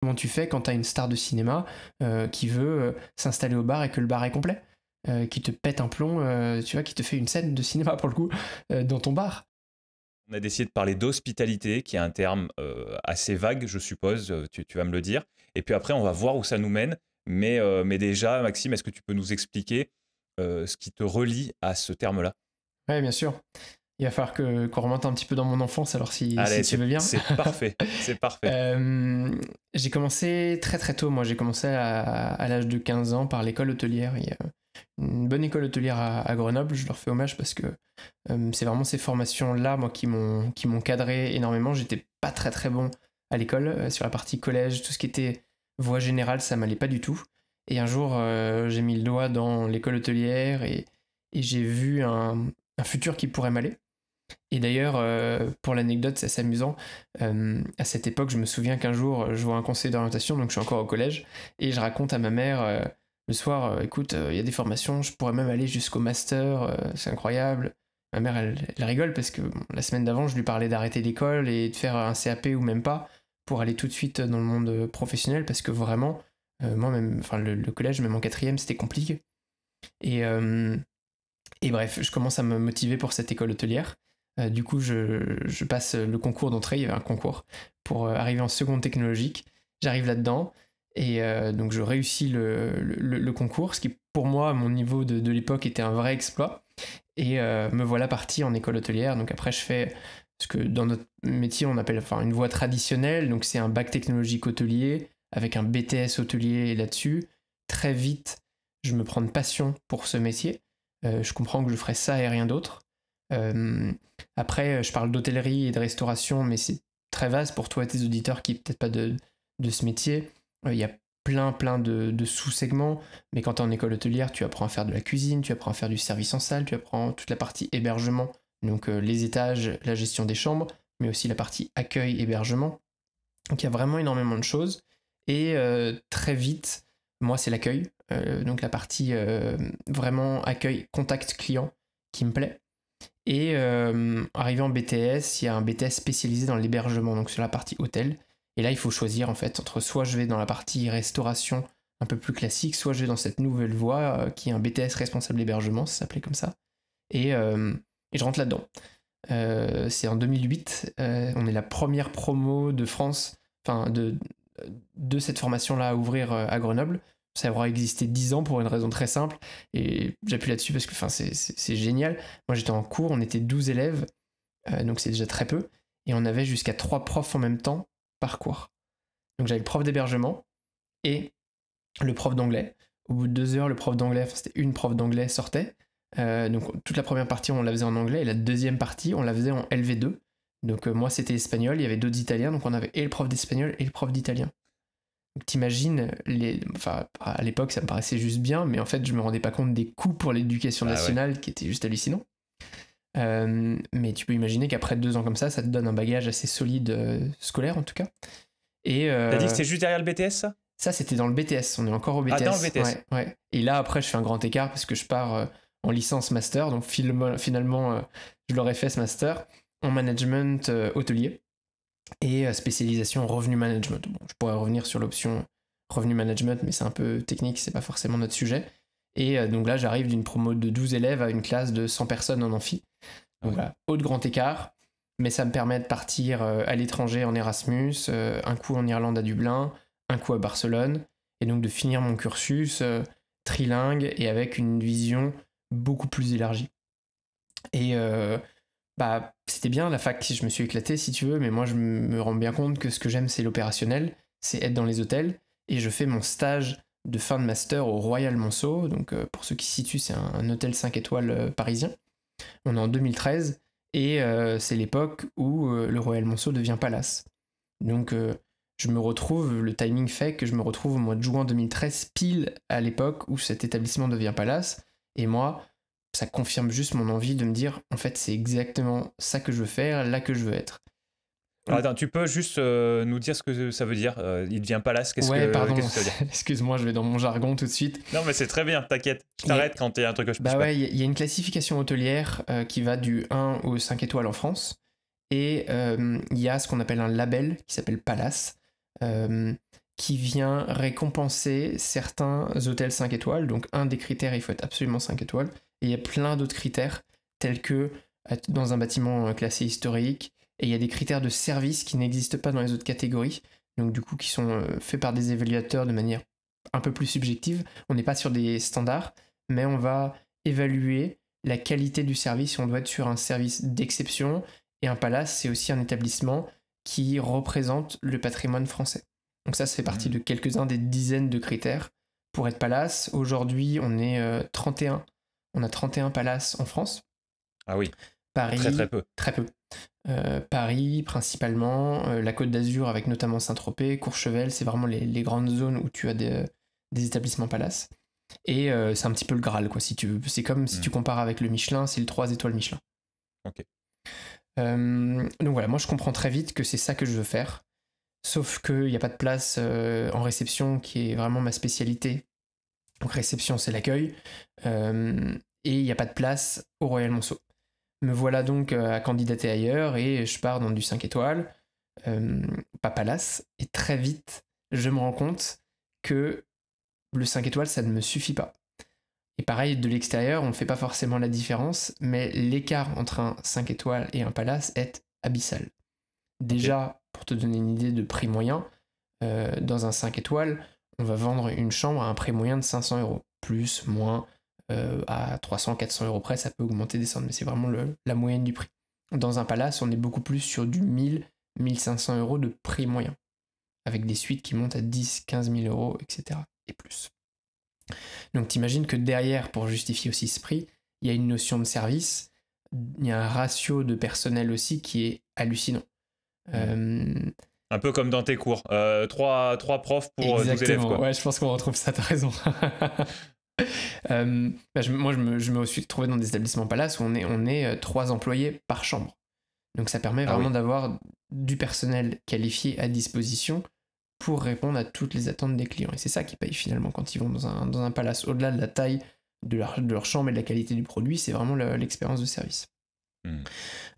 Comment tu fais quand as une star de cinéma euh, qui veut euh, s'installer au bar et que le bar est complet euh, Qui te pète un plomb, tu vois, qui te fait une scène de cinéma pour le coup dans ton bar on a décidé de parler d'hospitalité, qui est un terme assez vague, je suppose, tu, vas me le dire. Et puis après, on va voir où ça nous mène. Mais, déjà, Maxime, est-ce que tu peux nous expliquer ce qui te relie à ce terme-là Oui, bien sûr. Il va falloir qu'on remonte un petit peu dans mon enfance, alors si, tu veux bien. C'est parfait, c'est parfait. Euh, j'ai commencé très très tôt, moi j'ai commencé à, l'âge de 15 ans par l'école hôtelière. Il y a une bonne école hôtelière à, Grenoble, je leur fais hommage parce que euh, c'est vraiment ces formations-là, moi, qui m'ont, qui m'ont cadré énormément. J'étais pas très très bon à l'école, euh, sur la partie collège, tout ce qui était voie générale, ça m'allait pas du tout. Et un jour, j'ai mis le doigt dans l'école hôtelière et, j'ai vu un futur qui pourrait m'aller. Et d'ailleurs, euh, pour l'anecdote, c'est assez amusant. Euh, à cette époque, je me souviens qu'un jour, je vois un conseil d'orientation, donc je suis encore au collège, et je raconte à ma mère euh, le soir écoute, il y a des formations, je pourrais même aller jusqu'au master, c'est incroyable. Ma mère, elle, rigole parce que la semaine d'avant, je lui parlais d'arrêter l'école et de faire un CAP ou même pas pour aller tout de suite dans le monde professionnel parce que vraiment, moi-même, enfin, le, collège, même en quatrième, c'était compliqué. et bref, je commence à me motiver pour cette école hôtelière. Euh, du coup, je, passe le concours d'entrée, il y avait un concours pour euh, arriver en seconde technologique. J'arrive là-dedans et euh, donc je réussis le, concours, ce qui pour moi, à mon niveau de, l'époque, était un vrai exploit. Et me voilà parti en école hôtelière. Donc après, je fais ce que dans notre métier on appelle enfin une voie traditionnelle, donc c'est un bac technologique hôtelier avec un BTS hôtelier là-dessus. Très vite, je me prends de passion pour ce métier. je comprends que je ferai ça et rien d'autre. Euh, hmm. après, euh, je parle d'hôtellerie et de restauration, mais c'est très vaste pour toi et tes auditeurs qui peut-être pas de, de ce métier. Euh, il y a plein, plein de, sous-segments. Mais quand tu es en école hôtelière, tu apprends à faire de la cuisine, tu apprends à faire du service en salle, tu apprends toute la partie hébergement, donc les étages, la gestion des chambres, mais aussi la partie accueil, hébergement. Donc il y a vraiment énormément de choses. Et très vite, moi, c'est l'accueil. donc la partie vraiment accueil, contact client qui me plaît. Et euh, arrivé en BTS, il y a un BTS spécialisé dans l'hébergement, donc sur la partie hôtel. Et là, il faut choisir en fait entre soit je vais dans la partie restauration un peu plus classique, soit je vais dans cette nouvelle voie euh, qui est un BTS responsable hébergement, ça s'appelait comme ça. Et, euh, et je rentre là-dedans. c'est en 2008, on est la première promo de France, enfin de, de cette formation-là à ouvrir à Grenoble ça aura existé 10 ans pour une raison très simple. Et j'appuie là-dessus parce que enfin, c'est génial. Moi, j'étais en cours, on était 12 élèves, euh, donc c'est déjà très peu. Et on avait jusqu'à 3 profs en même temps par cours. Donc j'avais le prof d'hébergement et le prof d'anglais. Au bout de deux heures, le prof d'anglais, enfin c'était une prof d'anglais, sortait. Euh, donc toute la première partie, on la faisait en anglais. Et la deuxième partie, on la faisait en LV2. Donc euh, moi, c'était espagnol. Il y avait d'autres italiens. Donc on avait et le prof d'espagnol et le prof d'italien. T'imagines, les... à l'époque ça me paraissait juste bien, mais en fait je me rendais pas compte des coûts pour l'éducation ah nationale qui étaient juste hallucinants. Euh, mais tu peux imaginer qu'après deux ans comme ça, ça te donne un bagage assez solide euh, scolaire en tout cas. Et euh, t'as dit que c'était juste derrière le BTS ça Ça c'était dans le BTS, on est encore au BTS. Ah, Et là après je fais un grand écart parce que je pars en licence master, donc finalement je l'aurais fait ce master en management hôtelier et euh, spécialisation revenu management. je pourrais revenir sur l'option revenu management, mais c'est un peu technique, c'est pas forcément notre sujet. Et euh, donc là, j'arrive d'une promo de 12 élèves à une classe de 100 personnes en amphi. Donc voilà, haut grand écart, mais ça me permet de partir euh, à l'étranger en Erasmus, un coup en Irlande à Dublin, un coup à Barcelone, et donc de finir mon cursus trilingue et avec une vision beaucoup plus élargie. Et bah, c'était bien la fac, je me suis éclaté si tu veux, mais moi je me rends bien compte que ce que j'aime c'est l'opérationnel, c'est être dans les hôtels, et je fais mon stage de fin de master au Royal Monceau, donc euh, pour ceux qui se situent c'est un, hôtel 5 étoiles euh, parisien, on est en 2013, et euh, c'est l'époque où le Royal Monceau devient Palace. Donc je me retrouve, le timing fait que je me retrouve au mois de juin 2013, pile à l'époque où cet établissement devient Palace, et moi, ça confirme juste mon envie de me dire, en fait, c'est exactement ça que je veux faire, là que je veux être. Ah, attends, tu peux juste euh, nous dire ce que ça veut dire euh, Il devient palace, qu'est-ce que, que ça veut Excuse-moi, je vais dans mon jargon tout de suite. Non, mais c'est très bien, t'inquiète. Je quand il y un truc que je Bah ouais, il y a une classification hôtelière euh, qui va du 1 au 5 étoiles en France. Et il y a ce qu'on appelle un label qui s'appelle Palace, qui vient récompenser certains hôtels 5 étoiles. Donc, un des critères, il faut être absolument 5 étoiles. Et il y a plein d'autres critères, tels que euh, dans un bâtiment euh, classé historique, et il y a des critères de service qui n'existent pas dans les autres catégories, donc du coup qui sont euh, faits par des évaluateurs de manière un peu plus subjective. On n'est pas sur des standards, mais on va évaluer la qualité du service, on doit être sur un service d'exception, et un palace, c'est aussi un établissement qui représente le patrimoine français. Donc ça, ça fait partie mmh. de quelques-uns des dizaines de critères. Pour être palace, aujourd'hui, on est 31 on a 31 palaces en France. Ah oui. Paris, très très peu. Très peu. Euh, Paris principalement, euh, la Côte d'Azur avec notamment Saint-Tropez, Courchevel, c'est vraiment les, grandes zones où tu as des, euh, établissements palaces. Et c'est un petit peu le Graal, quoi, si tu veux. C'est comme si hmm. tu compares avec le Michelin, c'est le 3 étoiles Michelin. Ok. donc voilà, moi je comprends très vite que c'est ça que je veux faire. Sauf qu'il n'y a pas de place en réception qui est vraiment ma spécialité donc réception, c'est l'accueil. Euh, et il n'y a pas de place au Royal Monceau. Me voilà donc euh, à candidater ailleurs et je pars dans du 5 étoiles, euh, pas palace. Et très vite, je me rends compte que le 5 étoiles, ça ne me suffit pas. Et pareil, de l'extérieur, on ne fait pas forcément la différence, mais l'écart entre un 5 étoiles et un palace est abyssal. Déjà, pour te donner une idée de prix moyen, dans un 5 étoiles, on va vendre une chambre à un prix moyen de 500 euros. Plus, moins, euh, à 300, 400 euros près, ça peut augmenter, descendre, mais c'est vraiment le, la moyenne du prix. Dans un palace, on est beaucoup plus sur du 1000, 1500 euros de prix moyen, avec des suites qui montent à 10, 15 000 euros, etc. et plus. Donc t'imagines que derrière, pour justifier aussi ce prix, il y a une notion de service, il y a un ratio de personnel aussi qui est hallucinant. Euh, un peu comme dans tes cours. Euh, trois, trois, profs pour euh, Exactement. élèves. Ouais, je pense qu'on retrouve ça, t'as raison. Euh, bah, moi, je me, je me, suis trouvé dans des établissements palace où on est, on est trois employés par chambre. Donc ça permet ah vraiment d'avoir du personnel qualifié à disposition pour répondre à toutes les attentes des clients. Et c'est ça qui paye finalement quand ils vont dans un, palace. Au-delà de la taille de leur, de leur chambre et de la qualité du produit, c'est vraiment l'expérience de service. Hmm.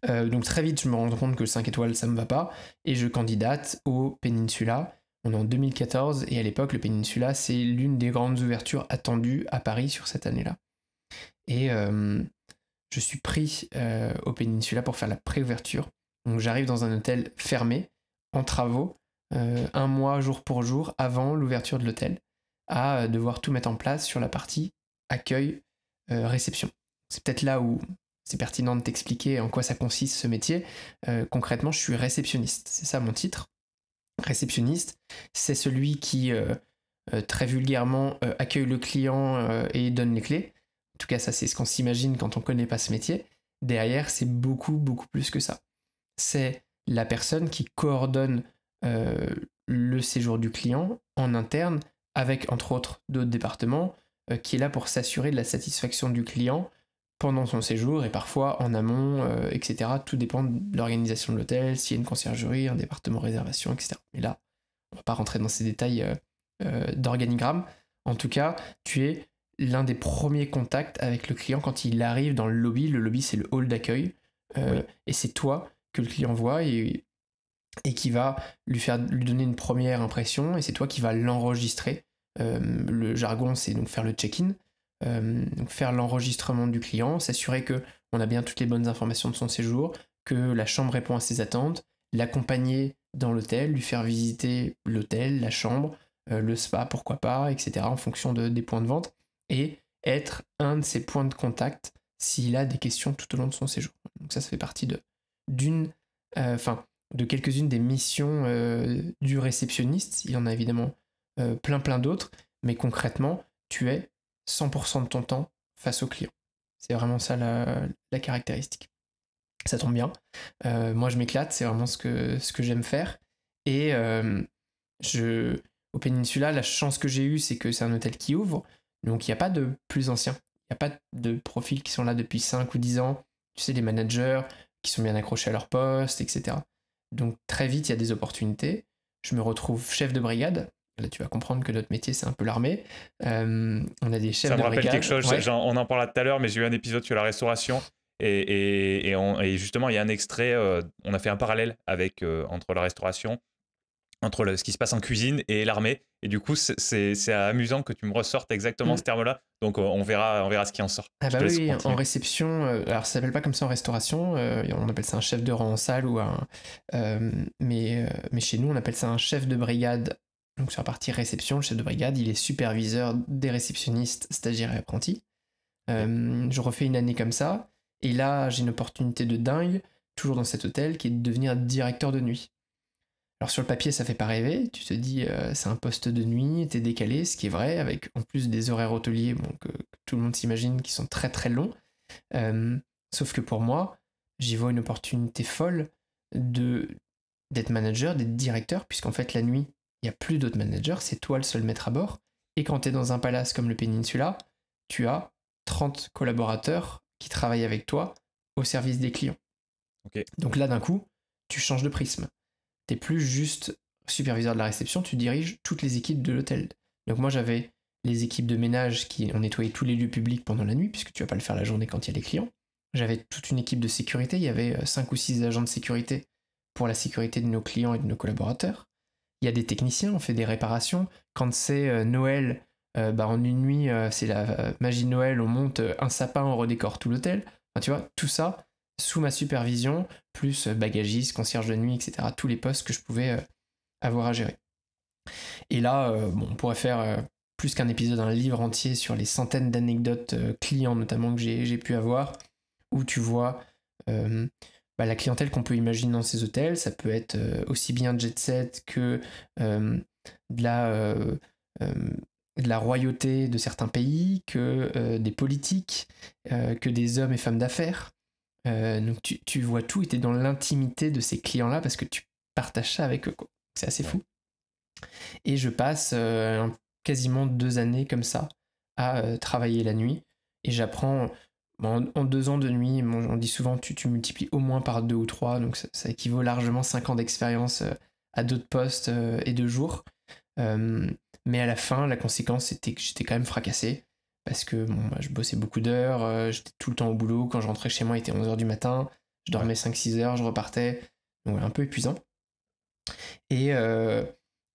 Euh, donc très vite, je me rends compte que 5 étoiles, ça me va pas, et je candidate au Peninsula. On est en 2014, et à l'époque, le Peninsula, c'est l'une des grandes ouvertures attendues à Paris sur cette année-là. Et euh, je suis pris euh, au Peninsula pour faire la préouverture. Donc j'arrive dans un hôtel fermé, en travaux, un mois jour pour jour avant l'ouverture de l'hôtel, à devoir tout mettre en place sur la partie accueil, réception. C'est peut-être là où c'est pertinent de t'expliquer en quoi ça consiste ce métier. Euh, concrètement, je suis réceptionniste, c'est ça mon titre. Réceptionniste, c'est celui qui euh, euh, très vulgairement accueille le client et donne les clés. En tout cas, ça c'est ce qu'on s'imagine quand on ne connaît pas ce métier. Derrière, c'est beaucoup, beaucoup plus que ça. C'est la personne qui coordonne le séjour du client en interne avec, entre autres, d'autres départements, qui est là pour s'assurer de la satisfaction du client pendant son séjour et parfois en amont, euh, etc. Tout dépend de l'organisation de l'hôtel, s'il y a une conciergerie, un département réservation, etc. Mais là, on ne va pas rentrer dans ces détails euh, euh, d'organigramme. En tout cas, tu es l'un des premiers contacts avec le client quand il arrive dans le lobby. Le lobby, c'est le hall d'accueil. Et c'est toi que le client voit et, et qui va lui, faire, lui donner une première impression. Et c'est toi qui va l'enregistrer. le jargon, c'est donc faire le check-in. Euh, donc faire l'enregistrement du client, s'assurer que on a bien toutes les bonnes informations de son séjour, que la chambre répond à ses attentes, l'accompagner dans l'hôtel, lui faire visiter l'hôtel, la chambre, euh, le spa, pourquoi pas, etc., en fonction de, des points de vente, et être un de ses points de contact s'il a des questions tout au long de son séjour. Donc ça, ça fait partie de d'une, euh, enfin, de quelques-unes des missions du réceptionniste. Il y en a évidemment plein plein d'autres, mais concrètement, tu es 100% de ton temps face au client. C'est vraiment ça la, caractéristique. Ça tombe bien. Euh, moi, je m'éclate, c'est vraiment ce que, ce que j'aime faire. Et euh, je, au Peninsula, la chance que j'ai eue, c'est que c'est un hôtel qui ouvre. Donc, il n'y a pas de plus anciens. Il n'y a pas de profils qui sont là depuis 5 ou 10 ans. Tu sais, des managers qui sont bien accrochés à leur poste, etc. Donc, très vite, il y a des opportunités. Je me retrouve chef de brigade. Là, tu vas comprendre que notre métier, c'est un peu l'armée. Euh, on a des chefs. Ça me rappelle quelque chose. on en parlait tout à l'heure, mais j'ai eu un épisode sur la restauration. Et, et, et, on, justement, il y a un extrait. Euh, on a fait un parallèle avec, euh, entre la restauration, entre ce qui se passe en cuisine et l'armée. Et du coup, c'est amusant que tu me ressortes exactement mm. ce terme-là. Donc, on verra, on verra ce qui en sort. Ah, bah oui, en réception, alors ça s'appelle pas comme ça en restauration, on appelle ça un chef de rang en salle ou un. mais, mais chez nous, on appelle ça un chef de brigade donc sur la partie réception, le chef de brigade, il est superviseur des réceptionnistes, stagiaires et apprentis. Euh, je refais une année comme ça, et là j'ai une opportunité de dingue, toujours dans cet hôtel, qui est de devenir directeur de nuit. Alors sur le papier, ça fait pas rêver, tu te dis euh, c'est un poste de nuit, t'es décalé, ce qui est vrai, avec en plus des horaires hôteliers bon, que, tout le monde s'imagine qui sont très très longs. Euh, sauf que pour moi, j'y vois une opportunité folle de d'être manager, d'être directeur, puisqu'en fait la nuit, il n'y a plus d'autres managers, c'est toi le seul maître à bord. Et quand tu es dans un palace comme le Peninsula, tu as 30 collaborateurs qui travaillent avec toi au service des clients. Donc là, d'un coup, tu changes de prisme. Tu n'es plus juste superviseur de la réception, tu diriges toutes les équipes de l'hôtel. Donc moi, j'avais les équipes de ménage qui ont nettoyé tous les lieux publics pendant la nuit, puisque tu vas pas le faire la journée quand il y a les clients. J'avais toute une équipe de sécurité, il y avait 5 euh, ou 6 agents de sécurité pour la sécurité de nos clients et de nos collaborateurs il y a des techniciens, on fait des réparations. Quand c'est euh, Noël, euh, bah, en une nuit, euh, c'est la magie de Noël, on monte un sapin, on redécore tout l'hôtel. tu vois, tout ça sous ma supervision, plus bagagiste, concierge de nuit, etc. Tous les postes que je pouvais avoir à gérer. Et là, bon, on pourrait faire plus qu'un épisode, un livre entier sur les centaines d'anecdotes clients notamment que j'ai pu avoir, où tu vois bah, la clientèle qu'on peut imaginer dans ces hôtels. Ça peut être euh, aussi bien jet set que euh, euh, de la royauté de certains pays, que des politiques, que des hommes et femmes d'affaires. donc tu, tu, vois tout et tu dans l'intimité de ces clients-là parce que tu partages ça avec eux. C'est assez fou. Et je passe quasiment deux années comme ça à travailler la nuit et j'apprends en, deux ans de nuit, on dit souvent tu, tu multiplies au moins par deux ou trois, donc ça, équivaut largement cinq ans d'expérience euh, à d'autres postes euh, et de jours. Euh, mais à la fin, la conséquence, c'était que j'étais quand même fracassé parce que bah, je bossais beaucoup d'heures, j'étais tout le temps au boulot, quand je rentrais chez moi il était 11h du matin, je dormais 5-6 heures, je repartais, donc un peu épuisant. Et,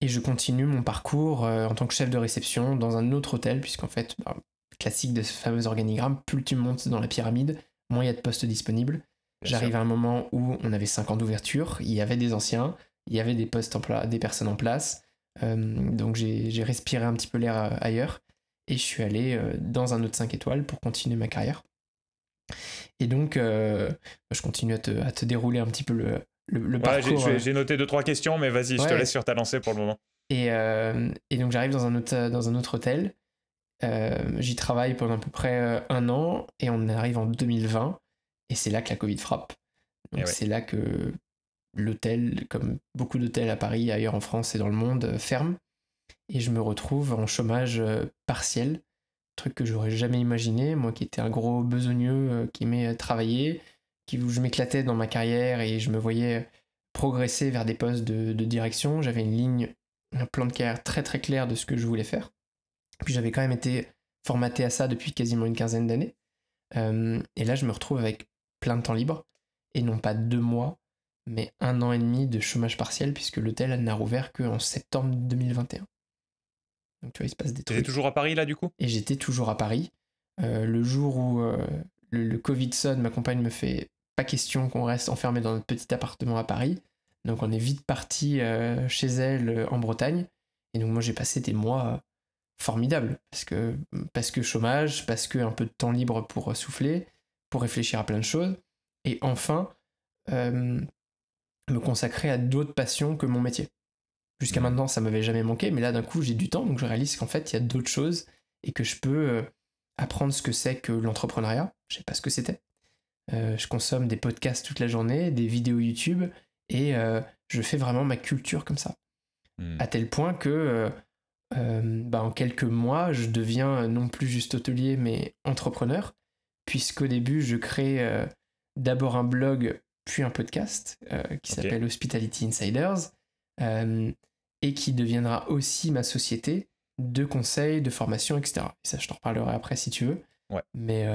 je continue mon parcours en tant que chef de réception dans un autre hôtel, puisqu'en fait bah, classique de ce fameux organigramme, plus tu montes dans la pyramide, moins il y a de postes disponibles. J'arrive à un moment où on avait ans d'ouverture il y avait des anciens, il y avait des postes en des personnes en place, euh, donc j'ai respiré un petit peu l'air euh, ailleurs et je suis allé euh, dans un autre 5 étoiles pour continuer ma carrière. Et donc, je continue à te, dérouler un petit peu le, le, parcours. J'ai noté 2 trois questions, mais vas-y, je te laisse sur ta lancée pour le moment. Et, donc, j'arrive dans, dans un autre hôtel euh, j'y travaille pendant à peu près euh, un an et on arrive en 2020 et c'est là que la Covid frappe. Eh c'est là que l'hôtel, comme beaucoup d'hôtels à Paris, ailleurs en France et dans le monde, euh, ferme. Et je me retrouve en chômage partiel, truc que j'aurais jamais imaginé, moi qui étais un gros besogneux qui aimait travailler, qui, je m'éclatais dans ma carrière et je me voyais progresser vers des postes de direction. J'avais une ligne, un plan de carrière très très clair de ce que je voulais faire. Puis j'avais quand même été formaté à ça depuis quasiment une quinzaine d'années. Euh, et là, je me retrouve avec plein de temps libre, et non pas deux mois, mais un an et demi de chômage partiel, puisque l'hôtel n'a rouvert qu'en septembre 2021. Donc tu vois, il se passe des trucs. toujours à Paris là, du coup Et j'étais toujours à Paris. Euh, le jour où euh, le, Covid sonne, ma compagne me fait pas question qu'on reste enfermé dans notre petit appartement à Paris. Donc on est vite parti chez elle en Bretagne. Et donc moi j'ai passé des mois formidable, parce que, parce que chômage, parce que un peu de temps libre pour souffler, pour réfléchir à plein de choses, et enfin euh, me consacrer à d'autres passions que mon métier. Jusqu'à mmh. maintenant, ça m'avait jamais manqué, mais là d'un coup j'ai du temps, donc je réalise qu'en fait il y a d'autres choses et que je peux euh, apprendre ce que c'est que l'entrepreneuriat. Je sais pas ce que c'était. Euh, je consomme des podcasts toute la journée, des vidéos YouTube, et je fais vraiment ma culture comme ça. Mmh. À tel point que euh, bah, en quelques mois, je deviens non plus juste hôtelier, mais entrepreneur, puisqu'au début, je crée euh, d'abord un blog, puis un podcast euh, qui s'appelle Hospitality Insiders, et qui deviendra aussi ma société de conseils, de formation, etc. ça, je t'en reparlerai après si tu veux. Mais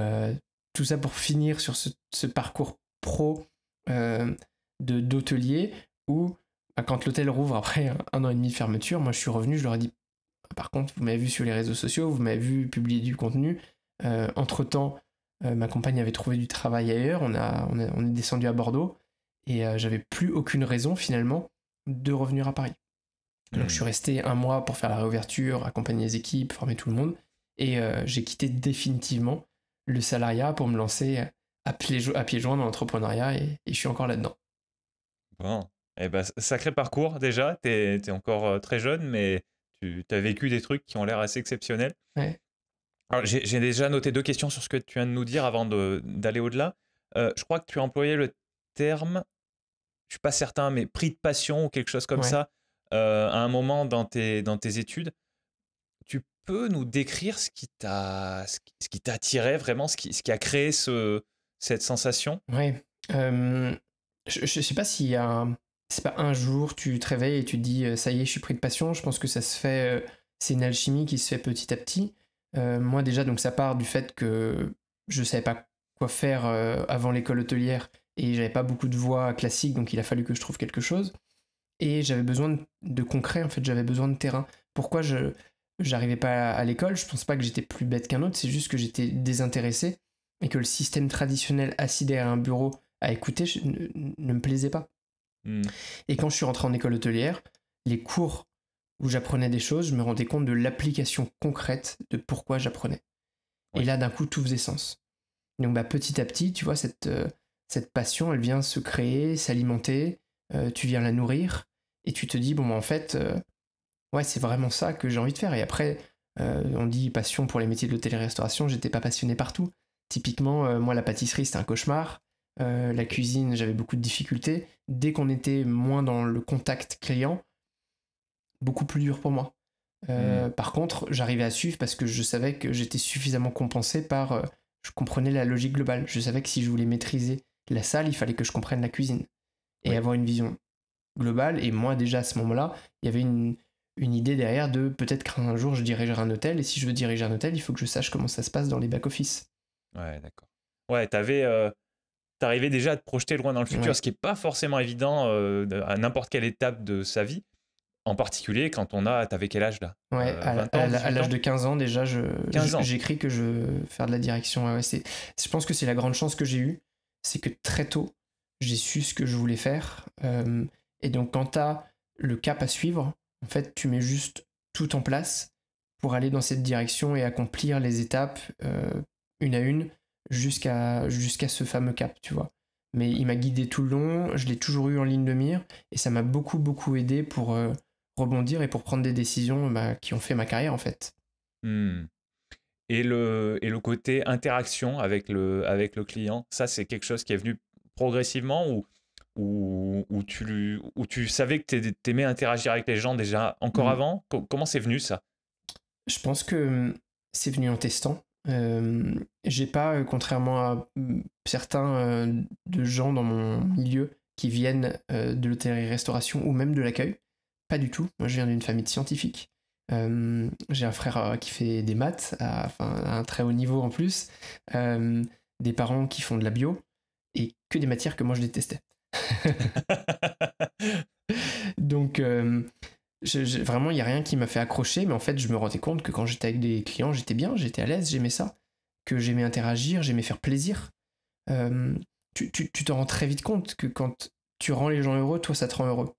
tout ça pour finir sur ce, parcours pro de d'hôtelier où bah, quand l'hôtel rouvre après un, an et demi de fermeture, moi je suis revenu, je leur ai dit par contre, vous m'avez vu sur les réseaux sociaux, vous m'avez vu publier du contenu. Euh, entre-temps, euh, ma compagne avait trouvé du travail ailleurs, on, a, on, est descendu à Bordeaux, et euh, j'avais plus aucune raison finalement de revenir à Paris. Donc je hmm. suis resté un mois pour faire la réouverture, accompagner les équipes, former tout le monde, et j'ai quitté définitivement le salariat pour me lancer à pieds joints dans l'entrepreneuriat, et, je suis encore là-dedans. Bon, eh ben, sacré parcours déjà, tu encore très jeune, mais tu as vécu des trucs qui ont l'air assez exceptionnels. Ouais. J'ai déjà noté deux questions sur ce que tu viens de nous dire avant d'aller au-delà. Euh, je crois que tu as employé le terme, je suis pas certain, mais prix de passion ou quelque chose comme ça, euh, à un moment dans tes, dans tes études. Tu peux nous décrire ce qui t'a ce qui vraiment, ce qui, ce qui a créé ce, cette sensation Oui. je ne sais pas s'il y a c'est pas un jour, tu te réveilles et tu te dis euh, ça y est, je suis pris de passion. Je pense que ça se fait, euh, c'est une alchimie qui se fait petit à petit. Euh, moi déjà, donc ça part du fait que je savais pas quoi faire avant l'école hôtelière et j'avais pas beaucoup de voix classique, donc il a fallu que je trouve quelque chose. Et j'avais besoin de, concret, en fait, j'avais besoin de terrain. Pourquoi je j'arrivais pas à l'école Je pense pas que j'étais plus bête qu'un autre, c'est juste que j'étais désintéressé et que le système traditionnel assis derrière un bureau à écouter ne me plaisait pas. Hmm. Et quand je suis rentré en école hôtelière, les cours où j'apprenais des choses, je me rendais compte de l'application concrète de pourquoi j'apprenais. Et là, d'un coup, tout faisait sens. Donc bah, petit à petit, tu vois, euh, cette, passion, elle vient se créer, s'alimenter, euh, tu viens la nourrir, et tu te dis, bon, bah, en fait, euh, ouais, c'est vraiment ça que j'ai envie de faire. Et après, on dit passion pour les métiers de l'hôtellerie-restauration, j'étais pas passionné partout. Typiquement, moi, la pâtisserie, c'était un cauchemar. Euh, la cuisine, j'avais beaucoup de difficultés. Dès qu'on était moins dans le contact client, beaucoup plus dur pour moi. Euh, hmm. Par contre, j'arrivais à suivre parce que je savais que j'étais suffisamment compensé par. Euh, je comprenais la logique globale. Je savais que si je voulais maîtriser la salle, il fallait que je comprenne la cuisine et avoir une vision globale. Et moi, déjà à ce moment-là, il y avait une, idée derrière de peut-être qu'un jour je dirigerai un hôtel et si je veux diriger un hôtel, il faut que je sache comment ça se passe dans les back-office. Ouais, d'accord. Ouais, t'avais arriver déjà à te projeter loin dans le futur, ce qui n'est pas forcément évident euh, à n'importe quelle étape de sa vie. En particulier quand on a, t'avais quel âge là Ouais, euh, à, l'âge de 15 ans déjà, je, j'écris que je veux faire de la direction. c'est, je pense que c'est la grande chance que j'ai eue, c'est que très tôt, j'ai su ce que je voulais faire. Euh, et donc quand as le cap à suivre, en fait, tu mets juste tout en place pour aller dans cette direction et accomplir les étapes une à une jusqu'à jusqu'à ce fameux cap, tu vois. Mais il m'a guidé tout le long, je l'ai toujours eu en ligne de mire, et ça m'a beaucoup, beaucoup aidé pour euh, rebondir et pour prendre des décisions bah, qui ont fait ma carrière, en fait. Hmm. Et, le, et le côté interaction avec le, avec le client, ça, c'est quelque chose qui est venu progressivement ou, ou, ou tu, ou tu savais que tu aimais interagir avec les gens déjà encore hmm. avant Comment c'est venu ça Je pense que hmm, c'est venu en testant euh, j'ai pas, euh, contrairement à mm, certains euh, de gens dans mon milieu qui viennent de l'hôtellerie-restauration ou même de l'accueil, pas du tout. Moi, je viens d'une famille de scientifiques. j'ai un frère qui fait des maths, à, à, un très haut niveau en plus, des parents qui font de la bio, et que des matières que moi je détestais. Donc, vraiment, il n'y a rien qui m'a fait accrocher, mais en fait, je me rendais compte que quand j'étais avec des clients, j'étais bien, j'étais à l'aise, j'aimais ça, que j'aimais interagir, j'aimais faire plaisir. Euh, tu, te rends très vite compte que quand tu rends les gens heureux, toi, ça te rend heureux.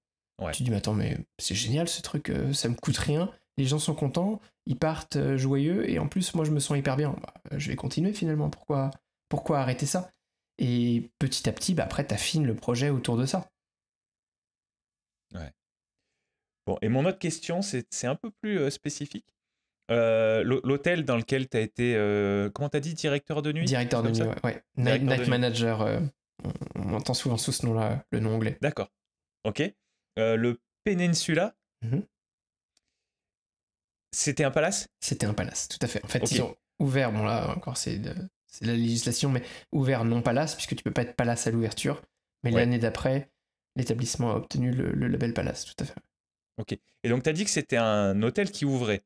Tu dis, mais attends, mais c'est génial ce truc, euh, ça me coûte rien, les gens sont contents, ils partent euh, joyeux, et en plus, moi, je me sens hyper bien. Bah, je vais continuer finalement, pourquoi, pourquoi arrêter ça Et petit à petit, bah, après, affines le projet autour de ça. Ouais. Bon, et mon autre question, c'est un peu plus spécifique. l'hôtel dans lequel tu as été, comment tu as dit, directeur de nuit Directeur de nuit, ouais. Night, Manager, euh, on, entend souvent sous ce nom-là, euh, le nom anglais. D'accord. Ok. le Peninsula, mmh c'était un palace C'était un palace, tout à fait. En fait, ils ont ouvert, bon là encore c'est de, la législation, mais ouvert non palace, puisque tu peux pas être palace à l'ouverture. Mais l'année d'après, l'établissement a obtenu le label palace, tout à fait. Ok. Et donc, tu as dit que c'était un hôtel qui ouvrait.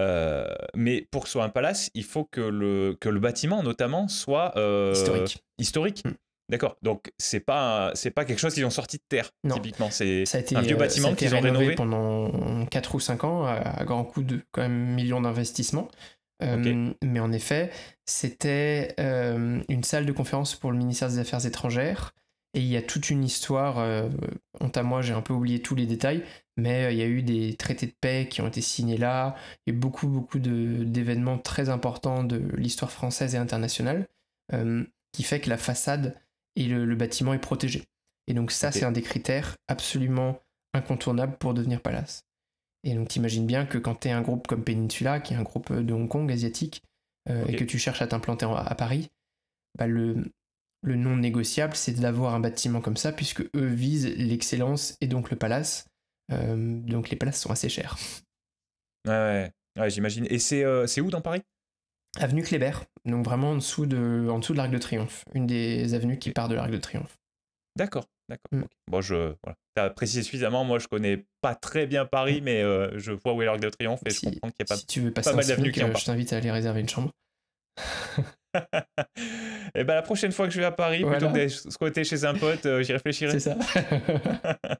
Euh, mais pour que ce soit un palace, il faut que le, que le bâtiment, notamment, soit euh, historique. historique. Hmm. D'accord. Donc c'est pas c'est pas quelque chose qu'ils ont sorti de terre. Non. Typiquement, c'est un vieux euh, bâtiment qu'ils ont rénové pendant 4 ou 5 ans à, grand coût de quand même millions d'investissements. Mais en effet, c'était une salle de conférence pour le ministère des Affaires étrangères. Et il y a toute une histoire, euh, honte à moi, j'ai un peu oublié tous les détails, mais euh, il y a eu des traités de paix qui ont été signés là, et beaucoup, beaucoup d'événements très importants de l'histoire française et internationale, euh, qui fait que la façade et le, bâtiment est protégé. Et donc ça, c'est un des critères absolument incontournables pour devenir palace. Et donc t'imagines bien que quand t'es un groupe comme Peninsula, qui est un groupe de Hong Kong asiatique, et que tu cherches à t'implanter à Paris, bah le, le non négociable, c'est d'avoir un bâtiment comme ça, puisque eux visent l'excellence et donc le palace. Euh, donc les palaces sont assez chères. Ah ouais, j'imagine. Et c'est euh, où dans Paris Avenue Kléber, donc vraiment en dessous de, en dessous de l'Arc de Triomphe, une des avenues qui part de l'Arc de Triomphe. D'accord, d'accord. Mm. Bon, je, voilà. as précisé suffisamment. Moi, je connais pas très bien Paris, mm. mais euh, je vois où est l'Arc de Triomphe et je comprends qu'il n'y a pas, si tu veux passer pas mal d'avenues Je t'invite à aller réserver une chambre. et eh ben la prochaine fois que je vais à Paris, plutôt que d'être chez un pote, euh, j'y réfléchirai. C'est ça.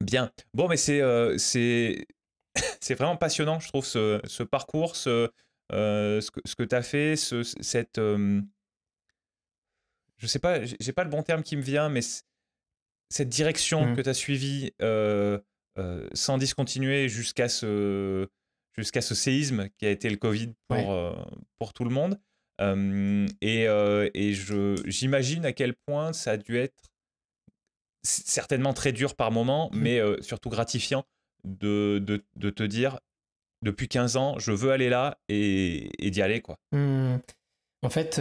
Bien. Bon, mais c'est euh, c'est c'est vraiment passionnant, je trouve, ce, ce parcours, ce, euh, ce que, tu as fait, cette. je sais pas, j'ai pas le bon terme qui me vient, mais cette direction mmh. que tu as suivie sans discontinuer jusqu'à ce jusqu'à ce séisme qui a été le Covid pour, euh, pour tout le monde. et euh, et j'imagine à quel point ça a dû être certainement très dur par moment, mmh. mais euh, surtout gratifiant de, de, de, te dire depuis 15 ans, je veux aller là et, d'y aller. quoi. Mmh. En fait,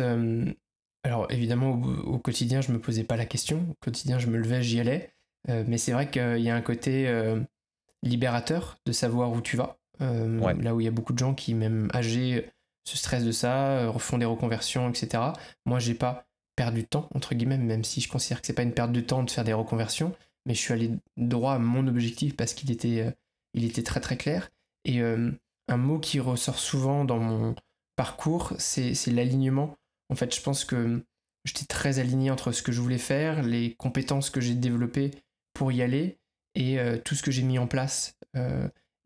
alors évidemment, au, quotidien, je me posais pas la question. Au quotidien, je me levais, j'y allais. mais c'est vrai qu'il y a un côté libérateur de savoir où tu vas. Euh, là où il y a beaucoup de gens qui, même âgés, se stressent de ça, euh, refont des reconversions, etc. Moi, j'ai pas perdu de temps, entre guillemets, même si je considère que c'est pas une perte de temps de faire des reconversions, mais je suis allé droit à mon objectif parce qu'il était, euh, il était très très clair. Et un mot qui ressort souvent dans mon parcours, c'est l'alignement. En fait, je pense que j'étais très aligné entre ce que je voulais faire, les compétences que j'ai développées pour y aller et tout ce que j'ai mis en place.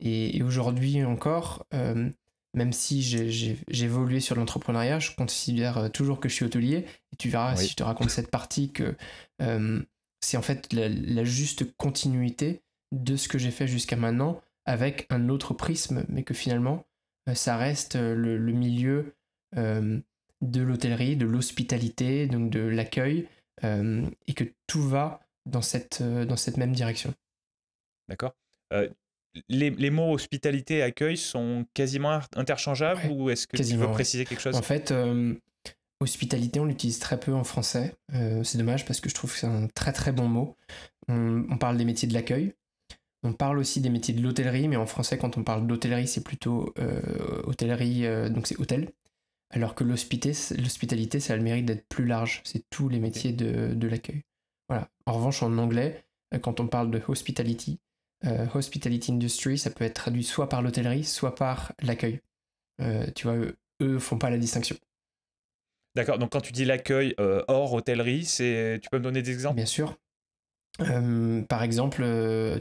Et, aujourd'hui encore, euh, même si j'ai évolué sur l'entrepreneuriat, je considère euh, toujours que je suis hôtelier. Et tu verras si je te raconte cette partie que euh, c'est en fait la, juste continuité de ce que j'ai fait jusqu'à maintenant avec un autre prisme, mais que finalement, ça reste le, milieu de l'hôtellerie, de l'hospitalité, donc de l'accueil, et que tout va dans cette, dans cette même direction. D'accord. Euh, les, mots hospitalité et accueil sont quasiment interchangeables ou est-ce que tu veux préciser quelque chose En fait, euh, hospitalité, on l'utilise très peu en français. Euh, c'est dommage parce que je trouve que c'est un très très bon mot. On, parle des métiers de l'accueil. On parle aussi des métiers de l'hôtellerie, mais en français, quand on parle d'hôtellerie, c'est plutôt euh, hôtellerie, donc c'est hôtel. Alors que l'hospitalité, ça a le mérite d'être plus large. C'est tous les métiers de, de l'accueil. Voilà. En revanche, en anglais, quand on parle de hospitality, euh, hospitality industry, ça peut être traduit soit par l'hôtellerie, soit par l'accueil. Euh, tu vois, eux, ne font pas la distinction. D'accord, donc quand tu dis l'accueil euh, hors hôtellerie, c'est... tu peux me donner des exemples Bien sûr. par exemple,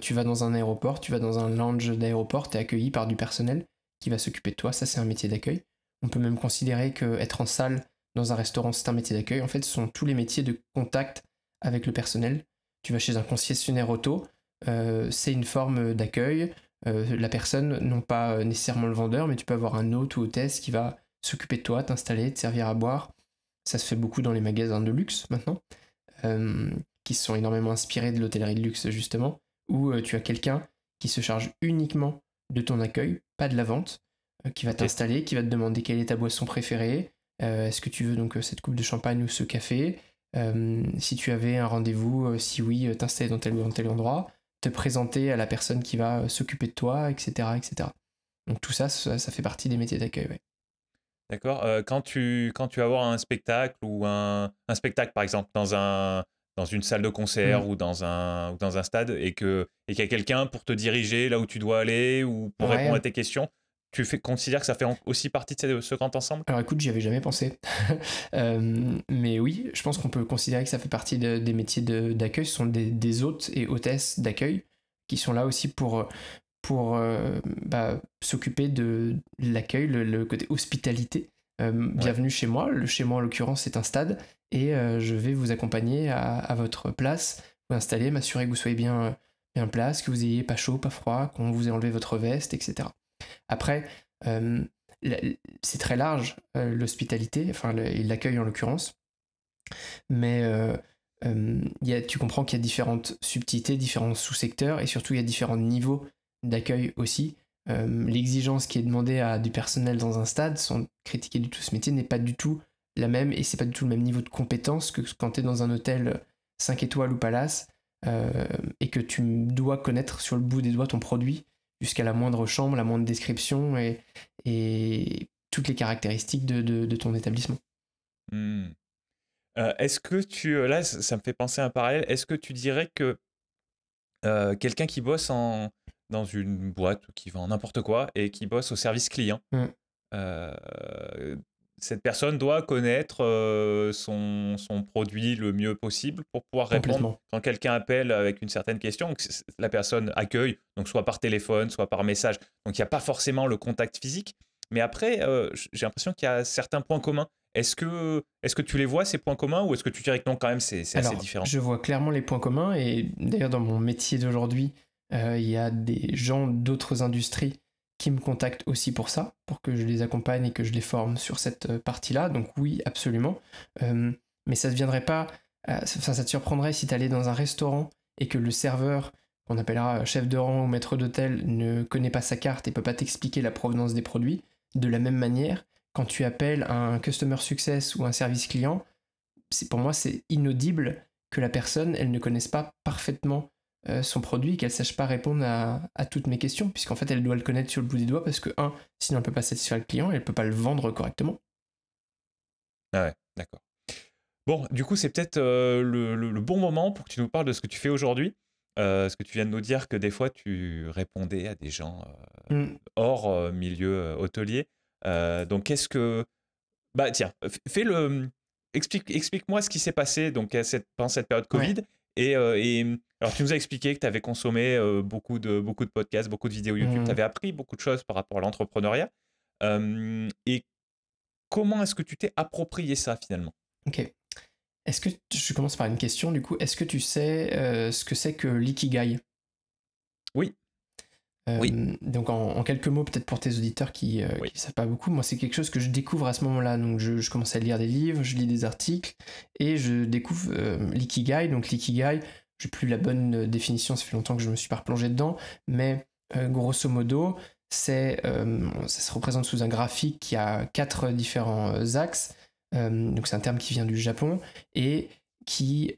tu vas dans un aéroport, tu vas dans un lounge d'aéroport, tu es accueilli par du personnel qui va s'occuper de toi, ça c'est un métier d'accueil. On peut même considérer qu'être en salle dans un restaurant, c'est un métier d'accueil. En fait, ce sont tous les métiers de contact avec le personnel. Tu vas chez un concessionnaire auto, euh, c'est une forme d'accueil. Euh, la personne, non pas nécessairement le vendeur, mais tu peux avoir un hôte ou hôtesse qui va s'occuper de toi, t'installer, te servir à boire. Ça se fait beaucoup dans les magasins de luxe maintenant, euh, qui sont énormément inspirés de l'hôtellerie de luxe justement, où tu as quelqu'un qui se charge uniquement de ton accueil, pas de la vente, qui va t'installer, qui va te demander quelle est ta boisson préférée, est-ce que tu veux donc cette coupe de champagne ou ce café, si tu avais un rendez-vous, si oui, t'installer dans tel ou dans tel endroit, te présenter à la personne qui va euh, s'occuper de toi, etc., etc. Donc tout ça, ça, fait partie des métiers d'accueil. D'accord. Euh, quand, tu, quand tu vas voir un spectacle ou un, spectacle, par exemple, dans, un, dans une salle de concert mm. ou, dans un, dans un stade et qu'il et y a quelqu'un pour te diriger là où tu dois aller ou pour répondre à tes questions, tu fais, considères que ça fait aussi partie de ce grand ensemble Alors écoute, j'y avais jamais pensé. Euh, mais oui, je pense qu'on peut considérer que ça fait partie des métiers d'accueil. ce sont des, hôtes et hôtesses d'accueil qui sont là aussi pour, pour euh, bah, s'occuper de l'accueil, le, côté hospitalité. Euh, bienvenue chez moi. chez moi, en l'occurrence, c'est un stade. Et je vais vous accompagner à, votre place, vous installer, m'assurer que vous soyez bien, bien place, que vous ayez pas chaud, pas froid, qu'on vous ait enlevé votre veste, etc. Après, euh, c'est très large, euh, l'hospitalité, enfin l'accueil en l'occurrence. Mais euh, y a, tu comprends qu'il y a différentes subtilités, différents sous-secteurs, et surtout il y a différents niveaux d'accueil aussi. L'exigence qui est demandée à du personnel dans un stade, sans critiquer du tout ce métier, n'est pas du tout la même, et c'est pas du tout le même niveau de compétence que quand tu es dans un hôtel 5 étoiles ou palace. et que tu dois connaître sur le bout des doigts ton produit jusqu'à la moindre chambre, la moindre description et, toutes les caractéristiques de, ton établissement. Hmm. Euh, est-ce que tu, euh, là, ça me fait penser à un parallèle, est-ce que tu dirais que euh, quelqu'un qui bosse dans une boîte ou qui vend n'importe quoi et qui bosse au service client, hmm cette personne doit connaître euh, son, produit le mieux possible pour pouvoir répondre quand quelqu'un appelle avec une certaine question, la personne accueille, donc soit par téléphone, soit par message. Donc il n'y a pas forcément le contact physique. Mais après, euh, j'ai l'impression qu'il y a certains points communs. Est-ce que, est que tu les vois, ces points communs, ou est-ce que tu dirais que non, quand même, c'est assez différent Je vois clairement les points communs, et d'ailleurs, dans mon métier d'aujourd'hui, euh, il y a des gens d'autres industries qui me contactent aussi pour ça, pour que je les accompagne et que je les forme sur cette euh, partie-là. Donc oui, absolument. Euh, mais ça ne viendrait pas, euh, ça, ça, te surprendrait si tu allais dans un restaurant et que le serveur, qu'on appellera chef de rang ou maître d'hôtel, ne connaît pas sa carte et peut pas t'expliquer la provenance des produits. De la même manière, quand tu appelles un customer success ou un service client, c'est pour moi c'est inaudible que la personne elle ne connaisse pas parfaitement euh, son produit et qu'elle sache pas répondre à, toutes mes questions, puisqu'en fait elle doit le connaître sur le bout des doigts parce que, un, sinon elle peut pas satisfaire le client, elle peut pas le vendre correctement. Ah ouais, d'accord. Bon, du coup, c'est peut-être euh, le, bon moment pour que tu nous parles de ce que tu fais aujourd'hui. Euh, ce que tu viens de nous dire que des fois tu répondais à des gens mm. hors milieu hôtelier. donc, qu'est-ce que. Bah, tiens, fais le. Explique, moi ce qui s'est passé donc, cette, pendant cette période Covid et alors, tu nous as expliqué que tu avais consommé euh, beaucoup, de, beaucoup de podcasts, beaucoup de vidéos YouTube, mmh. tu avais appris beaucoup de choses par rapport à l'entrepreneuriat. et comment est-ce que tu t'es approprié ça finalement Ok. Est-ce que je commence par une question du coup Est-ce que tu sais euh, ce que c'est que l'ikigai Oui. oui. Donc en, quelques mots, peut-être pour tes auditeurs qui ne euh, savent pas beaucoup, moi c'est quelque chose que je découvre à ce moment-là. Donc je, je, commence à lire des livres, je lis des articles et je découvre l'ikigai. Donc l'ikigai, j'ai plus la bonne euh, définition, ça fait longtemps que je me suis pas replongé dedans, mais euh, grosso modo, c'est, euh, ça se représente sous un graphique qui a quatre différents axes. donc c'est un terme qui vient du Japon et qui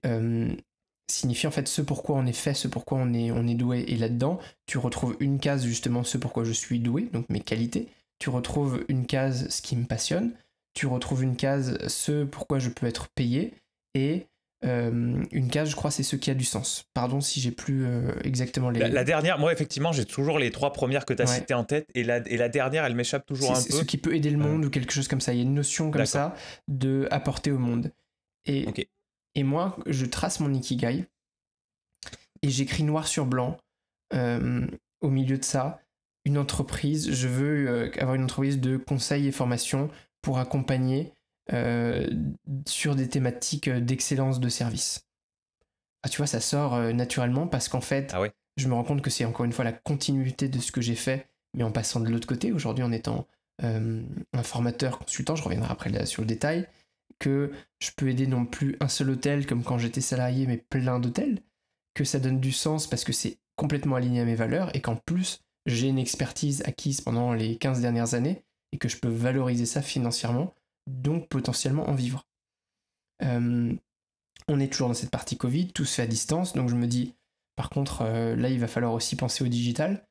signifie en fait ce pourquoi on est fait, ce pourquoi on est, on est doué. Et là-dedans, tu retrouves une case justement ce pourquoi je suis doué, donc mes qualités. Tu retrouves une case ce qui me passionne. Tu retrouves une case ce pourquoi je peux être payé. Et euh, une case, je crois, c'est ce qui a du sens. Pardon si j'ai plus euh, exactement les. La, dernière, moi, effectivement, j'ai toujours les trois premières que tu as en tête, et la, et la dernière, elle m'échappe toujours un peu. ce qui peut aider le euh. monde ou quelque chose comme ça. Il y a une notion comme ça de apporter au monde. Et, et moi, je trace mon ikigai et j'écris noir sur blanc au milieu de ça une entreprise. Je veux avoir une entreprise de conseil et formation pour accompagner euh, sur des thématiques euh, d'excellence de service. Ah, tu vois, ça sort euh, naturellement parce qu'en fait, ah je me rends compte que c'est encore une fois la continuité de ce que j'ai fait, mais en passant de l'autre côté, aujourd'hui en étant un formateur consultant, je reviendrai après sur le détail, que je peux aider non plus un seul hôtel comme quand j'étais salarié, mais plein d'hôtels, que ça donne du sens parce que c'est complètement aligné à mes valeurs et qu'en plus, j'ai une expertise acquise pendant les 15 dernières années et que je peux valoriser ça financièrement donc potentiellement en vivre. Euh, on est toujours dans cette partie Covid, tout se fait à distance, donc je me dis, par contre, euh, là, il va falloir aussi penser au digital,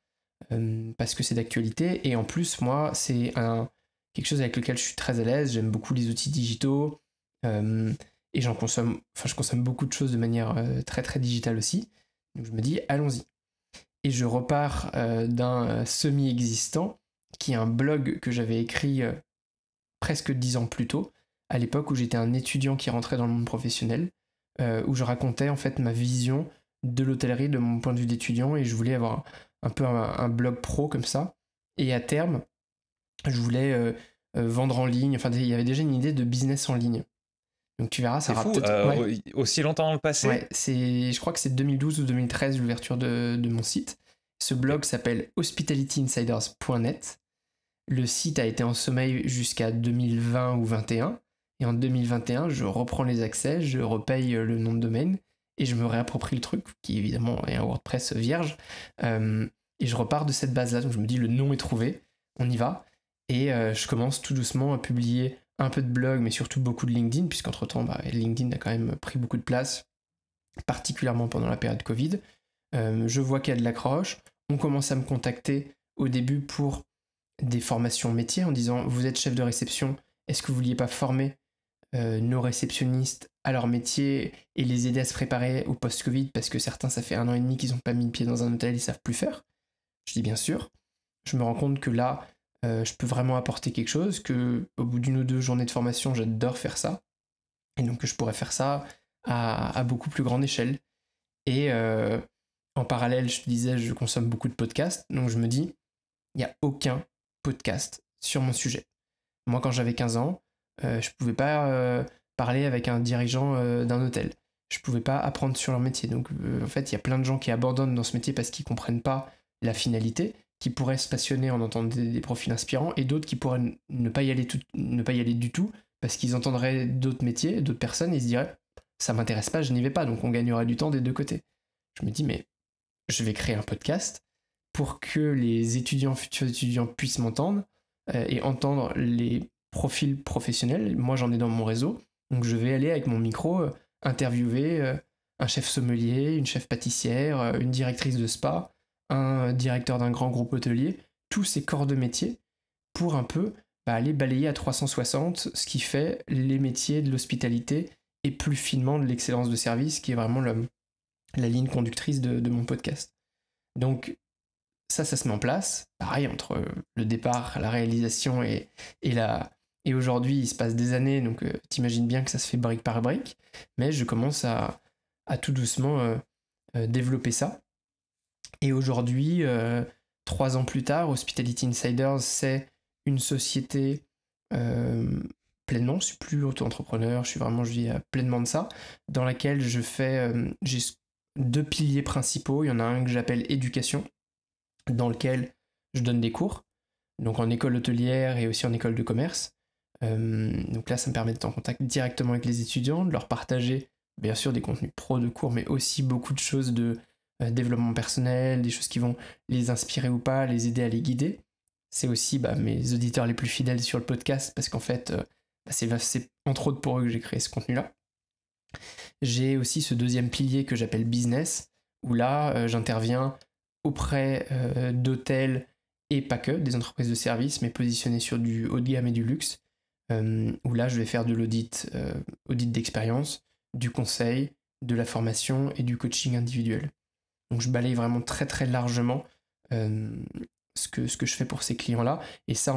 euh, parce que c'est d'actualité, et en plus, moi, c'est quelque chose avec lequel je suis très à l'aise, j'aime beaucoup les outils digitaux, et j'en consomme, enfin, je consomme beaucoup de choses de manière très très digitale aussi, donc je me dis, allons-y. Et je repars d'un semi-existant, qui est un blog que j'avais écrit presque dix ans plus tôt, à l'époque où j'étais un étudiant qui rentrait dans le monde professionnel, euh, où je racontais en fait ma vision de l'hôtellerie de mon point de vue d'étudiant et je voulais avoir un, peu un, blog pro comme ça. Et à terme, je voulais euh, euh, vendre en ligne. Enfin, il y avait déjà une idée de business en ligne. Donc tu verras, ça fou, aussi longtemps dans le passé. Ouais, c'est, je crois que c'est 2012 ou 2013 l'ouverture de, de mon site. Ce blog s'appelle hospitalityinsiders.net le site a été en sommeil jusqu'à 2020 ou 2021. Et en 2021, je reprends les accès, je repaye euh, le nom de domaine et je me réapproprie le truc, qui évidemment est un WordPress vierge. Euh, et je repars de cette base-là. Donc je me dis, le nom est trouvé, on y va. Et euh, je commence tout doucement à publier un peu de blog, mais surtout beaucoup de LinkedIn, puisqu'entre-temps, bah, LinkedIn a quand même pris beaucoup de place, particulièrement pendant la période Covid. je vois qu'il y a de l'accroche. On commence à me contacter au début pour des formations métiers en disant vous êtes chef de réception, est-ce que vous vouliez pas former euh, nos réceptionnistes à leur métier et les aider à se préparer au post-Covid parce que certains ça fait un an et demi qu'ils n'ont pas mis le pied dans un hôtel, ils savent plus faire. Je dis bien sûr. Je me rends compte que là, euh, je peux vraiment apporter quelque chose, que au bout d'une ou deux journées de formation, j'adore faire ça. Et donc je pourrais faire ça à, beaucoup plus grande échelle. Et euh, en parallèle, je te disais, je consomme beaucoup de podcasts, donc je me dis, il n'y a aucun podcast sur mon sujet. Moi, quand j'avais 15 ans, euh, je ne pouvais pas euh, parler avec un dirigeant euh, d'un hôtel. Je ne pouvais pas apprendre sur leur métier. Donc, en fait, il y a plein de gens qui abandonnent dans ce métier parce qu'ils ne comprennent pas la finalité, qui pourraient se passionner en entendant des, profils inspirants, et d'autres qui pourraient ne pas y aller, ne pas y aller du tout parce qu'ils entendraient d'autres métiers, d'autres personnes, et se diraient ça m'intéresse pas, je n'y vais pas, donc on gagnerait du temps des deux côtés. Je me dis mais je vais créer un podcast pour que les étudiants, futurs étudiants puissent m'entendre euh, et entendre les profils professionnels. Moi, j'en ai dans mon réseau. Donc, je vais aller avec mon micro euh, interviewer euh, un chef sommelier, une chef pâtissière, une directrice de spa, un directeur d'un grand groupe hôtelier, tous ces corps de métier pour un peu bah, aller balayer à 360 ce qui fait les métiers de l'hospitalité et plus finement de l'excellence de service qui est vraiment la ligne conductrice de, de mon podcast. Donc ça, ça se met en place. Pareil, entre euh, le départ, la réalisation et, et Et aujourd'hui, il se passe des années, donc euh, t'imagines bien que ça se fait brique par brique, mais je commence à, tout doucement euh, développer ça. Et aujourd'hui, trois ans plus tard, Hospitality Insiders, c'est une société pleinement, je suis plus auto-entrepreneur, je suis vraiment, je vis pleinement de ça, dans laquelle je fais, j'ai deux piliers principaux, il y en a un que j'appelle éducation, dans lequel je donne des cours, donc en école hôtelière et aussi en école de commerce. Euh, donc là, ça me permet d'être en contact directement avec les étudiants, de leur partager bien sûr des contenus pro de cours, mais aussi beaucoup de choses de euh, développement personnel, des choses qui vont les inspirer ou pas, les aider à les guider. C'est aussi bah, mes auditeurs les plus fidèles sur le podcast, parce qu'en fait, euh, bah, c'est entre autres pour eux que j'ai créé ce contenu-là. J'ai aussi ce deuxième pilier que j'appelle business, où là, j'interviens auprès euh, d'hôtels et pas que, des entreprises de services, mais positionnées sur du haut de gamme et du luxe, euh, où là je vais faire de l'audit, euh, audit d'expérience, du conseil, de la formation et du coaching individuel. Donc je balaye vraiment très très largement ce, que, ce que je fais pour ces clients-là, et ça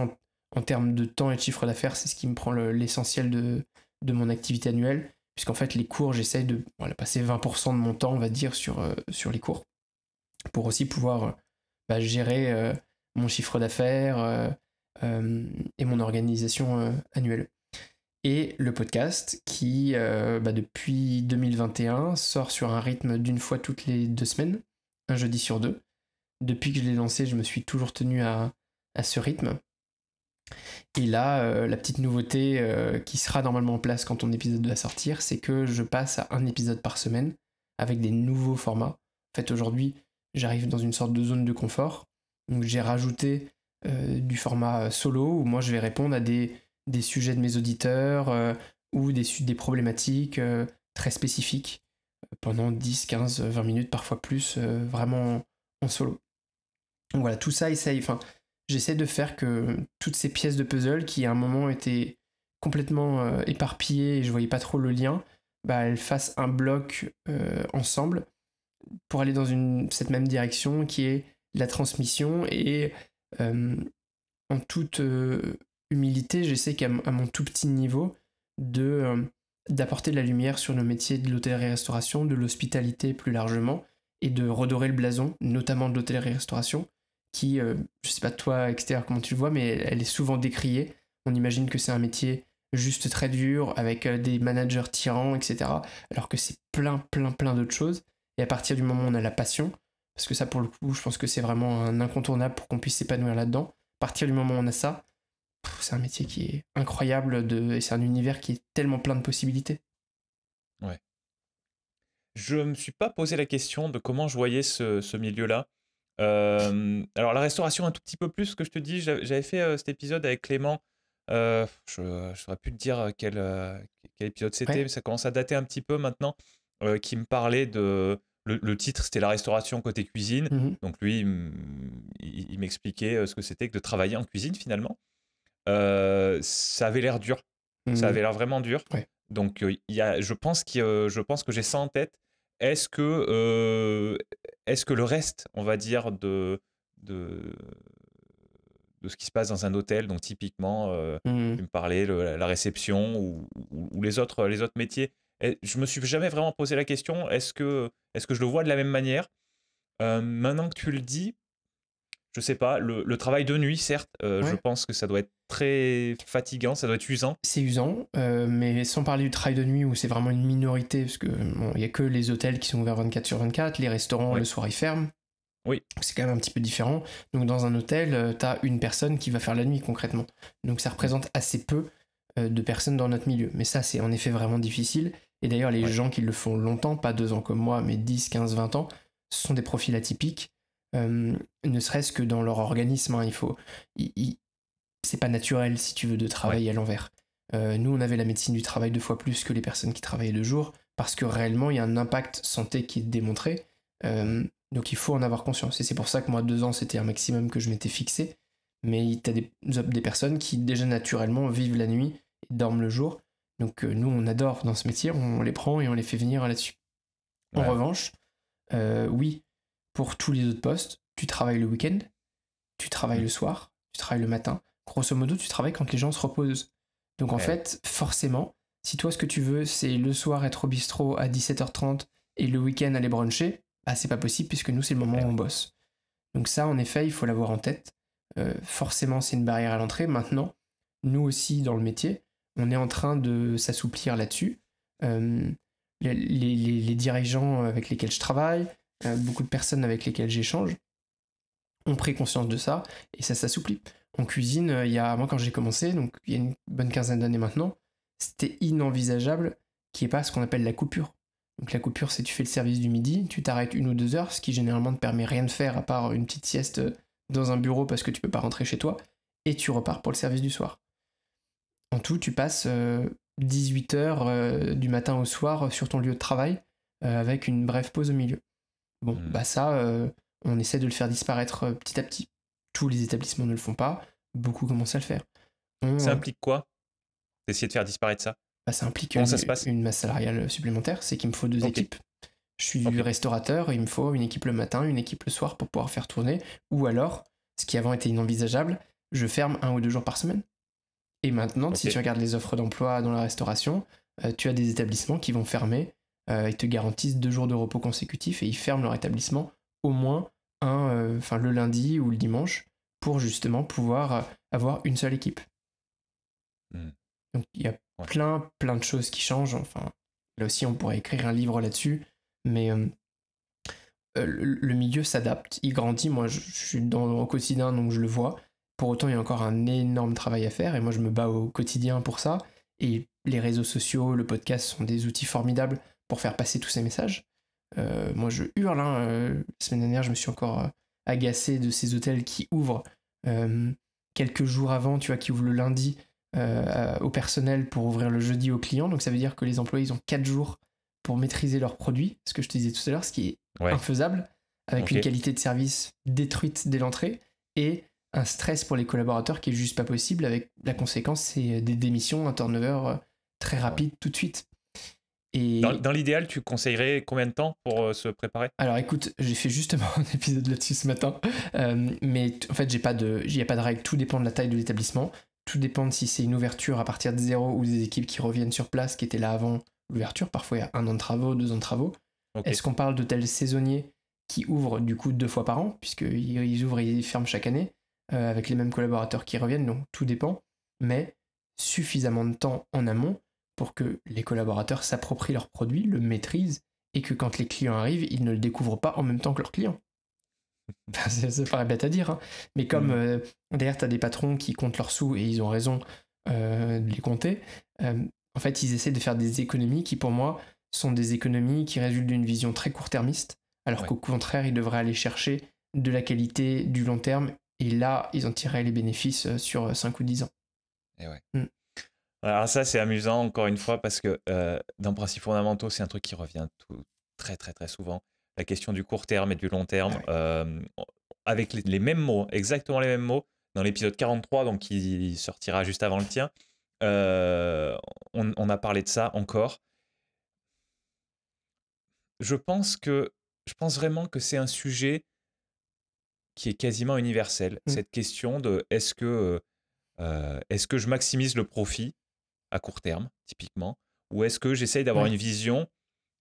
en, termes de temps et de chiffre d'affaires, c'est ce qui me prend l'essentiel de, de mon activité annuelle, puisqu'en fait les cours, j'essaye de passer 20% de mon temps, on va dire, sur, sur les cours pour aussi pouvoir euh, bah, gérer euh, mon chiffre d'affaires euh, et mon organisation annuelle. Et le podcast qui, bah, depuis 2021, sort sur un rythme d'une fois toutes les deux semaines, un jeudi sur deux. Depuis que je l'ai lancé, je me suis toujours tenu à, ce rythme. Et là, la petite nouveauté qui sera normalement en place quand ton épisode va sortir, c'est que je passe à un épisode par semaine avec des nouveaux formats. En fait, aujourd'hui, j'arrive dans une sorte de zone de confort. Donc j'ai rajouté euh, du format euh, solo où moi je vais répondre à des, sujets de mes auditeurs euh, ou des, des problématiques très spécifiques pendant 10, 15, 20 minutes, parfois plus, vraiment en solo. Donc voilà, tout ça essaye, enfin, j'essaie de faire que toutes ces pièces de puzzle qui à un moment étaient complètement éparpillées et je voyais pas trop le lien, bah, elles fassent un bloc ensemble pour aller dans cette même direction qui est la transmission et euh, en toute euh, humilité, j'essaie qu'à mon tout petit niveau de euh, d'apporter de la lumière sur le métier de l'hôtellerie-restauration, de l'hospitalité plus largement, et de redorer le blason, notamment de l'hôtellerie-restauration, qui, je je sais pas toi extérieur comment tu le vois, mais elle, elle est souvent décriée. On imagine que c'est un métier juste très dur, avec des managers tyrans, etc. Alors que c'est plein, plein, plein d'autres choses. Et à partir du moment où on a la passion, parce que ça pour le coup, je pense que c'est vraiment un incontournable pour qu'on puisse s'épanouir là-dedans, à partir du moment où on a ça, c'est un métier qui est incroyable et c'est un univers qui est tellement plein de possibilités. Ouais. Je me suis pas posé la question de comment je voyais ce, milieu-là. Euh, alors la restauration un tout petit peu plus, que je te dis, j'avais fait euh, cet épisode avec Clément. Euh, je ne saurais plus te dire quel, épisode c'était, mais ça commence à dater un petit peu maintenant. Euh, qui me parlait de. Le, titre, c'était la restauration côté cuisine. Mmh donc lui, il m'expliquait euh, ce que c'était que de travailler en cuisine finalement. Euh, ça avait l'air dur. Mmh ça avait l'air vraiment dur. Donc il y a, je pense je pense que j'ai ça en tête. Est-ce que est-ce que le reste, on va dire de de de ce qui se passe dans un hôtel, donc typiquement, euh, mmh me parlait la réception ou, ou, les, autres, les autres métiers je me suis jamais vraiment posé la question, est-ce que, est que je le vois de la même manière euh, Maintenant que tu le dis, je sais pas, le, travail de nuit, certes, euh, je pense que ça doit être très fatigant, ça doit être usant. C'est usant, euh, mais sans parler du travail de nuit où c'est vraiment une minorité, parce qu'il n'y a que les hôtels qui sont ouverts 24 sur 24, les restaurants, le soir, ils ferment. Oui. C'est quand même un petit peu différent. Donc dans un hôtel, tu as une personne qui va faire la nuit concrètement. Donc ça représente assez peu de personnes dans notre milieu. Mais ça, c'est en effet vraiment difficile. Et d'ailleurs, les gens qui le font longtemps, pas deux ans comme moi, mais 10, 15, 20 ans, ce sont des profils atypiques, euh, ne serait-ce que dans leur organisme. Hein, il faut, c'est pas naturel, si tu veux, de travailler à l'envers. Euh, nous, on avait la médecine du travail deux fois plus que les personnes qui travaillaient le jour, parce que réellement, il y a un impact santé qui est démontré. Euh, donc, il faut en avoir conscience. Et c'est pour ça que moi, deux ans, c'était un maximum que je m'étais fixé. Mais tu as des personnes qui, déjà naturellement, vivent la nuit et dorment le jour. Donc euh, nous, on adore dans ce métier, on les prend et on les fait venir là-dessus. En revanche, euh, oui, pour tous les autres postes, tu travailles le week-end, tu travailles le mm. soir, tu travailles le matin. Grosso modo, tu travailles quand les gens se reposent. Donc en fait, forcément, si toi ce que tu veux, c'est le soir être au bistrot à 17h30 et le week-end aller bruncher, bah c'est pas possible puisque nous c'est le moment où on bosse. Donc ça, en effet, il faut l'avoir en tête. Euh, forcément, c'est une barrière à l'entrée. Maintenant, nous aussi dans le métier, on est en train de s'assouplir là-dessus. Euh, les, dirigeants avec lesquels je travaille, euh, beaucoup de personnes avec lesquelles j'échange, ont pris conscience de ça et ça s'assouplit. En cuisine, euh, il y a, moi quand j'ai commencé, donc il y a une bonne quinzaine d'années maintenant, c'était inenvisageable qu'il n'y ait pas ce qu'on appelle la coupure. Donc la coupure, c'est tu fais le service du midi, tu t'arrêtes une ou deux heures, ce qui généralement ne permet rien de faire à part une petite sieste dans un bureau parce que tu peux pas rentrer chez toi, et tu repars pour le service du soir. En tout, tu passes 18 euh, heures euh, du matin au soir euh, sur ton lieu de travail avec une brève pause au milieu. Bon, hmm. bah ça, on essaie de le faire disparaître petit à petit. Tous les établissements ne le font pas, beaucoup commencent à le faire. ça implique quoi D'essayer de faire disparaître ça bah, ça implique une, masse salariale supplémentaire, c'est qu'il me faut deux équipes. Je suis restaurateur, il me faut une équipe le matin, une équipe le soir pour pouvoir faire tourner, ou alors, ce qui avant était inenvisageable, je ferme un ou deux jours par semaine. Et maintenant, si tu regardes les offres d'emploi dans la restauration, euh, tu as des établissements qui vont fermer. Euh, et ils te garantissent deux jours de repos consécutifs et ils ferment leur établissement au moins un, euh, le lundi ou le dimanche pour justement pouvoir avoir une seule équipe. Hmm. Donc il y a plein, plein de choses qui changent. Enfin, là aussi, on pourrait écrire un livre là-dessus, mais le, milieu s'adapte, il grandit. Moi, je, suis dans au quotidien, donc je le vois. Pour autant, il y a encore un énorme travail à faire et moi je me bats au quotidien pour ça. Et les réseaux sociaux, le podcast sont des outils formidables pour faire passer tous ces messages. Euh, moi je hurle, la hein, euh, semaine dernière je me suis encore euh, agacé de ces hôtels qui ouvrent quelques jours avant, tu vois, qui ouvrent le lundi au personnel pour ouvrir le jeudi aux clients. Donc ça veut dire que les employés ils ont quatre jours pour maîtriser leurs produits, ce que je te disais tout à l'heure, ce qui est infaisable, avec une qualité de service détruite dès l'entrée et un stress pour les collaborateurs qui est juste pas possible, avec la conséquence, c'est euh, des démissions, un turnover euh, très rapide tout de suite. Et... Dans, l'idéal, tu conseillerais combien de temps pour euh, se préparer Alors écoute, j'ai fait justement un épisode là-dessus ce matin, mais en fait, j'ai pas de, il n'y a pas de règle, tout dépend de la taille de l'établissement, tout dépend de si c'est une ouverture à partir de zéro ou des équipes qui reviennent sur place, qui étaient là avant l'ouverture, parfois il y a un an de travaux, deux ans de travaux. Est-ce qu'on parle de tels saisonniers qui ouvrent du coup deux fois par an, puisqu'ils ouvrent et ils ferment chaque année euh, avec les mêmes collaborateurs qui reviennent, donc tout dépend, mais suffisamment de temps en amont pour que les collaborateurs s'approprient leur produit, le maîtrisent, et que quand les clients arrivent, ils ne le découvrent pas en même temps que leurs clients. ça, bête à dire, hein, mais comme d'ailleurs mm. derrière, tu as des patrons qui comptent leurs sous et ils ont raison euh, de les compter, euh, en fait, ils essaient de faire des économies qui, pour moi, sont des économies qui résultent d'une vision très court-termiste, alors qu'au contraire, ils devraient aller chercher de la qualité, du long terme et là, ils ont tiré les bénéfices euh, sur 5 euh, ou 10 ans. Et eh ouais. Mm. Alors ça, c'est amusant, encore une fois, parce que euh, dans principe fondamentaux, c'est un truc qui revient tout, très, très, très souvent. La question du court terme et du long terme, ah avec les, mêmes mots, exactement les mêmes mots, dans l'épisode 43, donc qui sortira juste avant le tien, on, on, a parlé de ça encore. Je pense que, je pense vraiment que c'est un sujet qui est quasiment universelle. Mmh. Cette question de est-ce que, est que je maximise le profit à court terme, typiquement, ou est-ce que j'essaye d'avoir une vision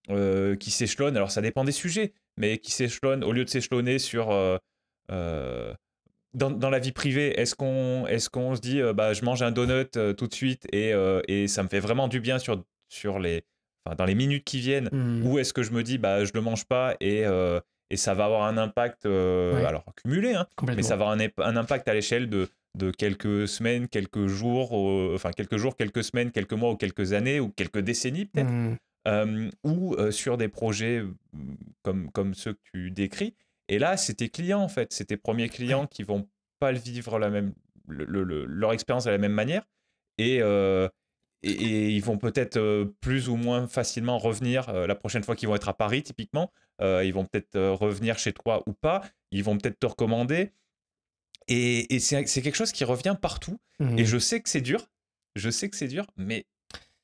qui s'échelonne, alors ça dépend des sujets, mais qui s'échelonne, au lieu de s'échelonner sur... dans, la vie privée, est-ce qu'on est qu'on se dit, bah, je mange un donut tout de suite et, ça me fait vraiment du bien sur, sur les, dans les minutes qui viennent, mmh. ou est-ce que je me dis, bah, je ne le mange pas et, et ça va avoir un impact, euh, alors cumulé, hein, mais ça va avoir un, impact à l'échelle de, de quelques semaines, quelques jours, enfin quelques jours, quelques semaines, quelques mois ou quelques années ou quelques décennies peut-être, mmh. euh, ou euh, sur des projets mmh, comme, comme ceux que tu décris. Et là, c'est tes clients en fait, c'est tes premiers clients qui vont pas le vivre la même, leur expérience de la même manière. Et, et, ils vont peut-être plus ou moins facilement revenir la prochaine fois qu'ils vont être à Paris, typiquement, euh, ils vont peut-être euh, revenir chez toi ou pas, ils vont peut-être te recommander. Et, c'est quelque chose qui revient partout. Et mmh. je sais que c'est dur, je sais que c'est dur, mais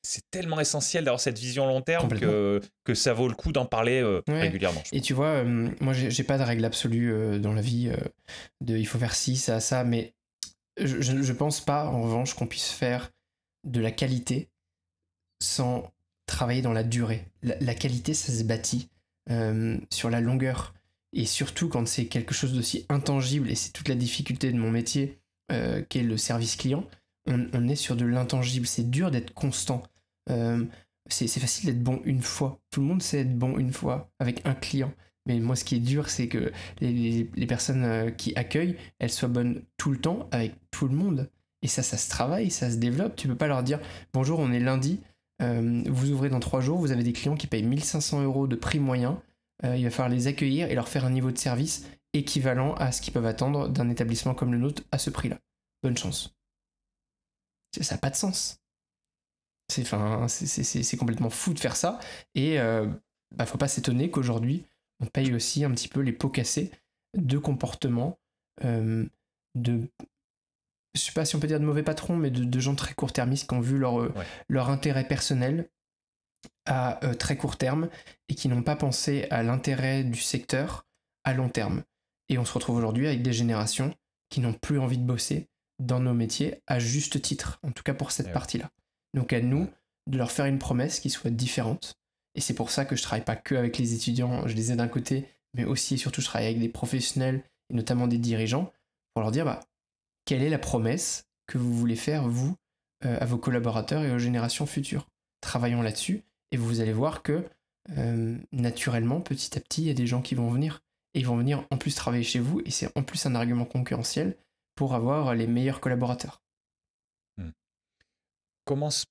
c'est tellement essentiel d'avoir cette vision long terme que, ça vaut le coup d'en parler euh, régulièrement. Et tu vois, moi, j'ai pas de règle absolue dans la vie de il faut faire ci, ça, ça, mais je, je, pense pas, en revanche, qu'on puisse faire de la qualité sans travailler dans la durée. la qualité, ça se bâtit. Euh, sur la longueur. Et surtout quand c'est quelque chose d'aussi intangible, et c'est toute la difficulté de mon métier, qu'est euh, qui est le service client, on, est sur de l'intangible. C'est dur d'être constant. Euh, c'est facile d'être bon une fois. Tout le monde sait être bon une fois avec un client. Mais moi, ce qui est dur, c'est que les, les, personnes qui accueillent, elles soient bonnes tout le temps avec tout le monde. Et ça, ça se travaille, ça se développe. Tu peux pas leur dire bonjour, on est lundi, euh, vous ouvrez dans trois jours, vous avez des clients qui payent 1500 euros de prix moyen. Euh, il va falloir les accueillir et leur faire un niveau de service équivalent à ce qu'ils peuvent attendre d'un établissement comme le nôtre à ce prix-là. Bonne chance. Ça n'a pas de sens. C'est complètement fou de faire ça. Et euh, bah, faut pas s'étonner qu'aujourd'hui, on paye aussi un petit peu les pots cassés de comportement euh, de je ne sais pas si on peut dire de mauvais patrons, mais de, gens très court-termistes qui ont vu leur, euh, intérêt personnel à euh, très court terme et qui n'ont pas pensé à l'intérêt du secteur à long terme. Et on se retrouve aujourd'hui avec des générations qui n'ont plus envie de bosser dans nos métiers à juste titre, en tout cas pour cette eh partie-là. Donc à nous de leur faire une promesse qui soit différente. Et c'est pour ça que je ne travaille pas que avec les étudiants, je les ai d'un côté, mais aussi et surtout je travaille avec des professionnels et notamment des dirigeants pour leur dire bah quelle est la promesse que vous voulez faire, vous, euh, à vos collaborateurs et aux générations futures. Travaillons là-dessus et vous allez voir que euh, naturellement, petit à petit, il y a des gens qui vont venir. Et ils vont venir en plus travailler chez vous et c'est en plus un argument concurrentiel pour avoir les meilleurs collaborateurs. Hmm. Comment, se...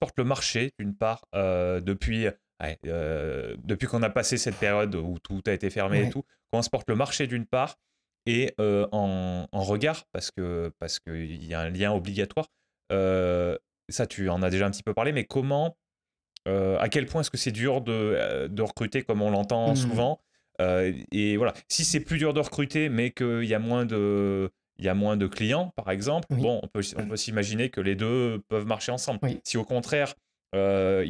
porte le marché, d'une part, euh, depuis, depuis qu'on a passé cette période où tout a été fermé et tout Comment se porte le marché, d'une part et en, en, regard, parce qu'il parce que y a un lien obligatoire. ça, tu en as déjà un petit peu parlé, mais comment, à quel point est-ce que c'est dur de, de, recruter comme on l'entend mmh. souvent Et voilà, si c'est plus dur de recruter, mais qu'il y a moins de... Il y a moins de clients, par exemple. Bon, on peut, on mmh. peut s'imaginer que les deux peuvent marcher ensemble. Si au contraire, il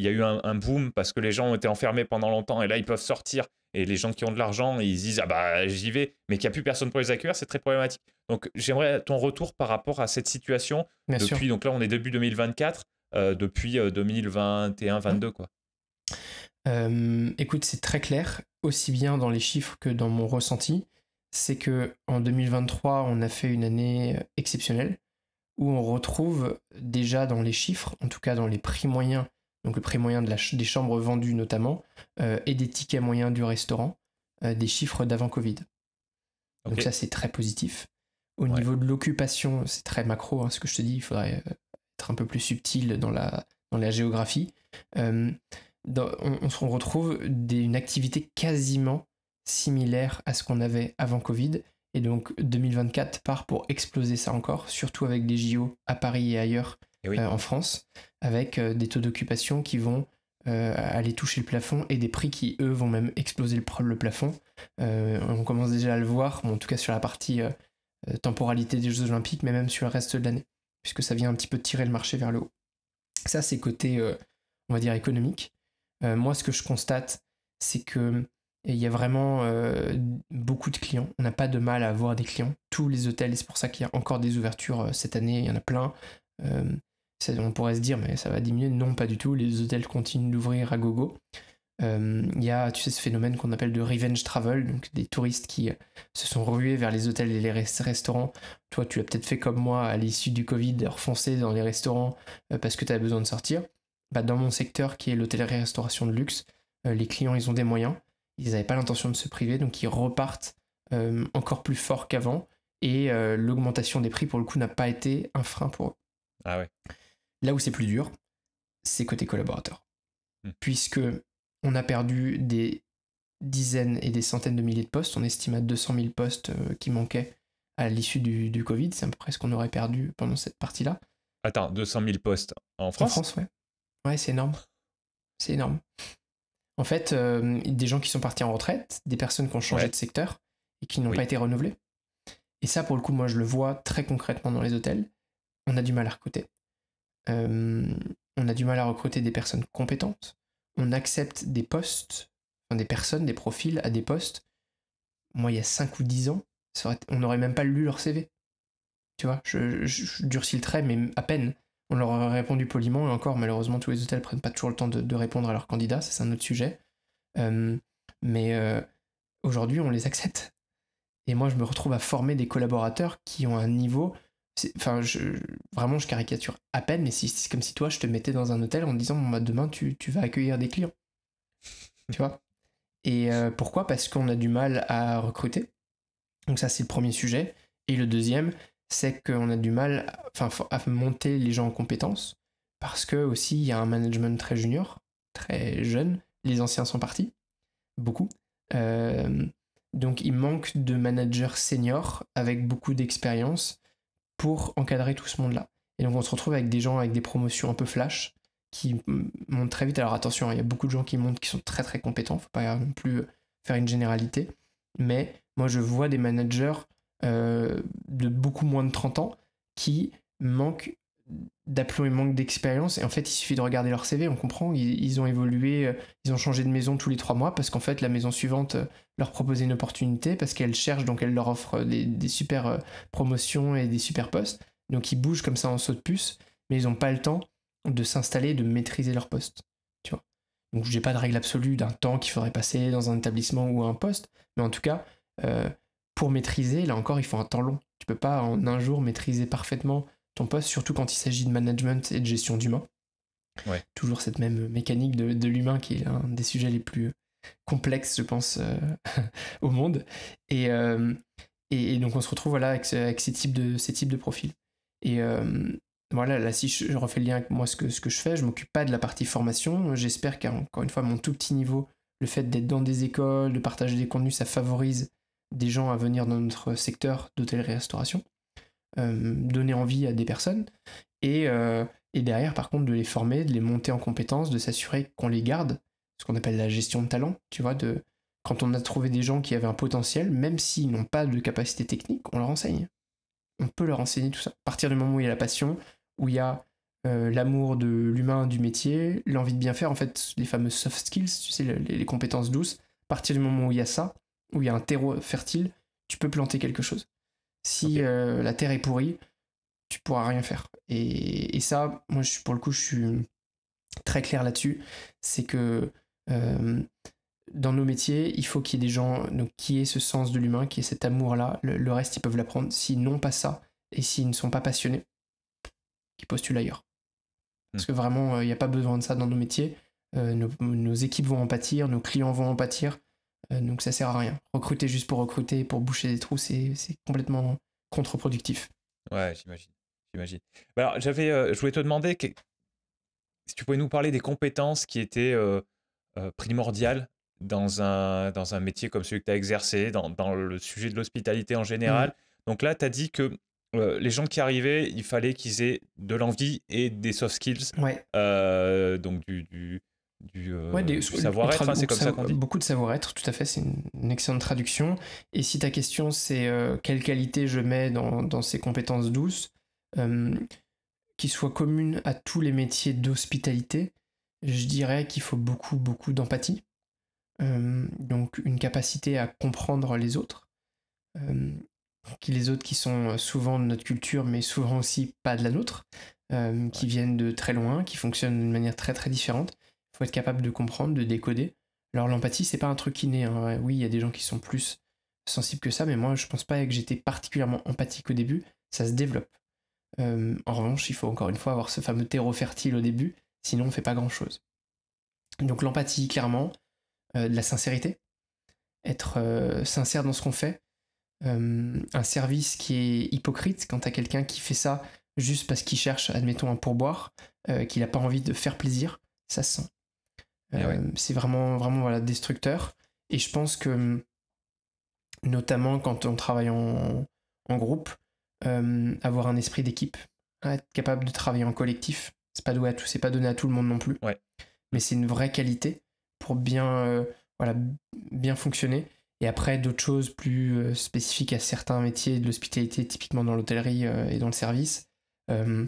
y a eu un, un boom parce que les gens ont été enfermés pendant longtemps et là, ils peuvent sortir et les gens qui ont de l'argent, ils disent Ah bah j'y vais, mais qu'il n'y a plus personne pour les accueillir, c'est très problématique. Donc j'aimerais ton retour par rapport à cette situation Bien depuis, donc là on est début 2024, euh, depuis 2021-22 euh, quoi. écoute, c'est très clair, aussi bien dans les chiffres que dans mon ressenti. C'est que en 2023, on a fait une année euh, exceptionnelle où on retrouve déjà dans les chiffres, en tout cas dans les prix moyens donc le prix moyen des chambres vendues notamment, euh, et des tickets moyens du restaurant, euh, des chiffres d'avant Covid. Donc ça, c'est très positif. Au niveau de l'occupation, c'est très macro, hein, ce que je te dis, il faudrait euh, être un peu plus subtil dans la, dans la géographie. on, retrouve une activité quasiment similaire à ce qu'on avait avant Covid. Et donc 2024 part pour exploser ça encore, surtout avec des JO à Paris et ailleurs eh euh, en France, avec euh, des taux d'occupation qui vont euh, aller toucher le plafond et des prix qui, eux, vont même exploser le, plafond. on commence déjà à le voir, en tout cas sur la partie temporalité des Jeux Olympiques, mais même sur le reste de l'année, puisque ça vient un petit peu tirer le marché vers le haut. Ça, c'est côté, on va dire, économique. moi, ce que je constate, c'est que il y a vraiment beaucoup de clients. On n'a pas de mal à avoir des clients. Tous les hôtels, c'est pour ça qu'il y a encore des ouvertures cette année, il y en a plein on pourrait se dire, mais ça va diminuer. Non, pas du tout. Les hôtels continuent d'ouvrir à gogo. Euh, il y a, tu sais, ce phénomène qu'on appelle de revenge travel, donc des touristes qui euh, se sont rués vers les hôtels et les restaurants. Toi, tu as peut-être fait comme moi à l'issue du Covid, refoncer dans les restaurants euh, parce que tu as besoin de sortir. Bah, dans mon secteur, qui est l'hôtellerie-restauration de luxe, les clients, ils ont des moyens. Ils n'avaient pas l'intention de se priver, donc ils repartent encore plus fort qu'avant. Et l'augmentation des prix, pour le coup, n'a pas été un frein pour eux. Ah ouais. Là où c'est plus dur, c'est côté collaborateurs. Hmm. Puisque on a perdu des dizaines et des centaines de milliers de postes, on estime à 200 000 postes euh, qui manquaient à l'issue du, Covid, c'est à peu près ce qu'on aurait perdu pendant cette partie-là. Attends, 200 000 postes en France En France, ouais. Ouais, c'est énorme. C'est énorme. En fait, euh, des gens qui sont partis en retraite, des personnes qui ont changé de secteur et qui n'ont pas été renouvelées. Et ça, pour le coup, moi, je le vois très concrètement dans les hôtels. On a du mal à recruter. Euh, on a du mal à recruter des personnes compétentes, on accepte des postes, enfin des personnes, des profils à des postes. Moi, il y a 5 ou 10 ans, on n'aurait même pas lu leur CV. Tu vois, je, durcis le trait, mais à peine. On leur aurait répondu poliment, et encore, malheureusement, tous les hôtels prennent pas toujours le temps de, répondre à leurs candidats, c'est un autre sujet. Euh, mais euh, aujourd'hui, on les accepte. Et moi, je me retrouve à former des collaborateurs qui ont un niveau Enfin, je, vraiment, je caricature à peine, mais c'est comme si toi, je te mettais dans un hôtel en disant, bah, demain, tu, vas accueillir des clients. tu vois Et euh, pourquoi Parce qu'on a du mal à recruter. Donc ça, c'est le premier sujet. Et le deuxième, c'est qu'on a du mal à, monter les gens en compétences, parce que aussi, il y a un management très junior, très jeune. Les anciens sont partis, beaucoup. Euh, donc il manque de managers seniors avec beaucoup d'expérience pour encadrer tout ce monde-là. Et donc on se retrouve avec des gens avec des promotions un peu flash qui montent très vite. Alors attention, hein, il y a beaucoup de gens qui montent qui sont très très compétents, faut pas non plus euh, faire une généralité. Mais moi je vois des managers euh, de beaucoup moins de 30 ans qui manquent d'aplomb et manquent d'expérience. Et en fait, il suffit de regarder leur CV, on comprend, ils, ont évolué, euh, ils ont changé de maison tous les trois mois parce qu'en fait, la maison suivante leur proposer une opportunité parce qu'elles cherchent, donc elles leur offrent des, super euh, promotions et des super postes. Donc ils bougent comme ça en saut de puce, mais ils n'ont pas le temps de s'installer, de maîtriser leur poste. Tu vois. Donc j'ai pas de règle absolue d'un temps qu'il faudrait passer dans un établissement ou un poste, mais en tout cas, euh, pour maîtriser, là encore, il faut un temps long. Tu ne peux pas en un jour maîtriser parfaitement ton poste, surtout quand il s'agit de management et de gestion d'humain. Toujours cette même mécanique de, de l'humain qui est un des sujets les plus complexe, je pense, euh, au monde. Euh, et, et, donc, on se retrouve voilà, avec, ces, types de, ces types de profils. Et euh, voilà, là, si je refais le lien avec moi, ce que, ce que je fais, je m'occupe pas de la partie formation. J'espère qu'encore une fois, mon tout petit niveau, le fait d'être dans des écoles, de partager des contenus, ça favorise des gens à venir dans notre secteur d'hôtellerie-restauration, donner envie à des personnes, et, et, derrière, par contre, de les former, de les monter en compétences, de s'assurer qu'on les garde, ce qu'on appelle la gestion de talent, tu vois, de quand on a trouvé des gens qui avaient un potentiel, même s'ils n'ont pas de capacité technique, on leur enseigne. On peut leur enseigner tout ça. À partir du moment où il y a la passion, où il y a euh, l'amour de l'humain, du métier, l'envie de bien faire, en fait, les fameuses soft skills, tu sais, les, compétences douces, à partir du moment où il y a ça, où il y a un terreau fertile, tu peux planter quelque chose. Si euh, la terre est pourrie, tu pourras rien faire. Et, ça, moi, je suis, pour le coup, je suis très clair là-dessus. C'est que euh, dans nos métiers, il faut qu'il y ait des gens donc, qui aient ce sens de l'humain, qui aient cet amour-là. Le, reste, ils peuvent l'apprendre. S'ils n'ont pas ça et s'ils ne sont pas passionnés, qui postulent ailleurs. Parce hmm. que vraiment, euh, il n'y a pas besoin de ça dans nos métiers. Euh, nos, équipes vont en pâtir, nos clients vont en pâtir. donc ça sert à rien. Recruter juste pour recruter, pour boucher des trous, c'est complètement contre-productif. Ouais, j'imagine. j'imagine. Bah, alors, j'avais, je voulais te demander que, si tu pouvais nous parler des compétences qui étaient euh, euh, primordial dans un, dans un métier comme celui que tu as exercé, dans, le sujet de l'hospitalité en mmh. général. Donc là, tu as dit que euh, les gens qui arrivaient, il fallait qu'ils aient de l'envie et des soft skills. Euh, donc du, du, savoir-être, hein, c'est comme ça Beaucoup de savoir-être, tout à fait, c'est une, excellente traduction. Et si ta question c'est quelle qualité je mets dans, dans ces compétences douces, qui soient communes à tous les métiers d'hospitalité, je dirais qu'il faut beaucoup, beaucoup d'empathie. Euh, donc une capacité à comprendre les autres, euh, qui les autres qui sont souvent de notre culture, mais souvent aussi pas de la nôtre, euh, qui viennent de très loin, qui fonctionnent d'une manière très très différente. Il faut être capable de comprendre, de décoder. Alors l'empathie, c'est pas un truc qui hein. naît. Oui, il y a des gens qui sont plus sensibles que ça, mais moi je pense pas que j'étais particulièrement empathique au début. Ça se développe. en revanche, il faut encore une fois avoir ce fameux terreau fertile au début sinon on ne fait pas grand-chose. Donc l'empathie, clairement, de euh, la sincérité, être euh, sincère dans ce qu'on fait, euh, un service qui est hypocrite quand à quelqu'un qui fait ça juste parce qu'il cherche, admettons, un pourboire, qu'il n'a pas envie de faire plaisir, ça se sent. Eh c'est vraiment, vraiment voilà, destructeur. Et je pense que, notamment quand on travaille en groupe, avoir un esprit d'équipe, hein, être capable de travailler en collectif, c'est pas donné à tout, pas donné à tout le monde non plus. Mais c'est une vraie qualité pour bien, euh, voilà, bien fonctionner. Et après, d'autres choses plus euh, spécifiques à certains métiers de l'hospitalité, typiquement dans l'hôtellerie euh, et dans le service. mais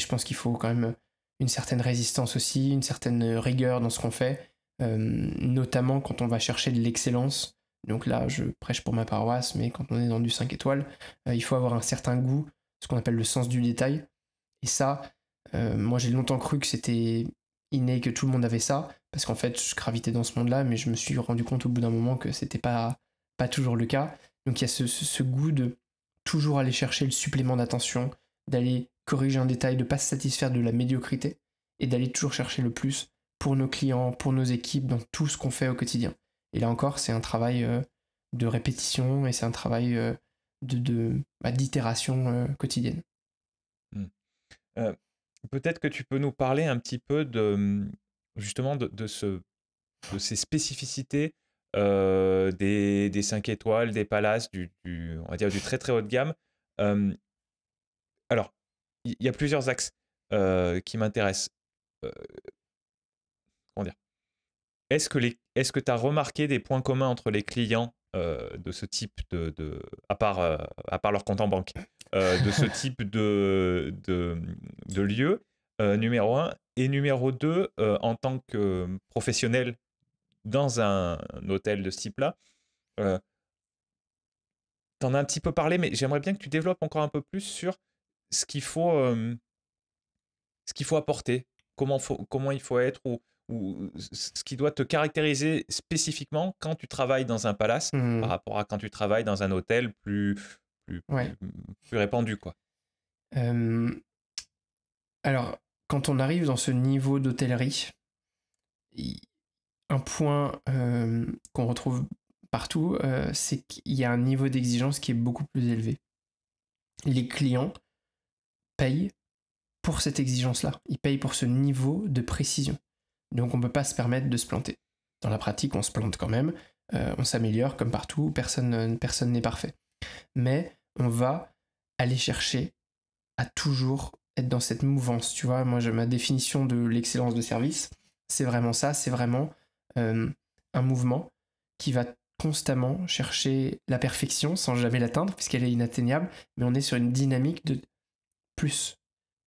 je pense qu'il faut quand même une certaine résistance aussi, une certaine rigueur dans ce qu'on fait, notamment quand on va chercher de l'excellence. Donc là, je prêche pour ma paroisse, mais quand on est dans du 5 étoiles, il faut avoir un certain goût, ce qu'on appelle le sens du détail. Et ça, euh, moi, j'ai longtemps cru que c'était inné, que tout le monde avait ça, parce qu'en fait, je gravitais dans ce monde-là, mais je me suis rendu compte au bout d'un moment que c'était pas, pas toujours le cas. Donc, il y a ce, ce, goût de toujours aller chercher le supplément d'attention, d'aller corriger un détail, de pas se satisfaire de la médiocrité, et d'aller toujours chercher le plus pour nos clients, pour nos équipes, dans tout ce qu'on fait au quotidien. Et là encore, c'est un travail euh, de répétition et c'est un travail euh, de, de bah, d'itération quotidienne. Mmh peut-être que tu peux nous parler un petit peu de mmh, justement de, ce, ces spécificités des, des 5 étoiles, des palaces, du, on va dire du très très haut de gamme. alors, il y, a plusieurs axes qui m'intéressent. comment dire Est-ce que, les, est-ce que tu as remarqué des points communs entre les clients euh, de ce type de, à part euh, à part leur compte en banque euh, de ce type de de, de lieu numéro un et numéro deux en tant que professionnel dans un, hôtel de ce type là t'en as un petit peu parlé mais j'aimerais bien que tu développes encore un peu plus sur ce qu'il faut ce qu'il faut apporter comment faut, comment il faut être ou ou ce qui doit te caractériser spécifiquement quand tu travailles dans un palace par mmh. rapport à quand tu travailles dans un hôtel plus, plus, plus, répandu quoi. alors, quand on arrive dans ce niveau d'hôtellerie, un point qu'on retrouve partout, euh, c'est qu'il y a un niveau d'exigence qui est beaucoup plus élevé. Les clients payent pour cette exigence-là. Ils payent pour ce niveau de précision donc on ne peut pas se permettre de se planter. Dans la pratique, on se plante quand même, euh, on s'améliore comme partout, personne personne n'est parfait. Mais on va aller chercher à toujours être dans cette mouvance, tu vois. Moi, ma définition de l'excellence de service, c'est vraiment ça, c'est vraiment euh, un mouvement qui va constamment chercher la perfection sans jamais l'atteindre, puisqu'elle est inatteignable, mais on est sur une dynamique de plus,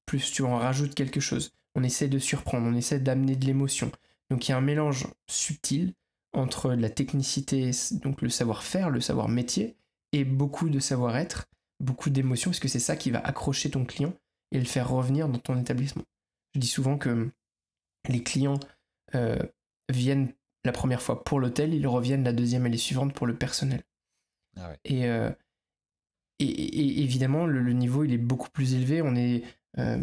plus tu en rajoutes quelque chose on essaie de surprendre, on essaie d'amener de l'émotion. Donc il y a un mélange subtil entre la technicité, donc le savoir-faire, le savoir-métier, et beaucoup de savoir-être, beaucoup d'émotion, parce que c'est ça qui va accrocher ton client et le faire revenir dans ton établissement. Je dis souvent que les clients euh, viennent la première fois pour l'hôtel, ils reviennent la deuxième et les suivantes pour le personnel. Ah euh, et, évidemment, le, niveau il est beaucoup plus élevé. On est euh,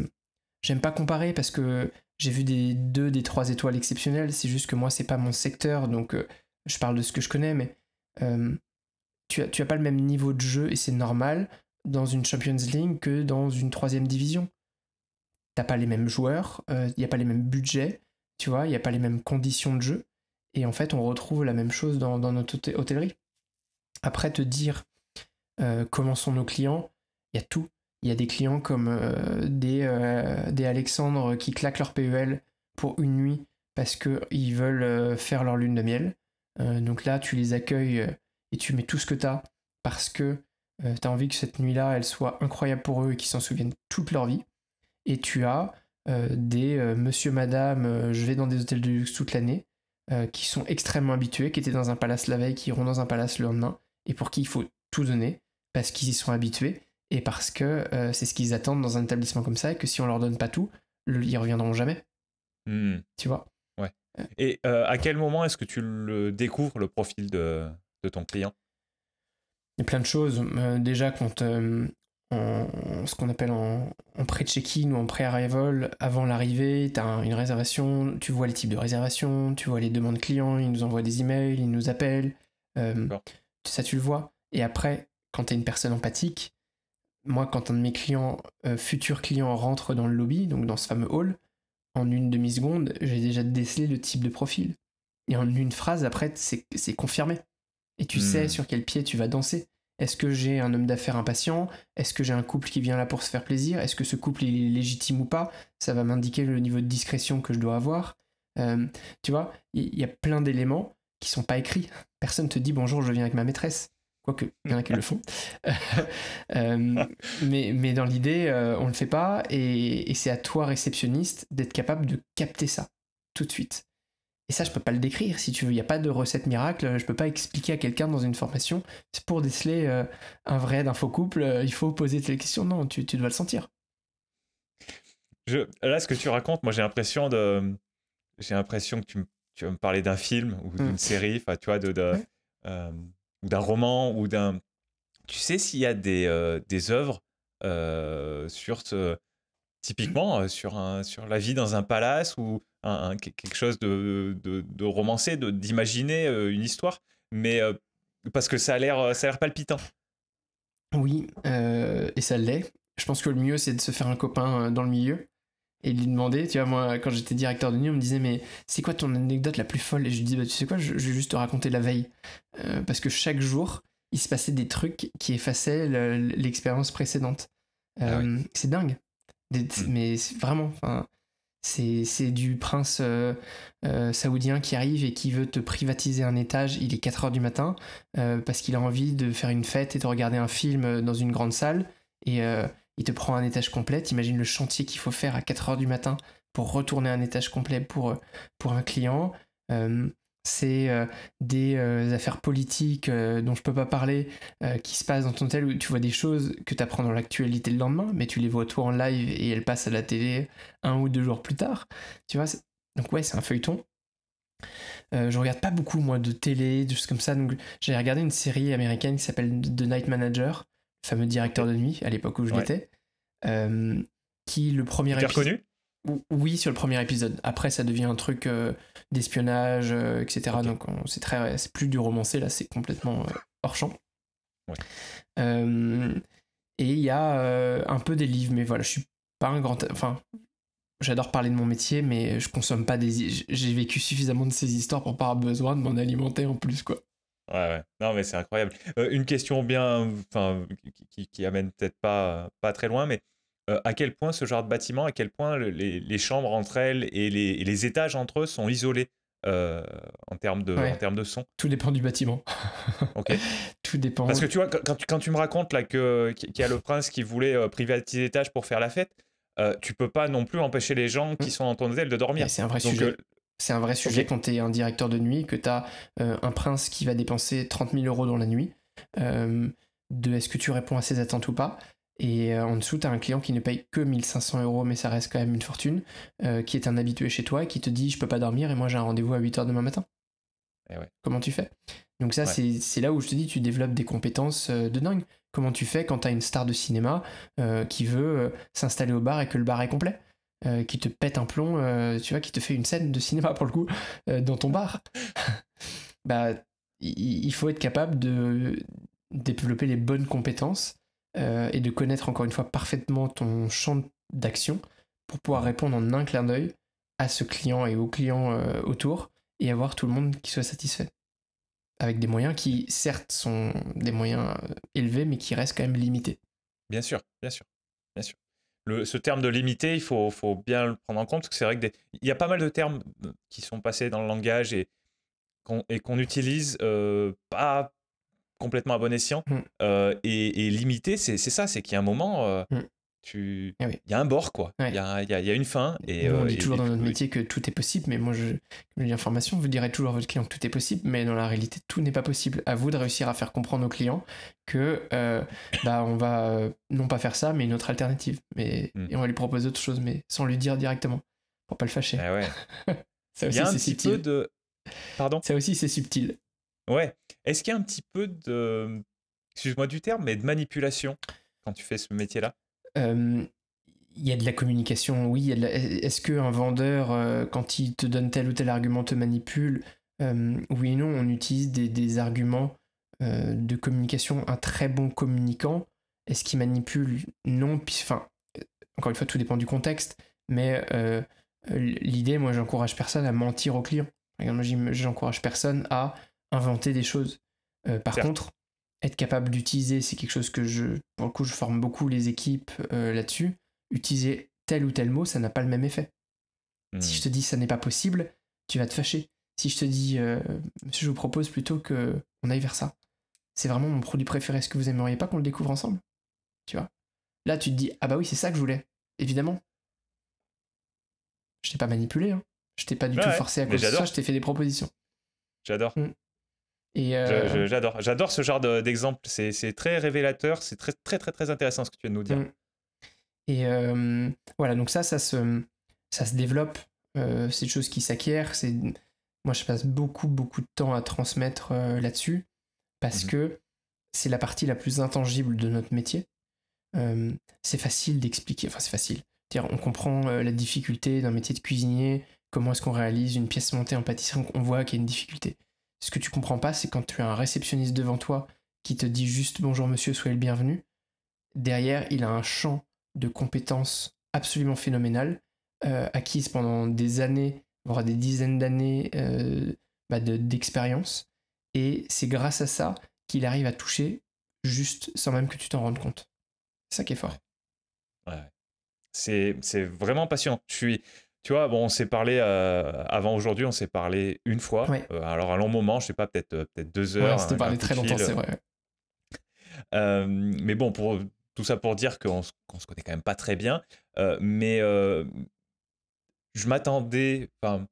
J'aime pas comparer parce que j'ai vu des deux, des trois étoiles exceptionnelles. C'est juste que moi, c'est pas mon secteur, donc euh, je parle de ce que je connais, mais euh, tu, as, tu as pas le même niveau de jeu et c'est normal dans une Champions League que dans une troisième division. T'as pas les mêmes joueurs, il euh, n'y a pas les mêmes budgets, tu vois, il n'y a pas les mêmes conditions de jeu. Et en fait, on retrouve la même chose dans, dans notre hôtellerie. Après, te dire comment sont nos clients, il y a tout. Il y a des clients comme euh, euh, des, Alexandres Alexandre qui claquent leur PEL pour une nuit parce qu'ils veulent euh, faire leur lune de miel. donc là, tu les accueilles et tu mets tout ce que tu as parce que tu as envie que cette nuit-là, elle soit incroyable pour eux et qu'ils s'en souviennent toute leur vie. Et tu as des monsieur, madame, je vais dans des hôtels de luxe toute l'année, qui sont extrêmement habitués, qui étaient dans un palace la veille, qui iront dans un palace le lendemain, et pour qui il faut tout donner parce qu'ils y sont habitués et parce que euh, c'est ce qu'ils attendent dans un établissement comme ça et que si on leur donne pas tout, le, ils reviendront jamais. Hmm. Tu vois Ouais. Euh. Et euh, à quel moment est-ce que tu le découvres le profil de, de ton client Il y a plein de choses. déjà, quand on, ce qu'on appelle en, en pré-check-in ou en pré-arrival, avant l'arrivée, tu as une réservation, tu vois les types de réservation, tu vois les demandes clients, ils nous envoient des emails, ils nous appellent. ça, tu le vois. Et après, quand tu es une personne empathique, moi, quand un de mes clients, euh, futurs clients, rentre dans le lobby, donc dans ce fameux hall, en une demi-seconde, j'ai déjà décelé le type de profil. Et en une phrase, après, c'est confirmé. Et tu sais hmm. sur quel pied tu vas danser. Est-ce que j'ai un homme d'affaires impatient Est-ce que j'ai un couple qui vient là pour se faire plaisir Est-ce que ce couple est légitime ou pas Ça va m'indiquer le niveau de discrétion que je dois avoir. Euh, tu vois, il y, a plein d'éléments qui sont pas écrits. Personne te dit bonjour, je viens avec ma maîtresse. Quoique, il y en a qui le font. Euh, euh, mais, mais, dans l'idée, euh, on ne le fait pas. Et, c'est à toi, réceptionniste, d'être capable de capter ça tout de suite. Et ça, je ne peux pas le décrire. Si tu veux, il n'y a pas de recette miracle. Je ne peux pas expliquer à quelqu'un dans une formation. C'est pour déceler un vrai d'un faux couple. il faut poser telle question. Non, tu, tu dois le sentir. là, ce que tu racontes, moi, j'ai l'impression de. J'ai l'impression que tu, tu vas me parler d'un film ou hmm. d'une série. Enfin, tu vois, de. de d'un roman ou d'un. Tu sais s'il y a des, euh, œuvres euh, sur typiquement euh, sur un sur la vie dans un palace ou quelque chose de, de, de romancé, d'imaginer une histoire, mais parce que ça a l'air ça a l'air palpitant. Oui, et ça l'est. Je pense que le mieux c'est de se faire un copain dans le milieu et lui demander, tu vois, moi, quand j'étais directeur de nuit, on me disait, mais c'est quoi ton anecdote la plus folle Et je lui dis, bah, tu sais quoi, je, vais juste te raconter la veille. Euh, parce que chaque jour, il se passait des trucs qui effaçaient l'expérience précédente. Euh, ah c'est dingue. Hmm. Mais vraiment, c'est du prince euh, saoudien qui arrive et qui veut te privatiser un étage. Il est 4h du matin parce qu'il a envie de faire une fête et de regarder un film dans une grande salle. Et il te prend un étage complet. Imagine le chantier qu'il faut faire à 4h du matin pour retourner un étage complet pour, euh, pour un client. Euh, c'est euh, des affaires politiques dont je peux pas parler qui se passent dans ton hôtel où tu vois des choses que tu apprends dans l'actualité le lendemain, mais tu les vois toi en live et elles passent à la télé un ou deux jours plus tard. Tu vois, donc ouais, c'est un feuilleton. je regarde pas beaucoup moi de télé, de choses comme ça. Donc j'ai regardé une série américaine qui s'appelle The Night Manager, fameux directeur de nuit à l'époque où je l'étais, euh, qui le premier épisode. reconnu Oui, sur le premier épisode. Après, ça devient un truc euh, d'espionnage, euh, etc. Donc, c'est très, c'est plus du romancé là, c'est complètement hors champ. et il y a un peu des livres, mais voilà, je suis pas un grand, enfin. J'adore parler de mon métier, mais je consomme pas des. J'ai vécu suffisamment de ces histoires pour pas avoir besoin de m'en alimenter en plus, quoi. Ouais, ouais. Non, mais c'est incroyable. Euh, une question bien, enfin, qui, amène peut-être pas, pas très loin, mais euh, à quel point ce genre de bâtiment, à quel point les, chambres entre elles et les, étages entre eux sont isolés euh, en termes de, termes de son Tout dépend du bâtiment. ok. Tout dépend. Parce que tu vois, quand, tu, quand tu me racontes là que qu'il y a le prince qui voulait privatiser l'étage pour faire la fête. tu peux pas non plus empêcher les gens qui mmh. sont dans ton hôtel de dormir. C'est un vrai sujet. C'est un vrai sujet quand tu es un directeur de nuit, que tu as euh, un prince qui va dépenser 30 000 euros dans la nuit, euh, de est-ce que tu réponds à ses attentes ou pas. Et euh, en dessous, tu as un client qui ne paye que 1500 euros, mais ça reste quand même une fortune, qui est un habitué chez toi et qui te dit je peux pas dormir et moi j'ai un rendez-vous à 8 h demain matin. Eh Comment tu fais Donc, ça, c'est là où je te dis tu développes des compétences de dingue. Comment tu fais quand tu as une star de cinéma qui veut s'installer au bar et que le bar est complet euh, qui te pète un plomb, euh, tu vois, qui te fait une scène de cinéma pour le coup, euh, dans ton bar, bah, il faut être capable de développer les bonnes compétences et de connaître encore une fois parfaitement ton champ d'action pour pouvoir répondre en un clin d'œil à ce client et aux clients autour et avoir tout le monde qui soit satisfait. Avec des moyens qui, certes, sont des moyens élevés, mais qui restent quand même limités. Bien sûr, bien sûr, bien sûr ce terme de limité, il faut, bien le prendre en compte, parce que c'est vrai qu'il y a pas mal de termes euh, qui sont passés dans le langage et qu'on utilise euh, pas complètement à bon escient. Hmm. Euh, et, et, limité, c'est ça, c'est qu'il y a un moment, hmm. Eh il y a un bord quoi il y, a, une fin on dit euh, toujours dans notre métier que tout est possible mais moi je information, vous direz toujours à votre client que tout est possible mais dans la réalité tout n'est pas possible à vous de réussir à faire comprendre aux clients que euh, bah on va euh, non pas faire ça mais une autre alternative mais hmm. et on va lui proposer autre chose mais sans lui dire directement pour pas le fâcher ah ça aussi c'est subtil peu de... pardon ça aussi c'est subtil ouais est-ce qu'il y a un petit peu de excuse-moi du terme mais de manipulation quand tu fais ce métier là il y a de la communication, oui. Est-ce qu'un vendeur, euh, quand il te donne tel ou tel argument, te manipule Oui, non, on utilise des, arguments de communication. Un très bon communicant, est-ce qu'il manipule Non, enfin, euh, encore une fois, tout dépend du contexte, mais l'idée, moi, j'encourage personne à mentir au clients. Moi, j'encourage personne à inventer des choses. par contre, être capable d'utiliser, c'est quelque chose que je, pour le coup, je forme beaucoup les équipes euh, là-dessus. Utiliser tel ou tel mot, ça n'a pas le même effet. Hmm. Si je te dis ça n'est pas possible, tu vas te fâcher. Si je te dis, euh, je vous propose plutôt que on aille vers ça. C'est vraiment mon produit préféré. Est-ce que vous aimeriez pas qu'on le découvre ensemble Tu vois Là, tu te dis, ah bah oui, c'est ça que je voulais. Évidemment. Je t'ai pas manipulé. Hein. Je t'ai pas du tout forcé à cause de ça. Je t'ai fait des propositions. J'adore. Hmm. Euh, j'adore, j'adore ce genre d'exemple. C'est très révélateur, c'est très très très très intéressant ce que tu viens de nous dire. Mm. Et euh, voilà, donc ça, ça se, ça se développe. Euh, c'est une chose qui s'acquiert. C'est moi, je passe beaucoup beaucoup de temps à transmettre là-dessus parce mm-hmm. que c'est la partie la plus intangible de notre métier. c'est facile d'expliquer. Enfin, c'est facile. on comprend la difficulté d'un métier de cuisinier. Comment est-ce qu'on réalise une pièce montée en pâtisserie On voit qu'il y a une difficulté ce que tu comprends pas, c'est quand tu as un réceptionniste devant toi qui te dit juste bonjour monsieur, soyez le bienvenu. Derrière, il a un champ de compétences absolument phénoménal, acquise euh, acquises pendant des années, voire des dizaines d'années euh, bah, d'expérience. et c'est grâce à ça qu'il arrive à toucher juste sans même que tu t'en rendes compte. C'est ça qui est fort. C'est vraiment passionnant. Je suis, tu vois, bon, on s'est parlé euh, avant aujourd'hui, on s'est parlé une fois. Euh, alors, à long moment, je sais pas, peut-être euh, peut deux heures. on s'était parlé très longtemps, c'est vrai. mais bon, pour, tout ça pour dire qu'on ne se connaît quand même pas très bien. mais je m'attendais. Enfin,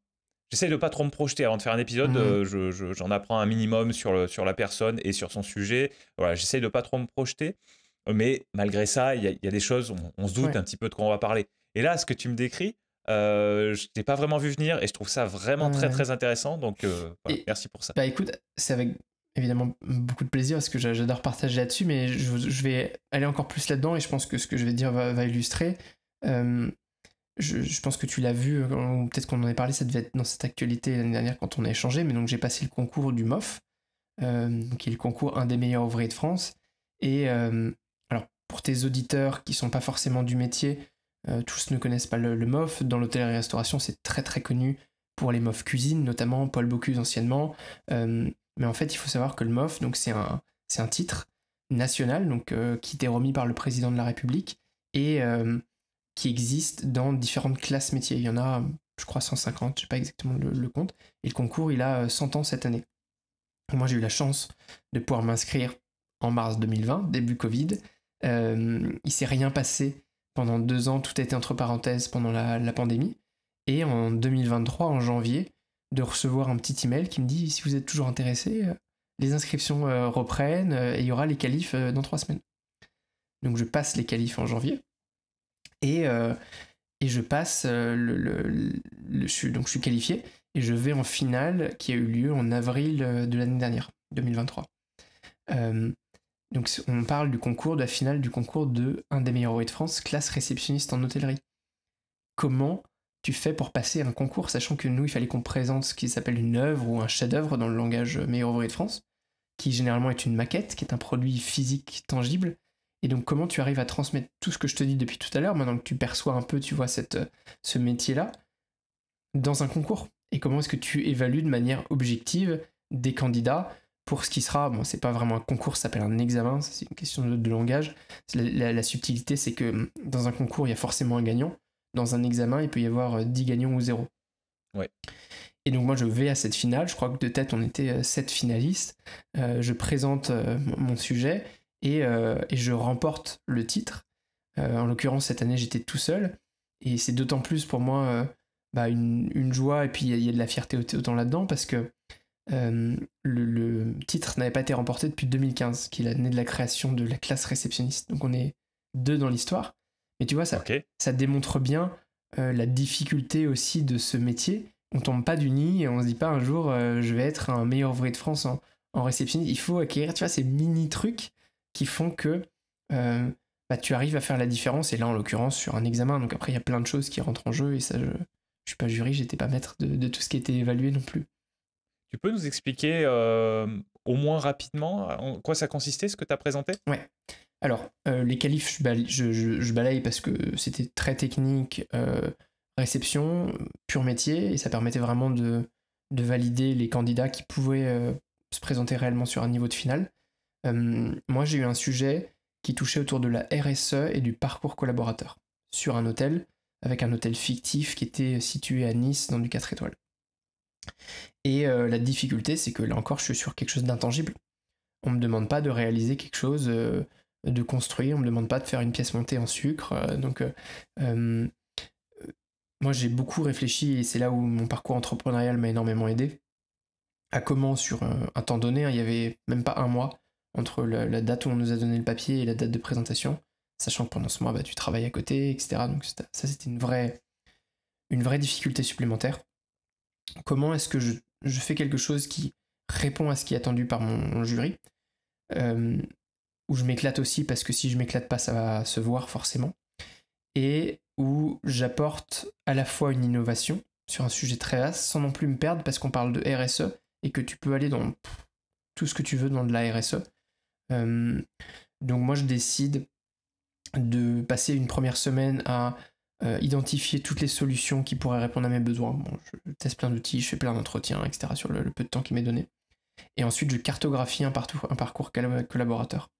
j'essaie de pas trop me projeter avant de faire un épisode. Mmh j'en apprends un minimum sur, sur la personne et sur son sujet. Voilà, j'essaie de pas trop me projeter. Mais malgré ça, il y, a des choses, on, se doute un petit peu de quoi on va parler. Et là, ce que tu me décris, je euh, je t'ai pas vraiment vu venir et je trouve ça vraiment très très intéressant. Donc euh, merci pour ça. Bah écoute, c'est avec évidemment beaucoup de plaisir parce que j'adore partager là-dessus, mais je, vais aller encore plus là-dedans et je pense que ce que je vais dire va, illustrer. Euh, je, pense que tu l'as vu, ou peut-être qu'on en a parlé, ça devait être dans cette actualité l'année dernière quand on a échangé, mais donc j'ai passé le concours du MOF, qui est le concours un des meilleurs ouvriers de France. Et alors pour tes auditeurs qui sont pas forcément du métier, euh, tous ne connaissent pas le, MOF. Dans l'hôtellerie-restauration, c'est très très connu pour les MOF cuisine, notamment Paul Bocuse anciennement. Euh, mais en fait, il faut savoir que le MOF, donc c'est un, c'est un titre national donc, euh, qui était remis par le président de la République et qui existe dans différentes classes métiers. Il y en a, je crois, 150, je sais pas exactement le, compte. Et le concours, il a 100 ans cette année. Moi, j'ai eu la chance de pouvoir m'inscrire en mars 2020, début Covid. il s'est rien passé pendant deux ans, tout a été entre parenthèses pendant la, pandémie. Et en 2023, en janvier, de recevoir un petit email qui me dit si vous êtes toujours intéressé, euh, les inscriptions euh, reprennent euh, et il y aura les qualifs dans trois semaines. Donc je passe les qualifs en janvier et, et je passe le, le, donc je suis qualifié et je vais en finale qui a eu lieu en avril de l'année dernière 2023. Euh, donc on parle du concours, de la finale du concours de un des meilleurs oreilles de France, classe réceptionniste en hôtellerie. Comment tu fais pour passer un concours, sachant que nous, il fallait qu'on présente ce qui s'appelle une œuvre ou un chef-d'œuvre dans le langage meilleur ouvrier de France, qui généralement est une maquette, qui est un produit physique tangible. Et donc, comment tu arrives à transmettre tout ce que je te dis depuis tout à l'heure, maintenant que tu perçois un peu, tu vois, cette, ce métier-là, dans un concours Et comment est-ce que tu évalues de manière objective des candidats pour ce qui sera, bon, c'est pas vraiment un concours, ça s'appelle un examen, c'est une question de, langage. La, subtilité, c'est que hmm, dans un concours, il y a forcément un gagnant. Dans un examen, il peut y avoir 10 euh, gagnants ou 0. Ouais. Et donc moi je vais à cette finale, je crois que de tête on était euh, sept finalistes, euh, je présente mon sujet et, je remporte le titre. en l'occurrence cette année j'étais tout seul et c'est d'autant plus pour moi bah, une, joie et puis il y, a de la fierté autant là-dedans parce que euh, le, titre n'avait pas été remporté depuis 2015, qui est l'année de la création de la classe réceptionniste. Donc on est deux dans l'histoire. Mais tu vois, ça, ça démontre bien euh, la difficulté aussi de ce métier. On tombe pas du nid et on se dit pas un jour euh, je vais être un meilleur ouvrier de France en, réception. réceptionniste. Il faut acquérir tu vois, ces mini trucs qui font que bah, tu arrives à faire la différence. Et là, en l'occurrence, sur un examen. Donc après, il y a plein de choses qui rentrent en jeu et ça, je, je suis pas jury, j'étais pas maître de, de tout ce qui était évalué non plus. Tu peux nous expliquer euh, au moins rapidement en quoi ça consistait, ce que tu as présenté Ouais. Alors, euh, les qualifs, je, balaye, parce que c'était très technique, euh, réception, pur métier, et ça permettait vraiment de, valider les candidats qui pouvaient se présenter réellement sur un niveau de finale. moi, j'ai eu un sujet qui touchait autour de la RSE et du parcours collaborateur sur un hôtel, avec un hôtel fictif qui était situé à Nice dans du 4 étoiles. Et euh, la difficulté, c'est que là encore, je suis sur quelque chose d'intangible. On ne me demande pas de réaliser quelque chose, euh, de construire, on ne me demande pas de faire une pièce montée en sucre. Euh, donc, moi, j'ai beaucoup réfléchi, et c'est là où mon parcours entrepreneurial m'a énormément aidé, à comment, sur un temps donné, hein, il n'y avait même pas un mois entre la, date où on nous a donné le papier et la date de présentation, sachant que pendant ce mois, bah, tu travailles à côté, etc. Donc, ça, c'était une vraie, une vraie difficulté supplémentaire comment est-ce que je, fais quelque chose qui répond à ce qui est attendu par mon, jury, euh, où je m'éclate aussi, parce que si je m'éclate pas, ça va se voir forcément, et où j'apporte à la fois une innovation sur un sujet très vaste, sans non plus me perdre, parce qu'on parle de RSE, et que tu peux aller dans tout ce que tu veux dans de la RSE. Euh, donc moi, je décide de passer une première semaine à euh, identifier toutes les solutions qui pourraient répondre à mes besoins. je teste plein d'outils, je fais plein d'entretiens, etc. sur le, peu de temps qui m'est donné. Et ensuite, je cartographie un, partout, un parcours collaborateur.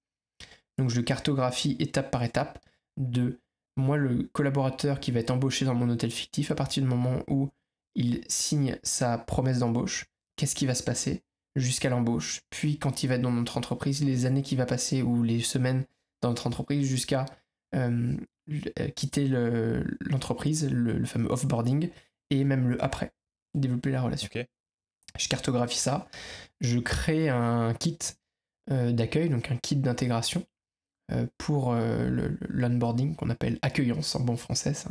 Donc, je cartographie étape par étape de moi, le collaborateur qui va être embauché dans mon hôtel fictif, à partir du moment où il signe sa promesse d'embauche, qu'est-ce qui va se passer jusqu'à l'embauche, puis quand il va être dans notre entreprise, les années qui va passer ou les semaines dans notre entreprise jusqu'à euh, euh, quitter l'entreprise, le, fameux le, fameux offboarding, et même le après, développer la relation. ok Je cartographie ça, je crée un kit euh, d'accueil, donc un kit d'intégration euh, pour l'onboarding qu'on appelle accueillance en bon français, c'est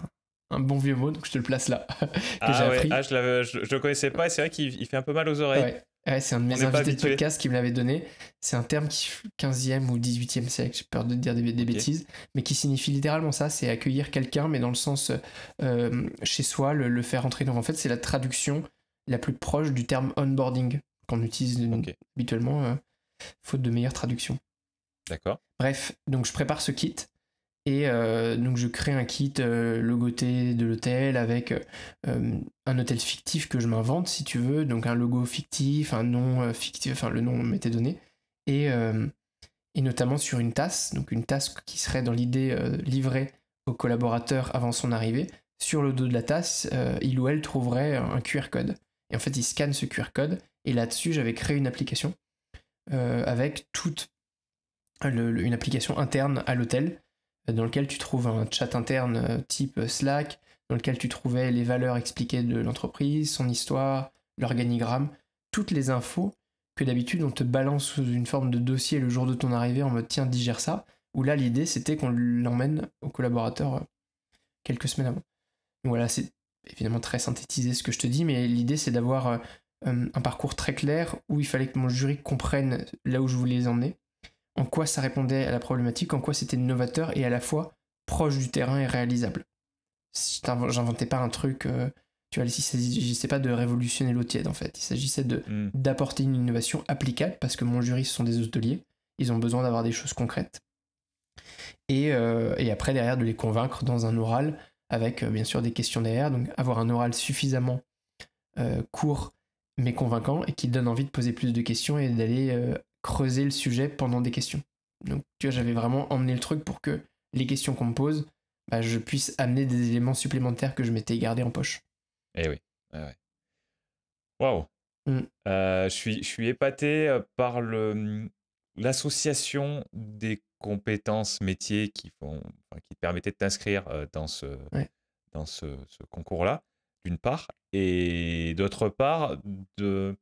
un, bon vieux mot, donc je te le place là, que ah j'ai appris. Ah, je, le connaissais pas, et c'est vrai qu'il fait un peu mal aux oreilles c'est un de mes invités de podcast qui me l'avait donné. C'est un terme qui, 15e ou 18e siècle, j'ai peur de dire des, bêtises, mais qui signifie littéralement ça c'est accueillir quelqu'un, mais dans le sens euh, chez soi, le, faire entrer. Donc en fait, c'est la traduction la plus proche du terme onboarding qu'on utilise habituellement, hein, faute de meilleure traduction. D'accord. Bref, donc je prépare ce kit. Et euh, donc je crée un kit euh, logoté de l'hôtel avec euh, un hôtel fictif que je m'invente si tu veux, donc un logo fictif, un nom fictif, enfin le nom m'était donné, et, et, notamment sur une tasse, donc une tasse qui serait dans l'idée livrée au collaborateur avant son arrivée. Sur le dos de la tasse, il ou elle trouverait un QR code. Et en fait, il scanne ce QR code, et là-dessus, j'avais créé une application avec toute une application interne à l'hôtel dans lequel tu trouves un chat interne euh, type euh, Slack, dans lequel tu trouvais les valeurs expliquées de l'entreprise, son histoire, l'organigramme, toutes les infos que d'habitude on te balance sous une forme de dossier le jour de ton arrivée On mode tiens digère ça, où là l'idée c'était qu'on l'emmène au collaborateur euh, quelques semaines avant. voilà, c'est évidemment très synthétisé ce que je te dis, mais l'idée c'est d'avoir un parcours très clair où il fallait que mon jury comprenne là où je voulais les emmener en quoi ça répondait à la problématique, en quoi c'était novateur et à la fois proche du terrain et réalisable. J'inventais pas un truc, euh, tu vois, ici, il s'agissait pas de révolutionner l'eau tiède en fait, il s'agissait hmm. d'apporter une innovation applicable parce que mon jury, ce sont des hôteliers, ils ont besoin d'avoir des choses concrètes. Et, euh, après, derrière, de les convaincre dans un oral avec euh, bien sûr des questions derrière, donc avoir un oral suffisamment court mais convaincant et qui donne envie de poser plus de questions et d'aller creuser le sujet pendant des questions. Donc, tu vois, j'avais vraiment emmené le truc pour que les questions qu'on me pose, bah, je puisse amener des éléments supplémentaires que je m'étais gardé en poche. Eh oui. Eh Waouh. Mm. Euh, je suis, je suis épaté euh, par le mm, l'association des compétences métiers qui font, qui te permettaient de t'inscrire euh, dans ce dans ce, ce concours-là, d'une part, et d'autre part de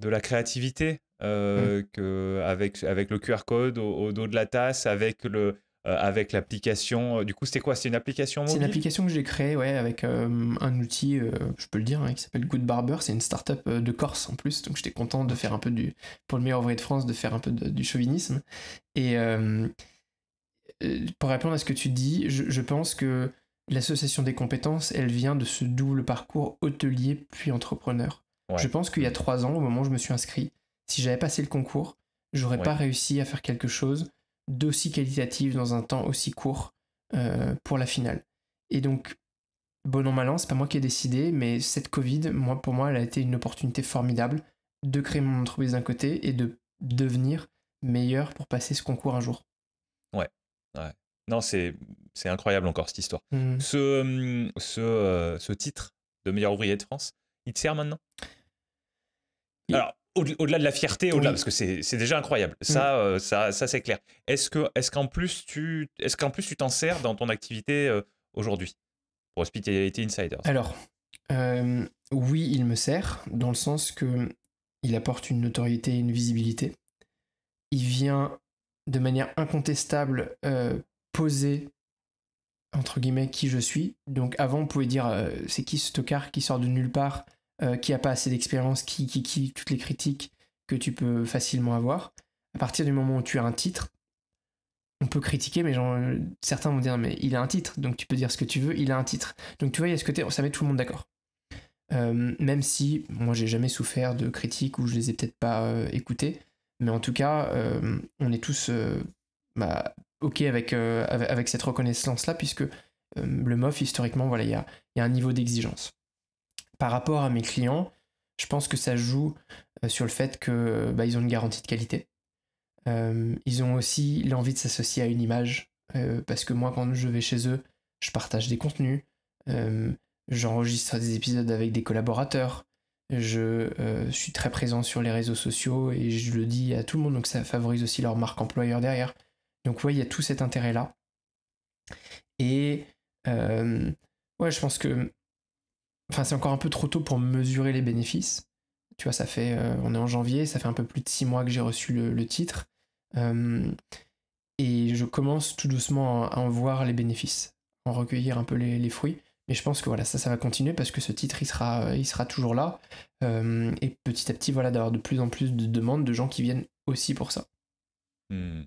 de la créativité Mmh. Euh, que avec, avec le QR code au, dos de la tasse, avec le euh, avec l'application. Euh, du coup, c'était quoi C'est une application mobile C'est une application que j'ai créée, ouais, avec un outil, je peux le dire, hein, qui s'appelle Good Barber. C'est une startup de Corse en plus, donc j'étais content de faire un peu du pour le meilleur ouvrier de France, de faire un peu du chauvinisme. Et pour répondre à ce que tu dis, je, pense que l'association des compétences, elle vient de ce double parcours hôtelier puis entrepreneur. Je pense qu'il y a mmh. trois ans, au moment où je me suis inscrit, si j'avais passé le concours, j'aurais pas réussi à faire quelque chose d'aussi qualitatif dans un temps aussi court euh, pour la finale. Et donc, bon an, malin, c'est pas moi qui ai décidé, mais cette Covid, moi, pour moi, elle a été une opportunité formidable de créer mon entreprise d'un côté et de devenir meilleur pour passer ce concours un jour. Ouais, ouais. Non, c'est incroyable encore cette histoire. Mmh. Ce, mmh, ce, euh, ce titre de meilleur ouvrier de France, il te sert maintenant alors, au-delà de la fierté, au-delà, parce que c'est déjà incroyable. Ça, mm. euh, ça, ça c'est clair. Est-ce qu'en est qu'en plus, tu est qu'en plus tu t'en sers dans ton activité euh, aujourd'hui pour Hospitality insider Alors, euh, oui, il me sert, dans le sens que il apporte une notoriété et une visibilité. Il vient de manière incontestable poser entre guillemets qui je suis. Donc avant, on pouvait dire c'est qui ce tocard qui sort de nulle part euh, qui n'a pas assez d'expérience, qui, qui, qui, toutes les critiques que tu peux facilement avoir. À partir du moment où tu as un titre, on peut critiquer, mais genre, euh, certains vont dire, mais il a un titre, donc tu peux dire ce que tu veux, il a un titre. Donc tu vois, il y a ce côté, ça met tout le monde d'accord. Euh, même si moi j'ai jamais souffert de critiques ou je les ai peut-être pas écoutées, mais en tout cas, on est tous bah, ok avec, cette reconnaissance là, puisque le MOF historiquement, voilà, il y a, un niveau d'exigence par rapport à mes clients, je pense que ça joue euh, sur le fait que bah, ils ont une garantie de qualité. Euh, ils ont aussi l'envie de s'associer à une image, euh, parce que moi, quand je vais chez eux, je partage des contenus, j'enregistre des épisodes avec des collaborateurs, je suis très présent sur les réseaux sociaux et je le dis à tout le monde, donc ça favorise aussi leur marque employeur derrière. Donc oui, il y a tout cet intérêt-là. Et ouais, je pense que Enfin, c'est encore un peu trop tôt pour mesurer les bénéfices. Tu vois, ça fait, euh, on est en janvier, ça fait un peu plus de six mois que j'ai reçu le, titre. Euh, et je commence tout doucement à, en voir les bénéfices, en recueillir un peu les, fruits. Mais je pense que voilà, ça, ça va continuer parce que ce titre, il sera, il sera toujours là. Euh, et petit à petit, voilà, d'avoir de plus en plus de demandes de gens qui viennent aussi pour ça. Hmm.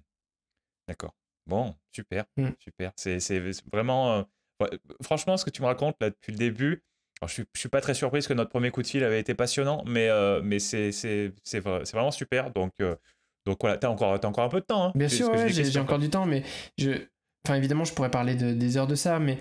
D'accord. Bon, super, hmm. super. C'est vraiment. franchement, ce que tu me racontes là depuis le début, je ne suis, pas très surprise que notre premier coup de fil avait été passionnant, mais, euh, mais c'est vraiment super. Donc, euh, donc voilà, tu as, as, encore un peu de temps. Hein. Bien sûr, j'ai encore du temps, mais je... enfin, évidemment, je pourrais parler des heures de ça, mais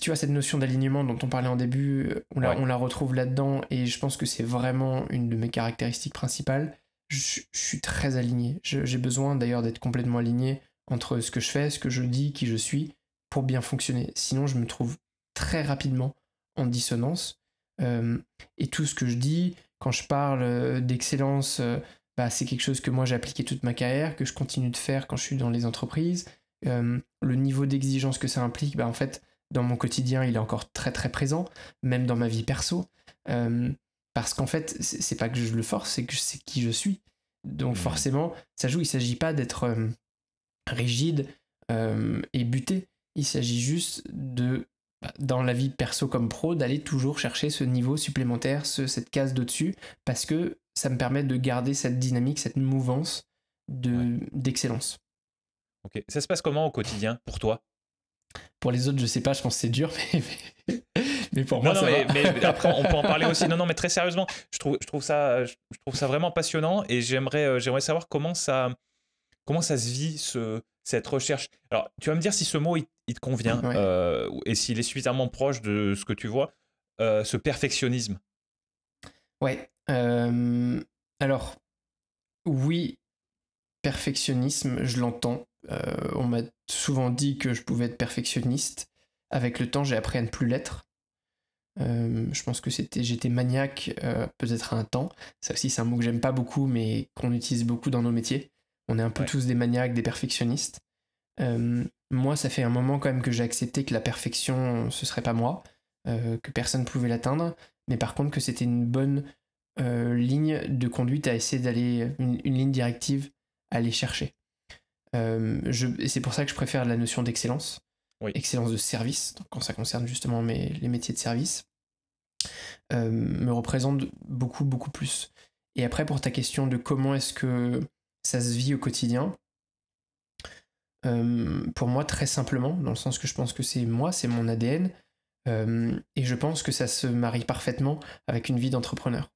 tu vois, cette notion d'alignement dont on parlait en début, euh, on la, on la retrouve là-dedans, et je pense que c'est vraiment une de mes caractéristiques principales. Je, je suis très aligné. J'ai besoin d'ailleurs d'être complètement aligné entre ce que je fais, ce que je dis, qui je suis, pour bien fonctionner. Sinon, je me trouve très rapidement en dissonance. Euh, et tout ce que je dis, quand je parle euh, d'excellence, euh, bah, c'est quelque chose que moi j'ai appliqué toute ma carrière, que je continue de faire quand je suis dans les entreprises. le niveau d'exigence que ça implique, bah, en fait, dans mon quotidien, il est encore très très présent, même dans ma vie perso. parce qu'en fait, c'est pas que je le force, c'est que c'est qui je suis. Donc mmh. forcément, ça joue. Il s'agit pas d'être rigide et buté. Il s'agit juste de dans la vie perso comme pro, d'aller toujours chercher ce niveau supplémentaire, cette case de dessus parce que ça me permet de garder cette dynamique, cette mouvance d'excellence. De, d'excellence Ok. Ça se passe comment au quotidien pour toi Pour les autres, je sais pas, je pense que c'est dur, mais, mais, pour moi, ça mais, mais, après, on peut en parler aussi. Non, non, mais très sérieusement, je trouve, je trouve, ça, je trouve ça vraiment passionnant et j'aimerais euh, j'aimerais savoir comment ça, comment ça se vit, ce, cette recherche. Alors, tu vas me dire si ce mot, il il te convient. Euh, et s'il est suffisamment proche de ce que tu vois, euh, ce perfectionnisme. Ouais. Euh, alors, oui, perfectionnisme, je l'entends. on m'a souvent dit que je pouvais être perfectionniste. Avec le temps, j'ai appris à ne plus l'être. je pense que c'était, j'étais maniaque peut-être à un temps. Ça aussi, c'est un mot que j'aime pas beaucoup, mais qu'on utilise beaucoup dans nos métiers. On est un peu tous des maniaques, des perfectionnistes. Euh, moi, ça fait un moment quand même que j'ai accepté que la perfection, ce serait pas moi, euh, que personne pouvait l'atteindre, mais par contre que c'était une bonne euh, ligne de conduite à essayer d'aller, une, ligne directive à aller chercher. Euh, c'est pour ça que je préfère la notion d'excellence, excellence de service, quand ça concerne justement les métiers de service, me représente beaucoup, beaucoup plus. Et après, pour ta question de comment est-ce que ça se vit au quotidien, euh, pour moi très simplement, dans le sens que je pense que c'est moi, c'est mon ADN, euh, et je pense que ça se marie parfaitement avec une vie d'entrepreneur.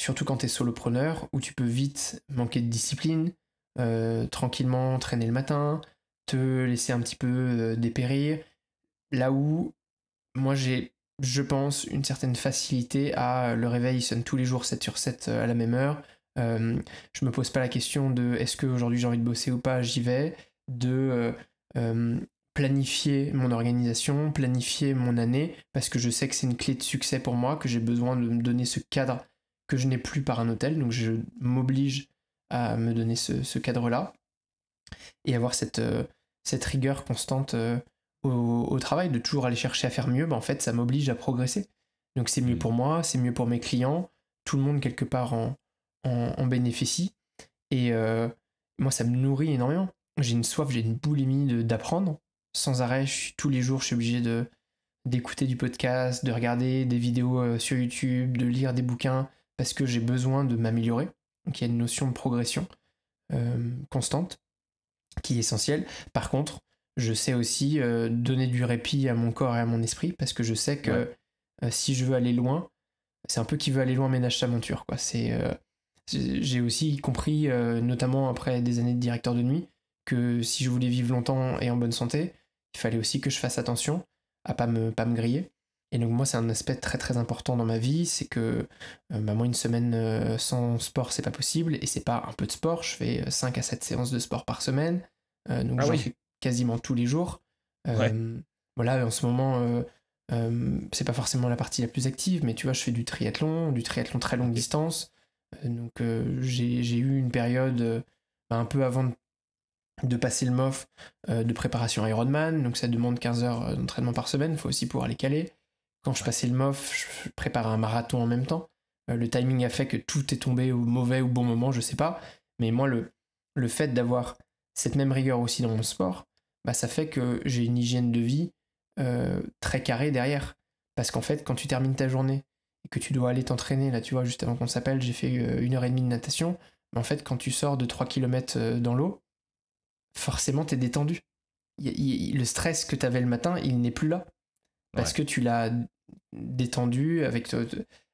Surtout quand tu es solopreneur, où tu peux vite manquer de discipline, euh, tranquillement traîner le matin, te laisser un petit peu dépérir, là où moi j'ai, je pense, une certaine facilité à le réveil, il sonne tous les jours 7 sur 7 à la même heure. je me pose pas la question de est-ce que aujourd'hui j'ai envie de bosser ou pas, j'y vais de euh, euh, planifier mon organisation, planifier mon année, parce que je sais que c'est une clé de succès pour moi, que j'ai besoin de me donner ce cadre que je n'ai plus par un hôtel, donc je m'oblige à me donner ce, cadre-là, et avoir cette, euh, cette rigueur constante au, travail, de toujours aller chercher à faire mieux, bah, en fait ça m'oblige à progresser. Donc c'est mieux mmh. pour moi, c'est mieux pour mes clients, tout le monde quelque part en, bénéficie, et moi ça me nourrit énormément j'ai une soif, j'ai une boulimie d'apprendre. Sans arrêt, tous les jours, je suis obligé de, d'écouter du podcast, de regarder des vidéos euh, sur YouTube, de lire des bouquins, parce que j'ai besoin de m'améliorer. Donc il y a une notion de progression euh, constante qui est essentielle. Par contre, je sais aussi euh, donner du répit à mon corps et à mon esprit, parce que je sais que si je veux aller loin, c'est un peu qui veut aller loin ménage sa monture. Quoi. C'est, j'ai aussi compris, notamment après des années de directeur de nuit, que si je voulais vivre longtemps et en bonne santé, il fallait aussi que je fasse attention à pas me, pas me griller. Et donc moi c'est un aspect très très important dans ma vie, c'est que euh, bah, moi une semaine euh, sans sport c'est pas possible et c'est pas un peu de sport, je fais 5 euh, à 7 séances de sport par semaine, donc ah je fais quasiment tous les jours. Voilà en ce moment c'est pas forcément la partie la plus active, mais tu vois je fais du triathlon, du triathlon très longue distance, donc j'ai eu une période bah, un peu avant de de passer le MOF euh, de préparation Ironman, donc ça demande 15 heures euh, d'entraînement par semaine, il faut aussi pouvoir les caler. Quand je passais le MOF, je prépare un marathon en même temps. Euh, le timing a fait que tout est tombé au mauvais ou bon moment, je sais pas. Mais moi, le, fait d'avoir cette même rigueur aussi dans mon sport, bah, ça fait que j'ai une hygiène de vie très carrée derrière. Parce qu'en fait, quand tu termines ta journée et que tu dois aller t'entraîner, là tu vois, juste avant qu'on s'appelle, j'ai fait une heure et demie de natation. Mais en fait, quand tu sors de 3 km dans l'eau, forcément t'es détendu. le stress que tu avais le matin, il n'est plus là. Parce que tu l'as détendu euh,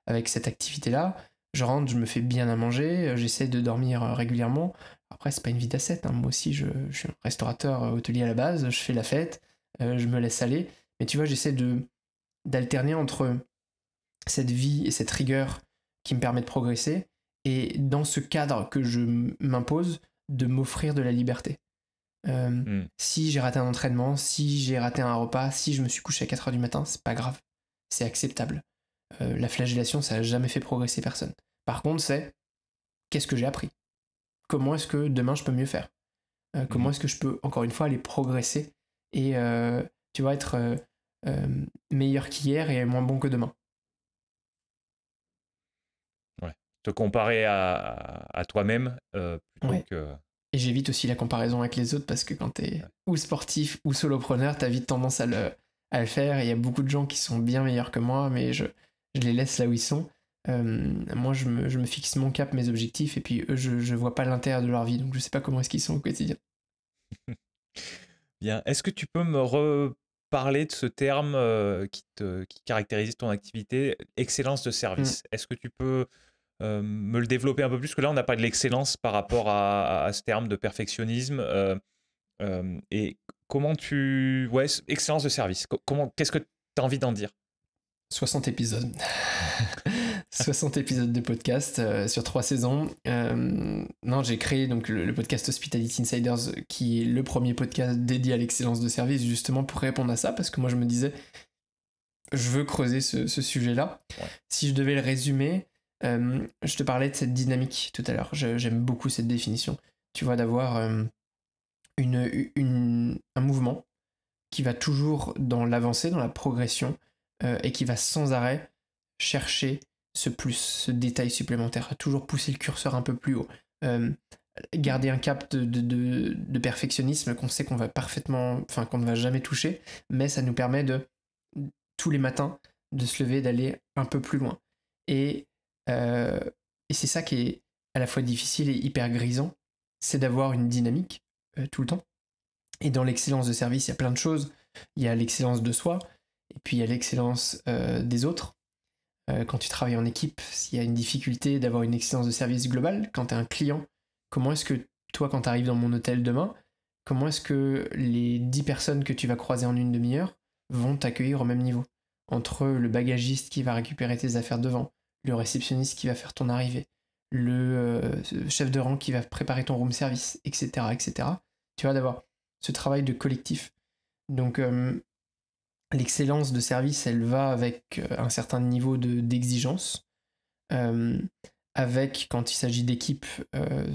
avec, cette activité-là. Je rentre, je me fais bien à manger, euh, j'essaie de dormir euh, régulièrement. Après, c'est pas une vie d'asset. Hein. Moi aussi, je, suis un restaurateur hôtelier à la base, je fais la fête, je me laisse aller. Mais tu vois, j'essaie de d'alterner entre cette vie et cette rigueur qui me permet de progresser et dans ce cadre que je m'impose de m'offrir de la liberté. Euh, hmm. Si j'ai raté un entraînement, si j'ai raté un repas, si je me suis couché à 4h du matin, c'est pas grave. C'est acceptable. Euh, la flagellation, ça n'a jamais fait progresser personne. Par contre, c'est qu'est-ce que j'ai appris Comment est-ce que demain je peux mieux faire euh, Comment mhm. est-ce que je peux, encore une fois, aller progresser et, tu vas être meilleur qu'hier et moins bon que demain te comparer à, toi-même plutôt que et j'évite aussi la comparaison avec les autres parce que quand tu es ou sportif ou solopreneur, as vite tendance à le, faire. Il y a beaucoup de gens qui sont bien meilleurs que moi, mais je, les laisse là où ils sont. Euh, moi, je me, fixe mon cap, mes objectifs, et puis eux, je, ne vois pas l'intérieur de leur vie, donc je sais pas comment est-ce qu'ils sont au quotidien. Bien. Est-ce que tu peux me reparler de ce terme euh, qui, te, caractérise ton activité, excellence de service mm. Est-ce que tu peux euh, me le développer un peu plus Parce que là, on a pas de l'excellence par rapport à, ce terme de perfectionnisme. Euh, euh, et comment tu. Ouais, excellence de service. Comment, qu'est-ce que tu as envie d'en dire 60 épisodes. 60 épisodes de podcast sur 3 saisons. non, j'ai créé donc le, podcast Hospitality Insiders, qui est le premier podcast dédié à l'excellence de service, justement pour répondre à ça, parce que moi je me disais, je veux creuser ce, sujet-là. Si je devais le résumer, euh, je te parlais de cette dynamique tout à l'heure. J'aime beaucoup cette définition. Tu vois, d'avoir euh, une, un mouvement qui va toujours dans l'avancée, dans la progression, euh, et qui va sans arrêt chercher ce plus, ce détail supplémentaire, toujours pousser le curseur un peu plus haut, garder un cap de, de, de perfectionnisme qu'on sait qu'on va parfaitement, enfin qu'on ne va jamais toucher, mais ça nous permet de tous les matins de se lever, d'aller un peu plus loin. Et euh, et c'est ça qui est à la fois difficile et hyper grisant, c'est d'avoir une dynamique euh, tout le temps. Et dans l'excellence de service, il y a plein de choses. Il y a l'excellence de soi, et puis il y a l'excellence euh, des autres. quand tu travailles en équipe, s'il y a une difficulté d'avoir une excellence de service globale, quand tu es un client, comment est-ce que toi, quand tu arrives dans mon hôtel demain, comment est-ce que les 10 personnes que tu vas croiser en une demi-heure vont t'accueillir au même niveau Entre le bagagiste qui va récupérer tes affaires devant, le réceptionniste qui va faire ton arrivée, le euh, chef de rang qui va préparer ton room service, etc. etc. Tu vas d'avoir ce travail de collectif. Donc euh, l'excellence de service, elle va avec euh, un certain niveau d'exigence, avec, quand il s'agit d'équipe,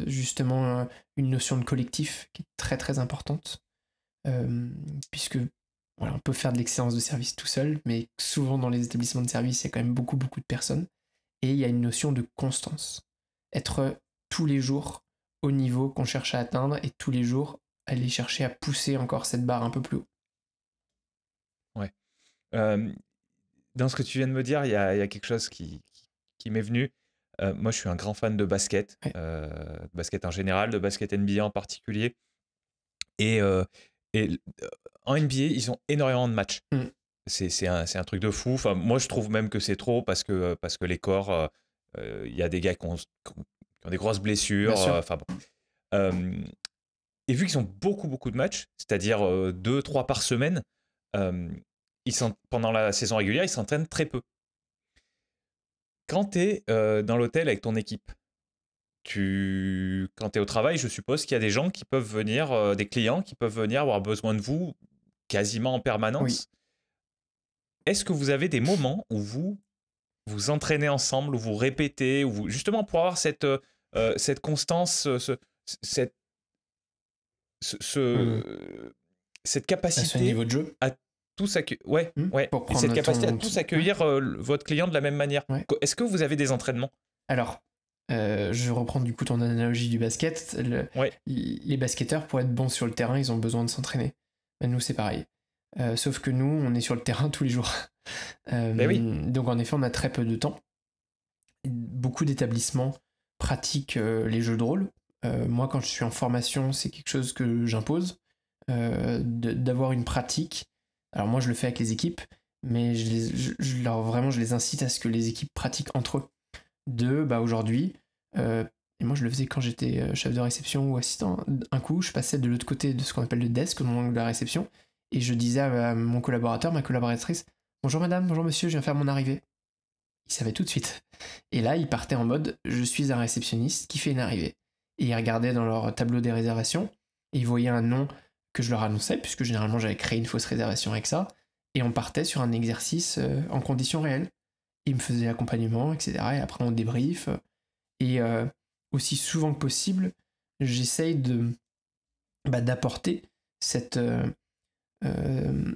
justement une notion de collectif qui est très très importante, puisque voilà, on peut faire de l'excellence de service tout seul, mais souvent dans les établissements de service, il y a quand même beaucoup beaucoup de personnes et il y a une notion de constance. Être tous les jours au niveau qu'on cherche à atteindre et tous les jours aller chercher à pousser encore cette barre un peu plus haut. Ouais. Euh, dans ce que tu viens de me dire, il y, a, quelque chose qui, m'est venu. Euh, moi, je suis un grand fan de basket, euh, basket en général, de basket NBA en particulier. Et, en NBA, ils ont énormément de matchs. Mm c'est un, truc de fou. Enfin, moi, je trouve même que c'est trop parce que, parce que les corps, euh, euh, il y a des gars qui ont, des grosses blessures. Euh, enfin, et vu qu'ils ont beaucoup, beaucoup de matchs, c'est-à-dire 2 deux, trois par semaine, ils sont, pendant la saison régulière, ils s'entraînent très peu. Quand tu es dans l'hôtel avec ton équipe, tu... quand tu es au travail, je suppose qu'il y a des gens qui peuvent venir, des clients qui peuvent venir avoir besoin de vous quasiment en permanence. Est-ce que vous avez des moments où vous vous entraînez ensemble, où vous répétez, justement pour avoir cette, euh, euh, cette constance, cette, cette capacité à, tous accueillir, ouais, euh, cette capacité à accueillir votre client de la même manière. Est-ce que vous avez des entraînements Alors, je reprends du coup ton analogie du basket. Les basketteurs, pour être bons sur le terrain, ils ont besoin de s'entraîner. nous, c'est pareil. Euh, sauf que nous, on est sur le terrain tous les jours. Euh, ben donc en effet, on a très peu de temps. Beaucoup d'établissements pratiquent euh, les jeux de rôle. moi, quand je suis en formation, c'est quelque chose que j'impose, d'avoir une pratique. Alors moi, je le fais avec les équipes, mais je, vraiment, je les incite à ce que les équipes pratiquent entre eux. d'eux, bah aujourd'hui, et moi, je le faisais quand j'étais chef de réception ou assistant. Un coup, je passais de l'autre côté de ce qu'on appelle le desk, au moment de la réception, et je disais à mon collaborateur, ma collaboratrice, Bonjour madame, bonjour monsieur, je viens faire mon arrivée. Il savait tout de suite. Et là, il partait en mode Je suis un réceptionniste qui fait une arrivée. Et ils regardaient dans leur tableau des réservations, et ils voyaient un nom que je leur annonçais, puisque généralement j'avais créé une fausse réservation avec ça, et on partait sur un exercice euh, en conditions réelles. Ils me faisaient l'accompagnement, etc. Et après on débrief. Et euh, aussi souvent que possible, j'essaye de bah, d'apporter cette, euh, euh,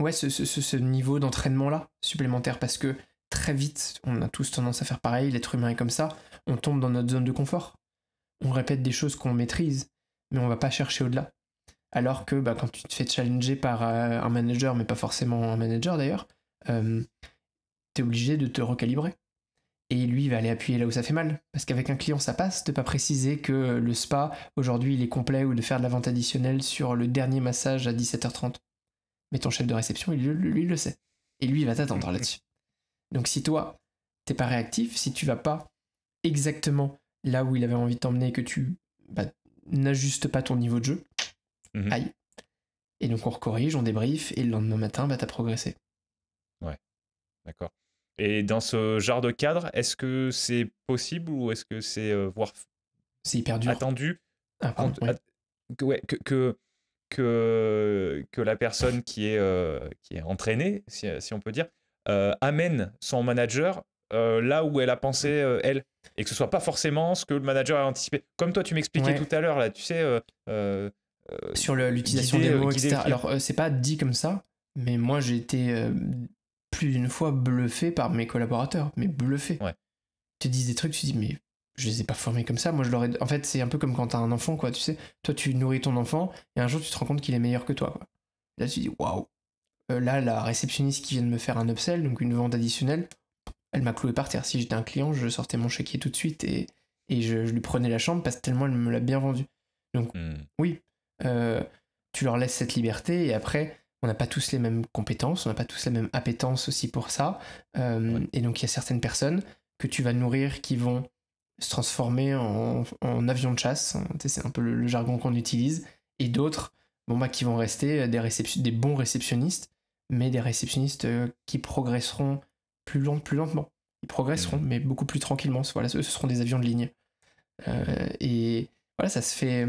ouais, ce, niveau d'entraînement-là supplémentaire, parce que très vite, on a tous tendance à faire pareil, l'être humain est comme ça, on tombe dans notre zone de confort. On répète des choses qu'on maîtrise, mais on va pas chercher au-delà. Alors que bah, quand tu te fais challenger par euh, un manager, mais pas forcément un manager d'ailleurs, euh, tu es obligé de te recalibrer et lui il va aller appuyer là où ça fait mal. Parce qu'avec un client ça passe de pas préciser que le spa aujourd'hui il est complet ou de faire de la vente additionnelle sur le dernier massage à 17h30. Mais ton chef de réception, lui, le sait. Et lui il va t'attendre là-dessus. Donc si toi, t'es pas réactif, si tu vas pas exactement là où il avait envie de t'emmener et que tu bah, n'ajustes pas ton niveau de jeu, mhm. aïe. Et donc on recorrige, on débrief, et le lendemain matin, bah, t'as progressé. Ouais, d'accord. Et dans ce genre de cadre, est-ce que c'est possible ou est-ce que c'est euh, voire c'est hyper dur. attendu que, que, que, que, la personne qui est, euh, qui est entraînée, si, on peut dire, euh, amène son manager là où elle a pensé elle et que ce soit pas forcément ce que le manager a anticipé. Comme toi, tu m'expliquais tout à l'heure là, tu sais. sur l'utilisation des mots, etc. Alors, c'est pas dit comme ça, mais moi, j'ai été plus d'une fois bluffé par mes collaborateurs, mais bluffé. Ouais. Ils te disent des trucs, tu te dis, mais je les ai pas formés comme ça. Moi, je leur En fait, c'est un peu comme quand t'as un enfant, quoi. Tu sais, toi, tu nourris ton enfant et un jour, tu te rends compte qu'il est meilleur que toi, Là, tu te dis, waouh. Euh, là, la réceptionniste qui vient de me faire un upsell, donc une vente additionnelle, elle m'a cloué par terre. Si j'étais un client, je sortais mon chéquier tout de suite et, je, lui prenais la chambre parce que tellement elle me l'a bien vendu. Donc, hmm. oui, euh, tu leur laisses cette liberté et après, on n'a pas tous les mêmes compétences, on n'a pas tous la même appétence aussi pour ça. Euh, et donc il y a certaines personnes que tu vas nourrir qui vont se transformer en, avions avion de chasse, hein, c'est un peu le, jargon qu'on utilise, et d'autres bon, bah, qui vont rester euh, des, des bons réceptionnistes, mais des réceptionnistes euh, qui progresseront plus, plus lentement. Ils progresseront, mmh. mais beaucoup plus tranquillement. Voilà, ce, ce seront des avions de ligne. et voilà, ça se fait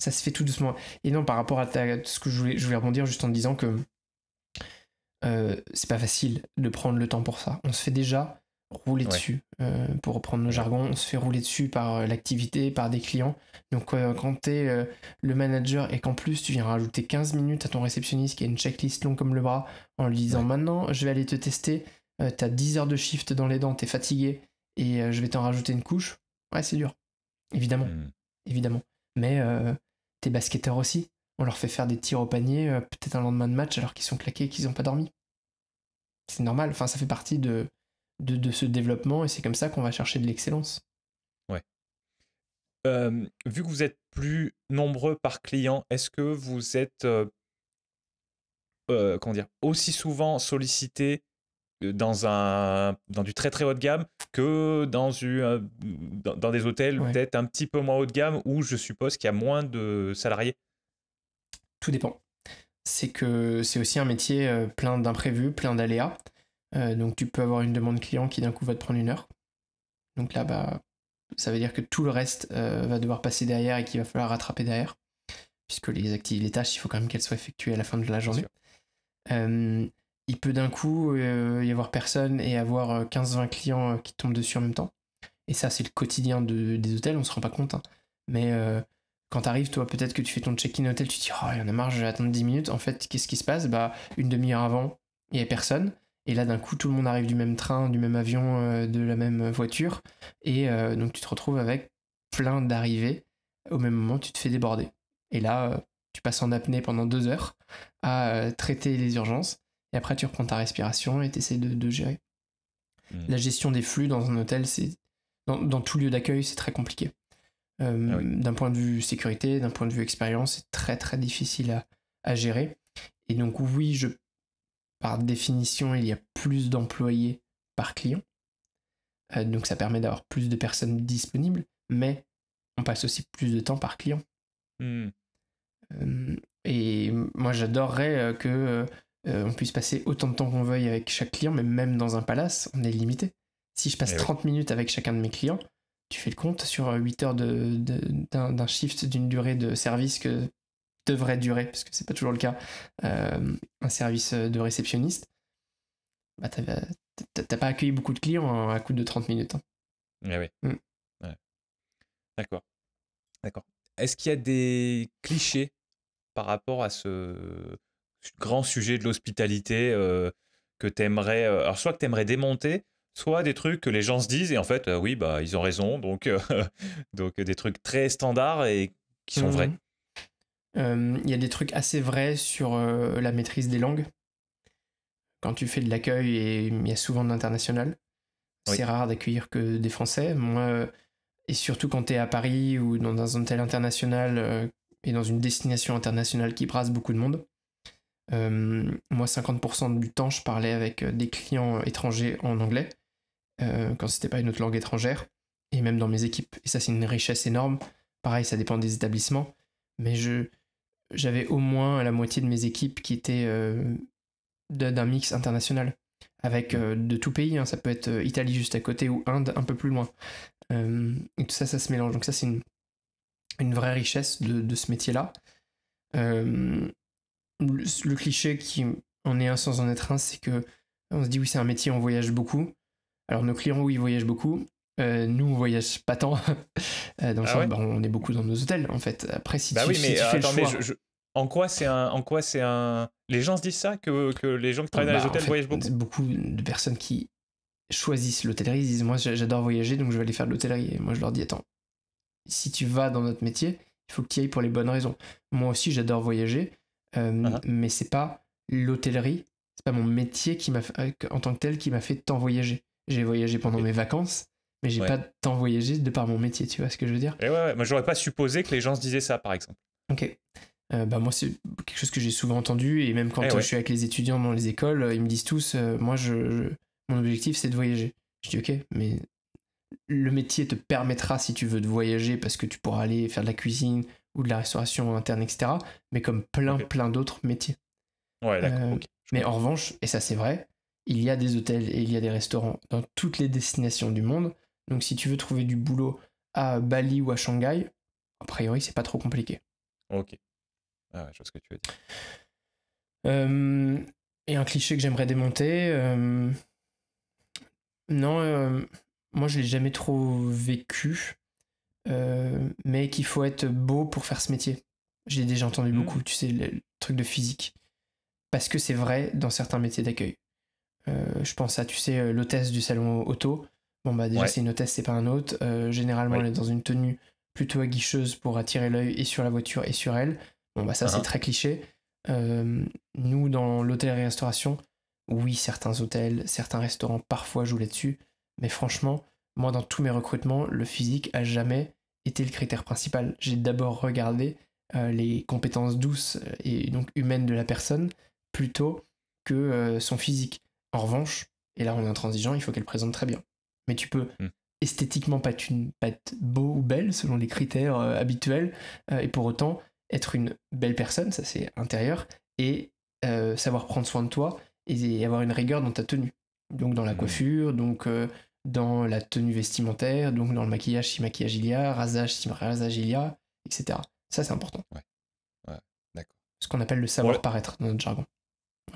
ça se fait tout doucement. Et non, par rapport à, ce que je voulais, rebondir juste en disant que euh, c'est pas facile de prendre le temps pour ça. On se fait déjà rouler dessus, euh, pour reprendre nos jargons, on se fait rouler dessus par euh, l'activité, par des clients. Donc quand tu es le manager et qu'en plus tu viens rajouter 15 minutes à ton réceptionniste qui a une checklist long comme le bras en lui disant maintenant je vais aller te tester, tu as 10 heures de shift dans les dents, t'es fatigué et je vais t'en rajouter une couche, ouais c'est dur, évidemment, mmh. évidemment. Mais tes basketteurs aussi. On leur fait faire des tirs au panier, euh, peut-être un lendemain de match, alors qu'ils sont claqués et qu'ils n'ont pas dormi. C'est normal, enfin, ça fait partie de, de, ce développement et c'est comme ça qu'on va chercher de l'excellence. Ouais. Euh, vu que vous êtes plus nombreux par client, est-ce que vous êtes euh, comment dire, aussi souvent sollicité dans, un, dans du très très haut de gamme que dans, une, euh, dans, des hôtels peut-être un petit peu moins haut de gamme où je suppose qu'il y a moins de salariés Tout dépend. C'est que c'est aussi un métier euh, plein d'imprévus, plein d'aléas. Euh, donc tu peux avoir une demande client qui d'un coup va te prendre une heure. Donc là, bah, ça veut dire que tout le reste va devoir passer derrière et qu'il va falloir rattraper derrière. Puisque les, tâches, il faut quand même qu'elles soient effectuées à la fin de la journée. Euh, il peut d'un coup euh, y avoir personne et avoir 15-20 euh, clients euh, qui tombent dessus en même temps. Et ça, c'est le quotidien des hôtels, on se rend pas compte. Hein. Mais quand t'arrives, toi, peut-être que tu fais ton check-in hôtel, tu te dis, oh, il y en a marre, je vais attendre 10 minutes. En fait, qu'est-ce qui se passe Bah, une demi-heure avant, il n'y avait personne. Et là, d'un coup, tout le monde arrive du même train, du même avion, de la même voiture. Et donc, tu te retrouves avec plein d'arrivées. Au même moment, tu te fais déborder. Et là, tu passes en apnée pendant deux heures à traiter les urgences et après, tu reprends ta respiration et tu essaies de, gérer. Mm. La gestion des flux dans un hôtel, c'est dans, tout lieu d'accueil, c'est très compliqué. Euh, ah d'un point de vue sécurité, d'un point de vue expérience, c'est très très difficile à, gérer. Et donc oui, je, par définition, il y a plus d'employés par client. Euh, donc ça permet d'avoir plus de personnes disponibles, mais on passe aussi plus de temps par client. Mm. Euh, et moi j'adorerais que euh, on puisse passer autant de temps qu'on veuille avec chaque client, mais même dans un palace, on est limité. Si je passe 30 eh minutes avec chacun de mes clients, tu fais le compte sur 8 euh, heures d'un shift d'une durée de service que devrait durer, parce que c'est pas toujours le cas, euh, un service de réceptionniste, bah t'as pas accueilli beaucoup de clients à coup de 30 minutes. Hein. Eh oui. Mm. D'accord. D'accord. Est-ce qu'il y a des clichés par rapport à ce, grand sujet de l'hospitalité euh, que t'aimerais, euh, alors soit que aimerais démonter, soit des trucs que les gens se disent et en fait, euh, oui, bah ils ont raison, donc donc des trucs très standards et qui sont vrais. Mmh il y a des trucs assez vrais sur la maîtrise des langues. Quand tu fais de l'accueil et il y a souvent de l'international, c'est rare d'accueillir que des Français. Moi, et surtout quand tu es à Paris ou dans un hôtel international et dans une destination internationale qui brasse beaucoup de monde, euh, moi, 50% du temps, je parlais avec euh, des clients euh, étrangers en anglais, quand c'était pas une autre langue étrangère, et même dans mes équipes. Et ça, c'est une richesse énorme. Pareil, ça dépend des établissements, mais je j'avais au moins la moitié de mes équipes qui étaient d'un mix international, avec de tout pays, hein. ça peut être Italie juste à côté ou Inde un peu plus loin. et tout ça, ça se mélange. Donc ça, c'est une, vraie richesse de, de ce métier-là le, cliché qui en est un sans en être un, c'est que on se dit oui c'est un métier, on voyage beaucoup. Alors nos clients oui ils voyagent beaucoup, euh, nous on voyage pas tant. Euh, dans ah bah, on est beaucoup dans nos hôtels en fait. Après si bah tu, fais En quoi c'est un, en quoi c'est un. Les gens se disent ça que, les gens qui travaillent dans les bah, hôtels voyagent beaucoup. Beaucoup de personnes qui choisissent l'hôtellerie, disent moi j'adore voyager donc je vais aller faire de l'hôtellerie. Et moi je leur dis attends, si tu vas dans notre métier, il faut que tu y ailles pour les bonnes raisons. Moi aussi j'adore voyager, euh, uh-huh. Mais c'est pas l'hôtellerie, c'est pas mon métier qui m'a euh, en tant que tel qui m'a fait tant voyager. J'ai voyagé pendant mes vacances, mais j'ai pas tant voyagé de par mon métier, tu vois ce que je veux dire Et ouais, moi j'aurais pas supposé que les gens se disaient ça, par exemple. Ok. Euh, bah moi c'est quelque chose que j'ai souvent entendu et même quand eh je suis avec les étudiants dans les écoles, ils me disent tous, moi je, mon objectif c'est de voyager. Je dis ok, mais le métier te permettra si tu veux de voyager parce que tu pourras aller faire de la cuisine, ou de la restauration interne, etc. Mais comme plein, plein d'autres métiers. Ouais, d'accord. Euh, mais en revanche, et ça c'est vrai, il y a des hôtels et il y a des restaurants dans toutes les destinations du monde. Donc si tu veux trouver du boulot à Bali ou à Shanghai, a priori c'est pas trop compliqué. Ok. Ah, je vois ce que tu veux dire. Euh, et un cliché que j'aimerais démonter. Euh, non, moi je l'ai jamais trop vécu. Euh, mais qu'il faut être beau pour faire ce métier. J'ai déjà entendu mm. beaucoup, tu sais, le truc de physique. Parce que c'est vrai dans certains métiers d'accueil. Euh, je pense à, tu sais, euh, l'hôtesse du salon auto. Bon, bah déjà, c'est une hôtesse, c'est pas un hôte. généralement, elle est dans une tenue plutôt aguicheuse pour attirer l'œil et sur la voiture et sur elle. Bon, bah ça, c'est uh-huh. très cliché. nous, dans l'hôtel et restauration oui, certains hôtels, certains restaurants parfois jouent là-dessus. Mais franchement, moi, dans tous mes recrutements, le physique a jamais était le critère principal. J'ai d'abord regardé euh, les compétences douces euh, et donc humaines de la personne plutôt que euh, son physique. En revanche, et là on est intransigeant, il faut qu'elle présente très bien. Mais tu peux hmm. esthétiquement pas, une, être beau ou belle selon les critères habituels et pour autant être une belle personne, ça c'est intérieur, et savoir prendre soin de toi et, avoir une rigueur dans ta tenue. Donc dans la hmm. coiffure, donc dans la tenue vestimentaire, donc dans le maquillage si maquillage il y a, rasage si rasage il y a, etc. Ça, c'est important. Ouais. D'accord. Ce qu'on appelle le savoir-paraître dans notre jargon.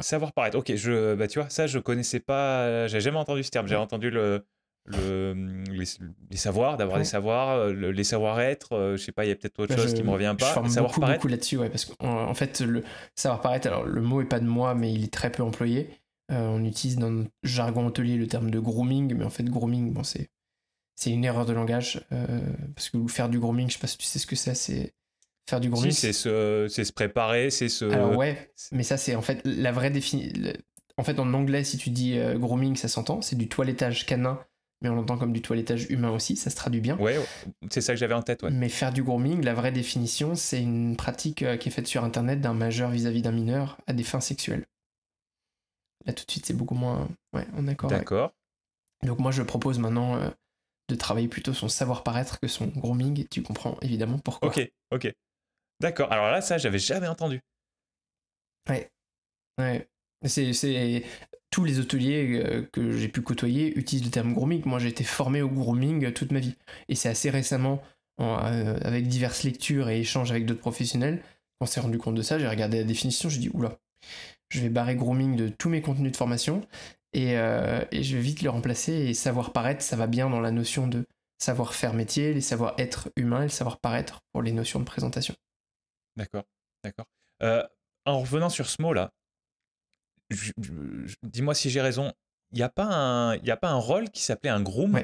Savoir-paraître, ok, je, bah, tu vois, ça, je connaissais pas, j'ai jamais entendu ce terme, j'ai entendu le, le, les, savoirs, d'avoir des savoirs, euh, les savoir-être, euh, je sais pas, il y a peut-être autre bah, chose qui me revient pas. Je forme savoir beaucoup, beaucoup là-dessus, ouais, parce qu'en en fait, le savoir-paraître, alors le mot est pas de moi, mais il est très peu employé. Euh, on utilise dans notre jargon hôtelier le terme de grooming, mais en fait, grooming, bon, c'est, c'est une erreur de langage. Euh, parce que faire du grooming, je sais pas si tu sais ce que c'est, c'est faire du grooming. c'est, se, c'est se préparer, c'est se. ouais, mais ça, c'est en fait la vraie définition. En fait, en anglais, si tu dis euh, grooming, ça s'entend, c'est du toilettage canin, mais on l'entend comme du toilettage humain aussi, ça se traduit bien. Ouais, c'est ça que j'avais en tête. Ouais. Mais faire du grooming, la vraie définition, c'est une pratique qui est faite sur Internet d'un majeur vis-à-vis d'un mineur à des fins sexuelles. Là, tout de suite, c'est beaucoup moins ouais, on accord. D'accord. Donc, moi, je propose maintenant euh, de travailler plutôt son savoir-paraître que son grooming. tu comprends évidemment pourquoi. Ok, ok. D'accord. Alors là, ça, j'avais jamais entendu. Ouais. Ouais. C'est. Tous les hôteliers euh, que j'ai pu côtoyer utilisent le terme grooming. Moi, j'ai été formé au grooming euh, toute ma vie. Et c'est assez récemment, avec diverses lectures et échanges avec d'autres professionnels, on s'est rendu compte de ça. J'ai regardé la définition, j'ai dit, oula, je vais barrer grooming de tous mes contenus de formation euh, et, je vais vite le remplacer. Et savoir paraître, ça va bien dans la notion de savoir-faire métier, les savoir-être humain, et le savoir-paraître pour les notions de présentation. D'accord, d'accord. Euh, en revenant sur ce mot-là, dis-moi si j'ai raison, il n'y a, pas un, a pas un rôle qui s'appelait un groom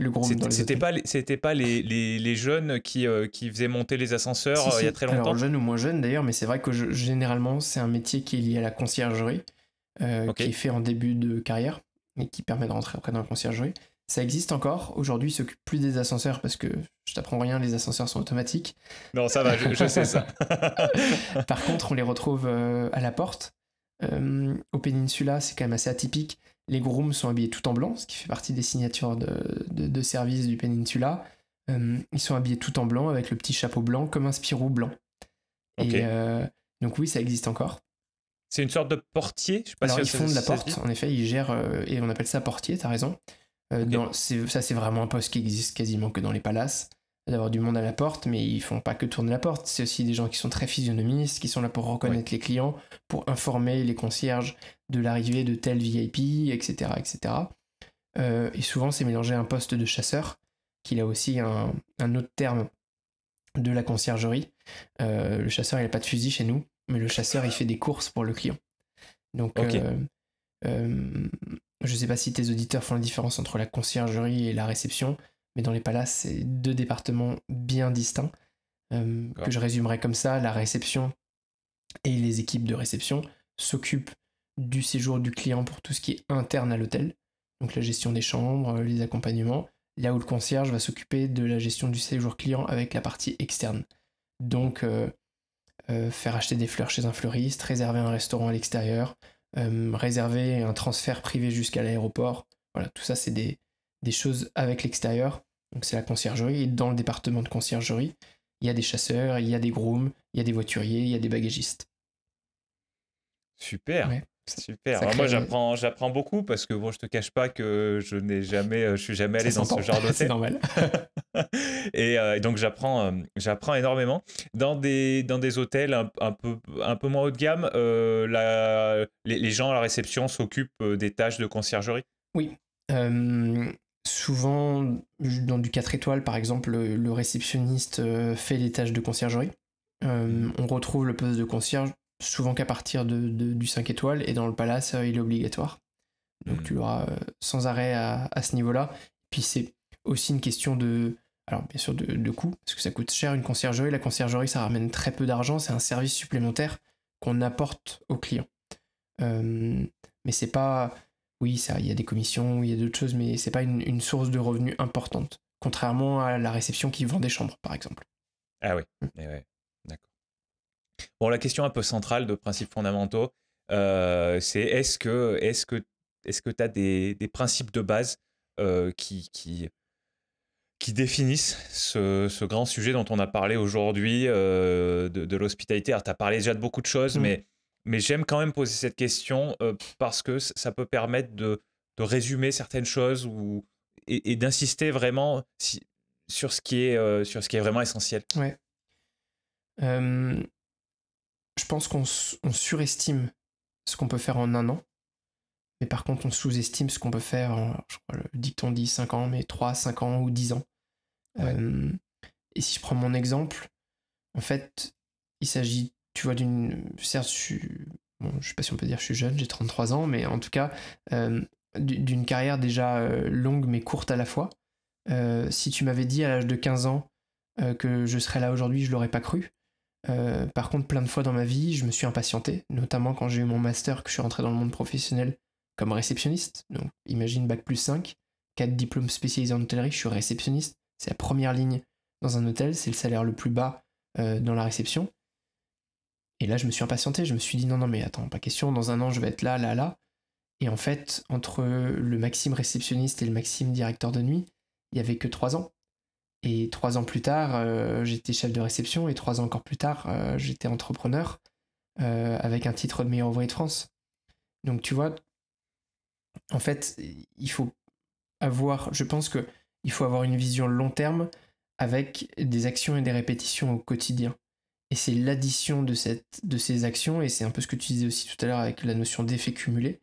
le C'était pas, c'était pas les, les, les jeunes qui, euh, qui faisaient monter les ascenseurs euh, il y a très longtemps. Les jeunes ou moins jeunes d'ailleurs, mais c'est vrai que généralement c'est un métier qui est lié à la conciergerie, euh, qui est fait en début de carrière et qui permet de rentrer après dans la conciergerie. Ça existe encore. Aujourd'hui, ils s'occupent plus des ascenseurs parce que je t'apprends rien, les ascenseurs sont automatiques. Non, ça va, je, sais ça. Par contre, on les retrouve à la porte. Euh, au Peninsula, c'est quand même assez atypique. Les grooms sont habillés tout en blanc, ce qui fait partie des signatures de, de, service du Peninsula. Euh, ils sont habillés tout en blanc avec le petit chapeau blanc comme un Spirou blanc. Et euh, donc oui, ça existe encore. C'est une sorte de portier. Je sais pas Alors ils font de la porte. En effet, ils gèrent euh, et on appelle ça portier. T'as raison. dans c'est ça c'est vraiment un poste qui existe quasiment que dans les palaces d'avoir du monde à la porte, mais ils font pas que tourner la porte. C'est aussi des gens qui sont très physionomistes, qui sont là pour reconnaître les clients, pour informer les concierges de l'arrivée de tel VIP, etc. etc. Euh, et souvent, c'est mélangé un poste de chasseur, qui a aussi un, autre terme de la conciergerie. Euh, le chasseur, il n'a pas de fusil chez nous, mais le chasseur, il fait des courses pour le client. Donc, euh, je ne sais pas si tes auditeurs font la différence entre la conciergerie et la réception, mais dans les palaces, c'est deux départements bien distincts, que je résumerai comme ça. La réception et les équipes de réception s'occupent du séjour du client pour tout ce qui est interne à l'hôtel, donc la gestion des chambres, euh, les accompagnements, là où le concierge va s'occuper de la gestion du séjour client avec la partie externe. Donc euh, euh, faire acheter des fleurs chez un fleuriste, réserver un restaurant à l'extérieur, réserver un transfert privé jusqu'à l'aéroport, voilà, tout ça c'est des, des choses avec l'extérieur. Donc c'est la conciergerie, et dans le département de conciergerie, il y a des chasseurs, il y a des grooms, il y a des voituriers, il y a des bagagistes. Super. Super. moi, j'apprends, j'apprends beaucoup parce que bon, je te cache pas que je n'ai jamais, euh, je suis jamais allé dans ce genre d'hôtel. C'est normal. Euh, et, donc j'apprends, euh, j'apprends énormément dans des dans des hôtels un, peu un peu moins haut de gamme. Euh, les, gens à la réception s'occupent des tâches de conciergerie. Oui. souvent, dans du 4 étoiles, par exemple, le, réceptionniste fait les tâches de conciergerie. Mmh. on retrouve le poste de concierge souvent qu'à partir de, du 5 étoiles, et dans le palace, euh, il est obligatoire. Donc hmm. tu l'auras euh, sans arrêt à, à ce niveau-là. Puis c'est aussi une question de, alors bien sûr de, de, coût, parce que ça coûte cher une conciergerie. La conciergerie, ça ramène très peu d'argent, c'est un service supplémentaire qu'on apporte aux clients. Euh, mais c'est pas, oui, ça, il y a des commissions, il y a d'autres choses, mais c'est pas une, source de revenus importante, contrairement à la réception qui vend des chambres, par exemple. Ah oui, hmm. eh ouais. Bon, la question un peu centrale de principes fondamentaux, euh, c'est est-ce que est-ce que est-ce que tu as des, principes de base euh, qui, qui, définissent ce, grand sujet dont on a parlé aujourd'hui euh, de, l'hospitalité Alors, tu as parlé déjà de beaucoup de choses, mmh. mais, mais j'aime quand même poser cette question parce que ça peut permettre de, résumer certaines choses ou, et, d'insister vraiment sur, ce qui est, sur ce qui est vraiment essentiel. Ouais je pense qu'on surestime ce qu'on peut faire en un an. Mais par contre, on sous-estime ce qu'on peut faire en, je crois, le dicton dit 5 ans, mais 3, 5 ans ou 10 ans. Euh, et si je prends mon exemple, en fait, il s'agit, tu vois, d'une. Certes, je sais pas si on peut dire je suis jeune, j'ai 33 ans, mais en tout cas, euh, d'une carrière déjà euh, longue mais courte à la fois. si tu m'avais dit à l'âge de 15 ans que je serais là aujourd'hui, je l'aurais pas cru. Euh, par contre, plein de fois dans ma vie, je me suis impatienté, notamment quand j'ai eu mon master, que je suis rentré dans le monde professionnel comme réceptionniste. Donc, imagine bac plus 5, 4 diplômes spécialisés en hôtellerie, je suis réceptionniste. C'est la première ligne dans un hôtel, c'est le salaire le plus bas euh, dans la réception. Et là, je me suis impatienté, je me suis dit non, non, mais attends, pas question, dans un an, je vais être là, là, là. Et en fait, entre le Maxime réceptionniste et le Maxime directeur de nuit, il n'y avait que 3 ans. Et trois ans plus tard, euh, j'étais chef de réception et trois ans encore plus tard, euh, j'étais entrepreneur euh, avec un titre de meilleur ouvrier de France. Donc tu vois, en fait, il faut avoir, je pense que il faut avoir une vision long terme avec des actions et des répétitions au quotidien. Et c'est l'addition de, de ces actions, et c'est un peu ce que tu disais aussi tout à l'heure avec la notion d'effet cumulé,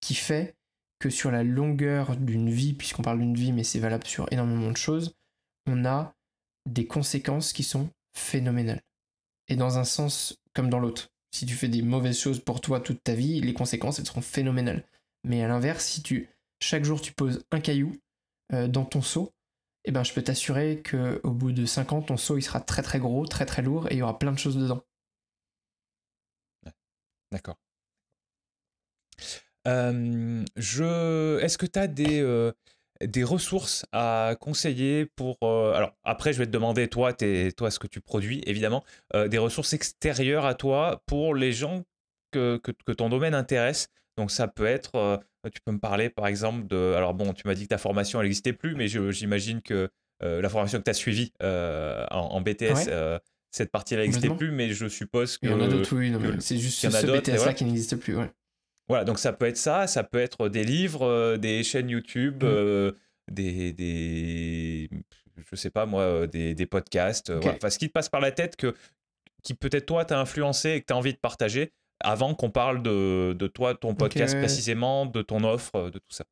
qui fait que sur la longueur d'une vie, puisqu'on parle d'une vie, mais c'est valable sur énormément de choses, on a des conséquences qui sont phénoménales. Et dans un sens comme dans l'autre. Si tu fais des mauvaises choses pour toi toute ta vie, les conséquences, elles seront phénoménales. Mais à l'inverse, si tu chaque jour tu poses un caillou euh, dans ton seau, eh ben, je peux t'assurer qu'au bout de 5 ans, ton seau il sera très très gros, très très lourd et il y aura plein de choses dedans. D'accord. Euh, je... Est-ce que tu as des, euh, des ressources à conseiller pour... Euh, alors après, je vais te demander, toi, es, toi ce que tu produis, évidemment, euh, des ressources extérieures à toi pour les gens que, que, ton domaine intéresse. Donc ça peut être, euh, tu peux me parler par exemple de... Alors bon, tu m'as dit que ta formation, elle n'existait plus, mais j'imagine que la formation que tu as suivie en, BTS... cette partie-là n'existait plus, mais je suppose que. Il y en a d'autres, oui. C'est juste ce BTS-là qui n'existe plus. Voilà, donc ça peut être ça, ça peut être euh, des livres, euh, des chaînes YouTube, mmh. euh, des, des, je sais pas moi, des, des podcasts. Voilà. ce qui te passe par la tête, que, qui peut-être toi t'a influencé et que tu as envie de partager avant qu'on parle de, de, toi, ton podcast précisément, de ton offre, de tout ça.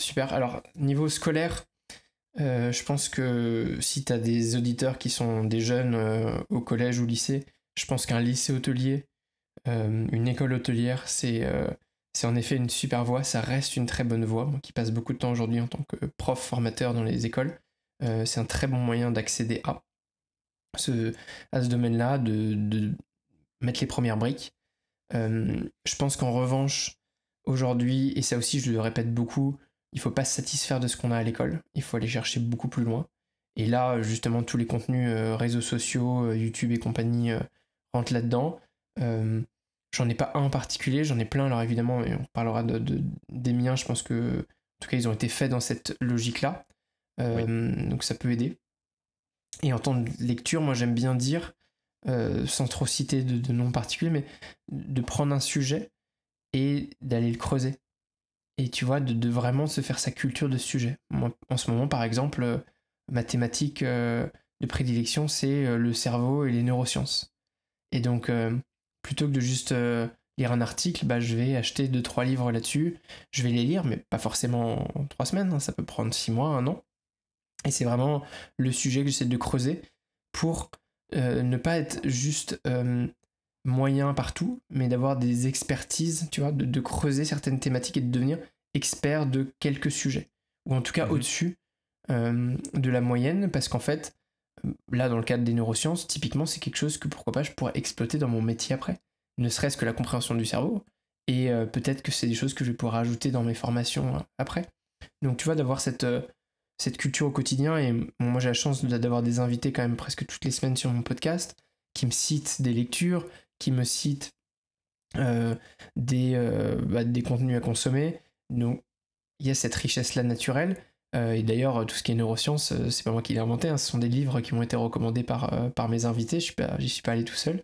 super. Alors, niveau scolaire, je pense que si tu as des auditeurs qui sont des jeunes au collège ou lycée, je pense qu'un lycée hôtelier, euh, une école hôtelière, euh, c'est en effet une super voie, ça reste une très bonne voie. qui passe beaucoup de temps aujourd'hui en tant que prof formateur dans les écoles, euh, c'est un très bon moyen d'accéder à ce, à ce domaine-là, de, mettre les premières briques. je pense qu'en revanche, aujourd'hui, et ça aussi je le répète beaucoup, il ne faut pas se satisfaire de ce qu'on a à l'école, il faut aller chercher beaucoup plus loin. Et là, justement, tous les contenus réseaux sociaux, YouTube et compagnie rentrent là-dedans. Euh, j'en ai pas un en particulier, j'en ai plein. Alors évidemment, euh, on parlera de, des miens, je pense que, en tout cas, ils ont été faits dans cette logique-là. Euh, donc ça peut aider. Et en temps de lecture, moi j'aime bien dire, sans trop citer de, noms particuliers, mais de prendre un sujet et d'aller le creuser et tu vois, de, vraiment se faire sa culture de sujet. en ce moment, par exemple, ma thématique de prédilection, c'est le cerveau et les neurosciences. Et donc, plutôt que de juste euh, lire un article, bah, je vais acheter deux, trois livres là-dessus, je vais les lire, mais pas forcément en trois semaines, hein. ça peut prendre six mois, un an. Et c'est vraiment le sujet que j'essaie de creuser pour euh, ne pas être juste euh, moyen partout, mais d'avoir des expertises, tu vois, de, creuser certaines thématiques et de devenir expert de quelques sujets, ou en tout cas mmh au-dessus de la moyenne, parce qu'en fait, là, dans le cadre des neurosciences, typiquement, c'est quelque chose que pourquoi pas je pourrais exploiter dans mon métier après. Ne serait-ce que la compréhension du cerveau. Et euh, peut-être que c'est des choses que je pourrais ajouter dans mes formations hein, après. Donc, tu vois, d'avoir cette, euh, culture au quotidien. Et moi, j'ai la chance d'avoir des invités quand même presque toutes les semaines sur mon podcast qui me citent des lectures, qui me citent euh, des, bah, des contenus à consommer. Donc, il y a cette richesse-là naturelle. Euh, et d'ailleurs, euh, tout ce qui est neurosciences, euh, c'est pas moi qui l'ai inventé, hein. ce sont des livres qui m'ont été recommandés par, par mes invités, je n'y suis pas allé tout seul.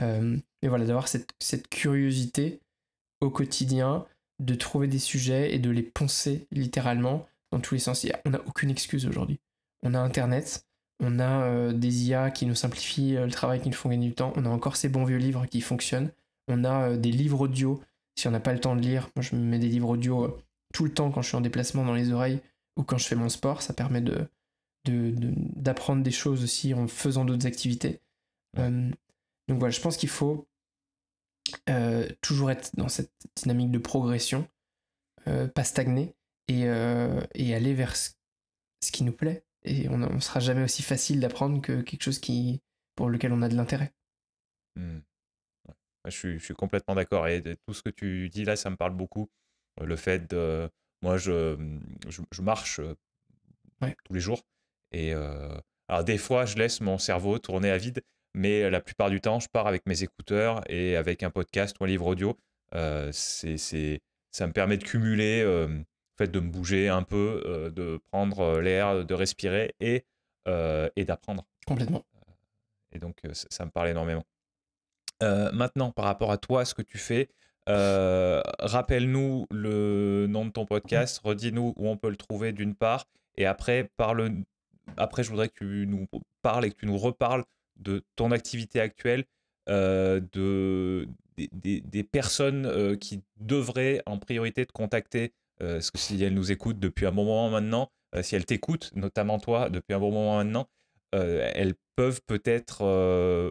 mais voilà, d'avoir cette, cette, curiosité au quotidien, de trouver des sujets et de les poncer littéralement dans tous les sens. On n'a aucune excuse aujourd'hui. On a Internet, on a des IA qui nous simplifient le travail, qui nous font gagner du temps. On a encore ces bons vieux livres qui fonctionnent. On a des livres audio. Si on n'a pas le temps de lire, moi je me mets des livres audio tout le temps quand je suis en déplacement dans les oreilles ou quand je fais mon sport, ça permet de, d'apprendre de, des choses aussi en faisant d'autres activités. Euh, donc voilà, je pense qu'il faut euh, toujours être dans cette dynamique de progression, euh, pas stagner et, et, aller vers ce, qui nous plaît. Et on ne sera jamais aussi facile d'apprendre que quelque chose qui, pour lequel on a de l'intérêt. Hmm. Je, suis, je suis complètement d'accord. Et tout ce que tu dis là, ça me parle beaucoup. Le fait de moi, mm, je, je, marche euh, tous les jours. Et euh, alors, des fois, je laisse mon cerveau tourner à vide, mais euh, la plupart du temps, je pars avec mes écouteurs et avec un podcast ou un livre audio. c'est, ça me permet de cumuler, fait de me bouger un peu, de prendre l'air, de respirer et, et d'apprendre. Complètement. Et donc, ça, me parle énormément. maintenant, par rapport à toi, ce que tu fais, euh, rappelle-nous le nom de ton podcast, redis-nous où on peut le trouver d'une part, et après, parle... après, je voudrais que tu nous parles et que tu nous reparles de ton activité actuelle, euh, de, des, personnes euh, qui devraient en priorité te contacter, parce que si elles nous écoutent depuis un bon moment maintenant, si elles t'écoutent, notamment toi, depuis un bon moment maintenant, elles peuvent peut-être.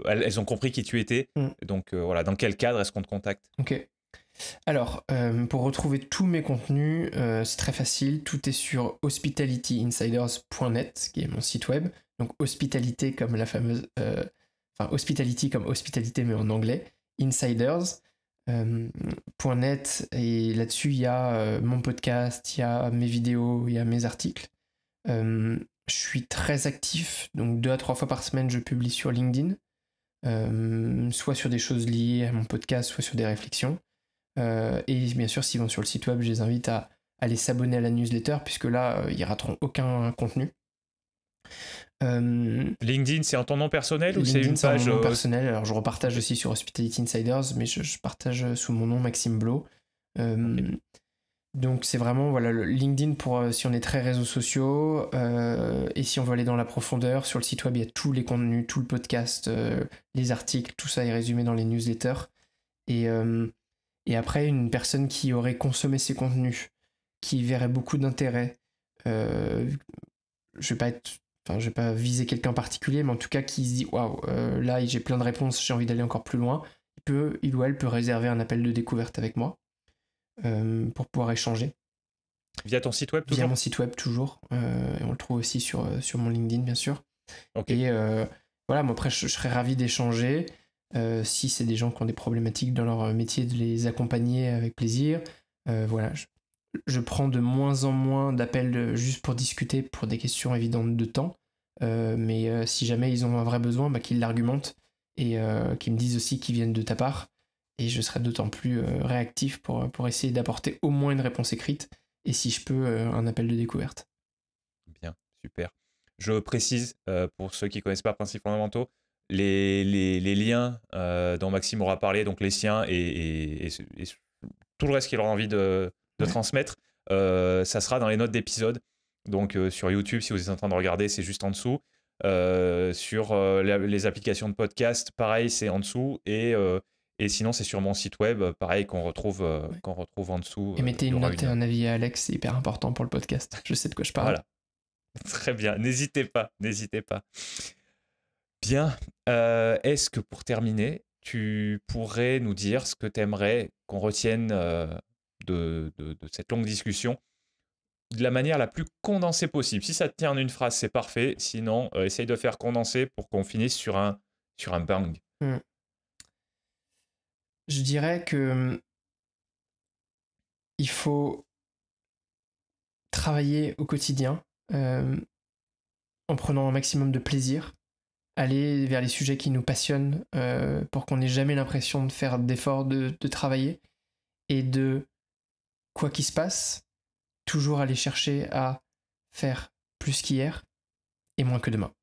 elles, ont compris qui tu étais. Mm. Donc voilà, dans quel cadre est-ce qu'on te contacte Ok. Alors, euh, pour retrouver tous mes contenus, euh, c'est très facile. Tout est sur hospitalityinsiders.net, qui est mon site web. Donc, hospitalité comme la fameuse. Euh, enfin, hospitality comme hospitalité, mais en anglais. Insiders.net. et là-dessus, il y a mon podcast, il y a mes vidéos, il y a mes articles. je suis très actif. Donc, deux à trois fois par semaine, je publie sur LinkedIn. soit sur des choses liées à mon podcast, soit sur des réflexions. Euh, et bien sûr, s'ils vont sur le site web, je les invite à aller s'abonner à la newsletter, puisque là, euh, ils rateront aucun contenu. Euh, LinkedIn, c'est en ton nom personnel ou c'est une page personnelle nom personnel Alors, je repartage aussi sur Hospitality Insiders, mais je, partage sous mon nom Maxime Blo. Donc, c'est vraiment voilà, LinkedIn pour si on est très réseaux sociaux et si on veut aller dans la profondeur. Sur le site web, il y a tous les contenus, tout le podcast, les articles, tout ça est résumé dans les newsletters. Et et après, une personne qui aurait consommé ces contenus, qui verrait beaucoup d'intérêt, euh, je vais pas être, je vais pas viser quelqu'un en particulier, mais en tout cas qui se dit waouh, euh, là j'ai plein de réponses, j'ai envie d'aller encore plus loin, il peut, il ou elle peut réserver un appel de découverte avec moi euh, pour pouvoir échanger. Via ton site web toujours Via mon site web toujours, et on le trouve aussi sur, sur mon LinkedIn bien sûr. Et voilà, moi après je serais ravi d'échanger. Euh, si c'est des gens qui ont des problématiques dans leur euh, métier, de les accompagner avec plaisir. Euh, voilà, je, prends de moins en moins d'appels juste pour discuter pour des questions évidentes de temps. mais si jamais ils ont un vrai besoin, bah, qu'ils l'argumentent et qu'ils me disent aussi qu'ils viennent de ta part. Et je serai d'autant plus réactif pour, essayer d'apporter au moins une réponse écrite et si je peux, un appel de découverte. Bien, super. Je précise, pour ceux qui connaissent pas principes fondamentaux, les, liens euh, dont Maxime aura parlé, donc les siens et, tout le reste qu'il aura envie de, transmettre, euh, ça sera dans les notes d'épisode. Donc euh, sur YouTube, si vous êtes en train de regarder, c'est juste en dessous. sur les applications de podcast, pareil, c'est en dessous. Et sinon, c'est sur mon site web, pareil, qu'on retrouve, qu'on retrouve en dessous. Et mettez une note et un avis à Alex, c'est hyper important pour le podcast. Je sais de quoi je parle. Voilà. Très bien, n'hésitez pas, n'hésitez pas. Bien, euh, est-ce que pour terminer, tu pourrais nous dire ce que tu aimerais qu'on retienne euh, de, cette longue discussion de la manière la plus condensée possible Si ça te tient en une phrase, c'est parfait. Sinon, euh, essaye de faire condenser pour qu'on finisse sur un, sur un bang. Hmm. Je dirais que hmm, il faut travailler au quotidien en prenant un maximum de plaisir aller vers les sujets qui nous passionnent euh, pour qu'on n'ait jamais l'impression de faire d'efforts, de, travailler et de, quoi qu'il se passe, toujours aller chercher à faire plus qu'hier et moins que demain.